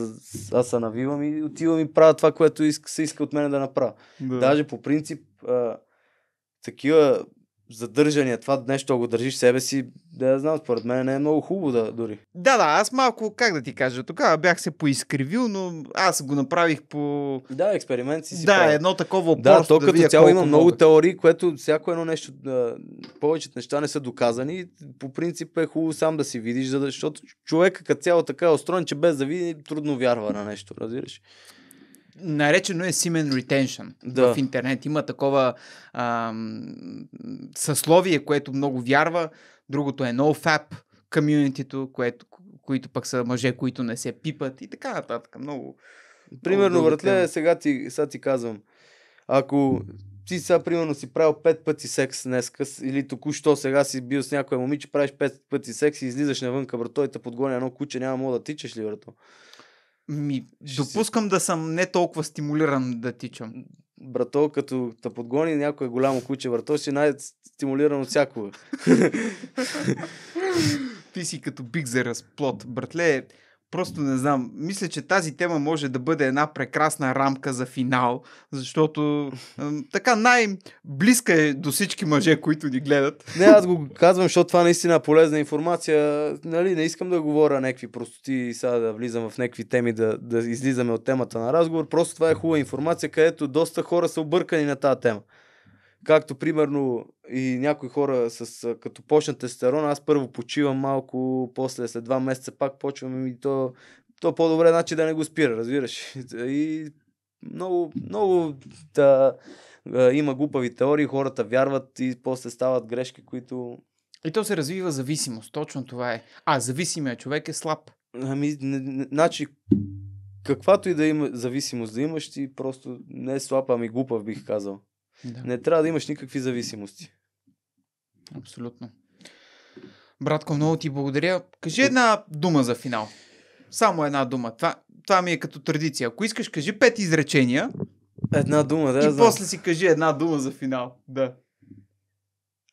аз се навивам и отивам и правя това, което иска, се иска от мен да направя. Да. Даже по принцип, а, такива задържания, това нещо го държиш себе си, да я знам, според мен не е много хубаво да дори. Да, да, аз малко, как да ти кажа, тогава бях се поискривил, но аз го направих по... Да, експеримент си си Да, правил. едно такова Да, то да като цяло има много теории, което всяко едно нещо, да, повечето неща не са доказани. По принцип е хубаво сам да си видиш, защото човека като цяло така е устроен, че без да види трудно вярва на нещо, разбираш? наречено е semen retention да. в интернет. Има такова ам, съсловие, което много вярва. Другото е nofap комьюнитито, което, които пък са мъже, които не се пипат и така нататък. Много. Примерно, братле, сега ти, сега ти казвам. Ако ти сега, примерно, си правил пет пъти секс днеска, или току-що сега си бил с някоя момиче, правиш пет пъти секс и излизаш навън, брато, и те подгоня едно куче, няма мога да тичаш ли, брато? Ми, допускам си... да съм не толкова стимулиран да тичам. Брато, като те подгони някое голямо куче, брато, си е най-стимулиран от всякога. (laughs) Ти си като бик за разплод. Братле, Просто не знам. Мисля, че тази тема може да бъде една прекрасна рамка за финал, защото (laughs) така най-близка е до всички мъже, които ни гледат. Не, аз го казвам, защото това наистина е полезна информация. Нали, не искам да говоря някакви простоти и сега да влизам в някакви теми, да, да излизаме от темата на разговор. Просто това е хубава информация, където доста хора са объркани на тази тема. Както примерно и някои хора с, като почна тестостерона, аз първо почивам малко, после след два месеца пак почвам и то, то е по-добре значи да не го спира, разбираш. (laughs) И много, много да, има глупави теории, хората вярват и после стават грешки, които... И то се развива зависимост, точно това е. А, зависимият човек е слаб. Ами, значи, каквато и да има зависимост да имаш, ти просто не е слаб, ами глупав бих казал. Да. Не трябва да имаш никакви зависимости. Абсолютно. Братко, много ти благодаря. Кажи една дума за финал. Само една дума. Това, това ми е като традиция. Ако искаш, кажи пет изречения. Една дума, да. И да, после си кажи една дума за финал. Да.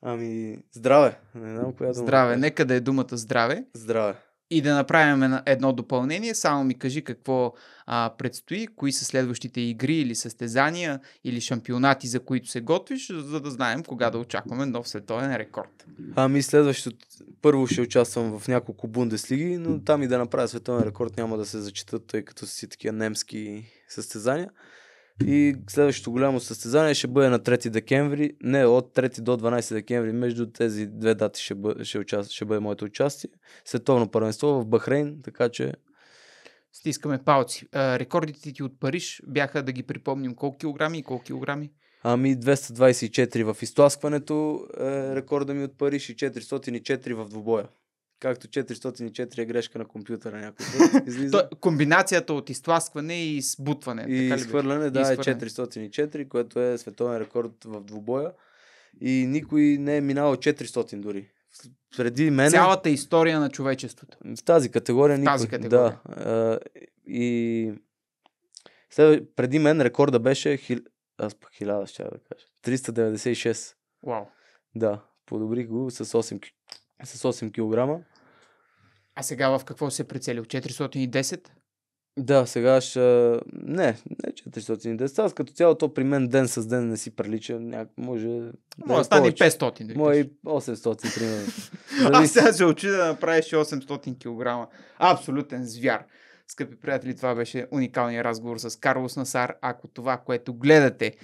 Ами, здраве. Не знам коя дума. Здраве. Нека да е думата здраве. Здраве и да направим едно допълнение. Само ми кажи какво а, предстои, кои са следващите игри или състезания или шампионати, за които се готвиш, за да знаем кога да очакваме нов световен рекорд. Ами следващото, първо ще участвам в няколко бундеслиги, но там и да направя световен рекорд няма да се зачитат, тъй като си такива немски състезания. И следващото голямо състезание ще бъде на 3 декември. Не, от 3 до 12 декември. Между тези две дати ще бъде, ще участ... ще бъде моето участие. Световно първенство в Бахрейн, така че Стискаме палци. А, рекордите ти от Париж бяха да ги припомним колко килограми и колко килограми? Ами 224 в изтласкването е рекорда ми от Париж и 404 в двубоя. Както 404 е грешка на компютъра някой (laughs) Излиза... То, е комбинацията от изтласкване и сбутване. И така ли изхвърляне, да, и е изхвърляне. е 404, което е световен рекорд в двубоя. И никой не е минал 400 дори. Преди мен. Цялата история на човечеството. В тази категория. В тази категория. Да. и след, преди мен рекорда беше хил... аз по 1000 ще да кажа. 396. Вау. Да, Подобри го с 8 с 8 кг. А сега в какво се е прицелил? 410? Да, сега ще... Не, не 410. Аз като цяло то при мен ден с ден не си прилича. Няк... Може... Е може да стане 500. Да Мой 800, примерно. (laughs) Аз сега се очи да направиш 800 кг. Абсолютен звяр. Скъпи приятели, това беше уникалният разговор с Карлос Насар. Ако това, което гледате,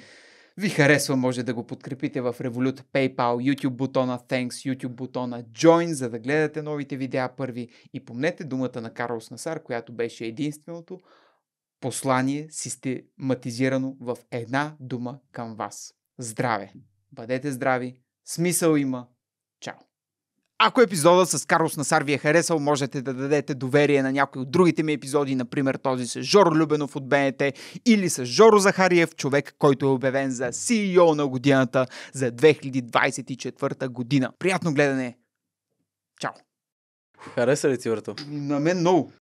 ви харесва, може да го подкрепите в Revolut, PayPal, YouTube бутона Thanks, YouTube бутона Join, за да гледате новите видеа първи. И помнете думата на Карлос Насар, която беше единственото послание систематизирано в една дума към вас. Здраве! Бъдете здрави! Смисъл има! Чао! Ако епизода с Карлос Насар ви е харесал, можете да дадете доверие на някои от другите ми епизоди, например този с Жоро Любенов от БНТ или с Жоро Захариев, човек, който е обявен за CEO на годината за 2024 година. Приятно гледане! Чао! Хареса ли ти, Върто? На мен много.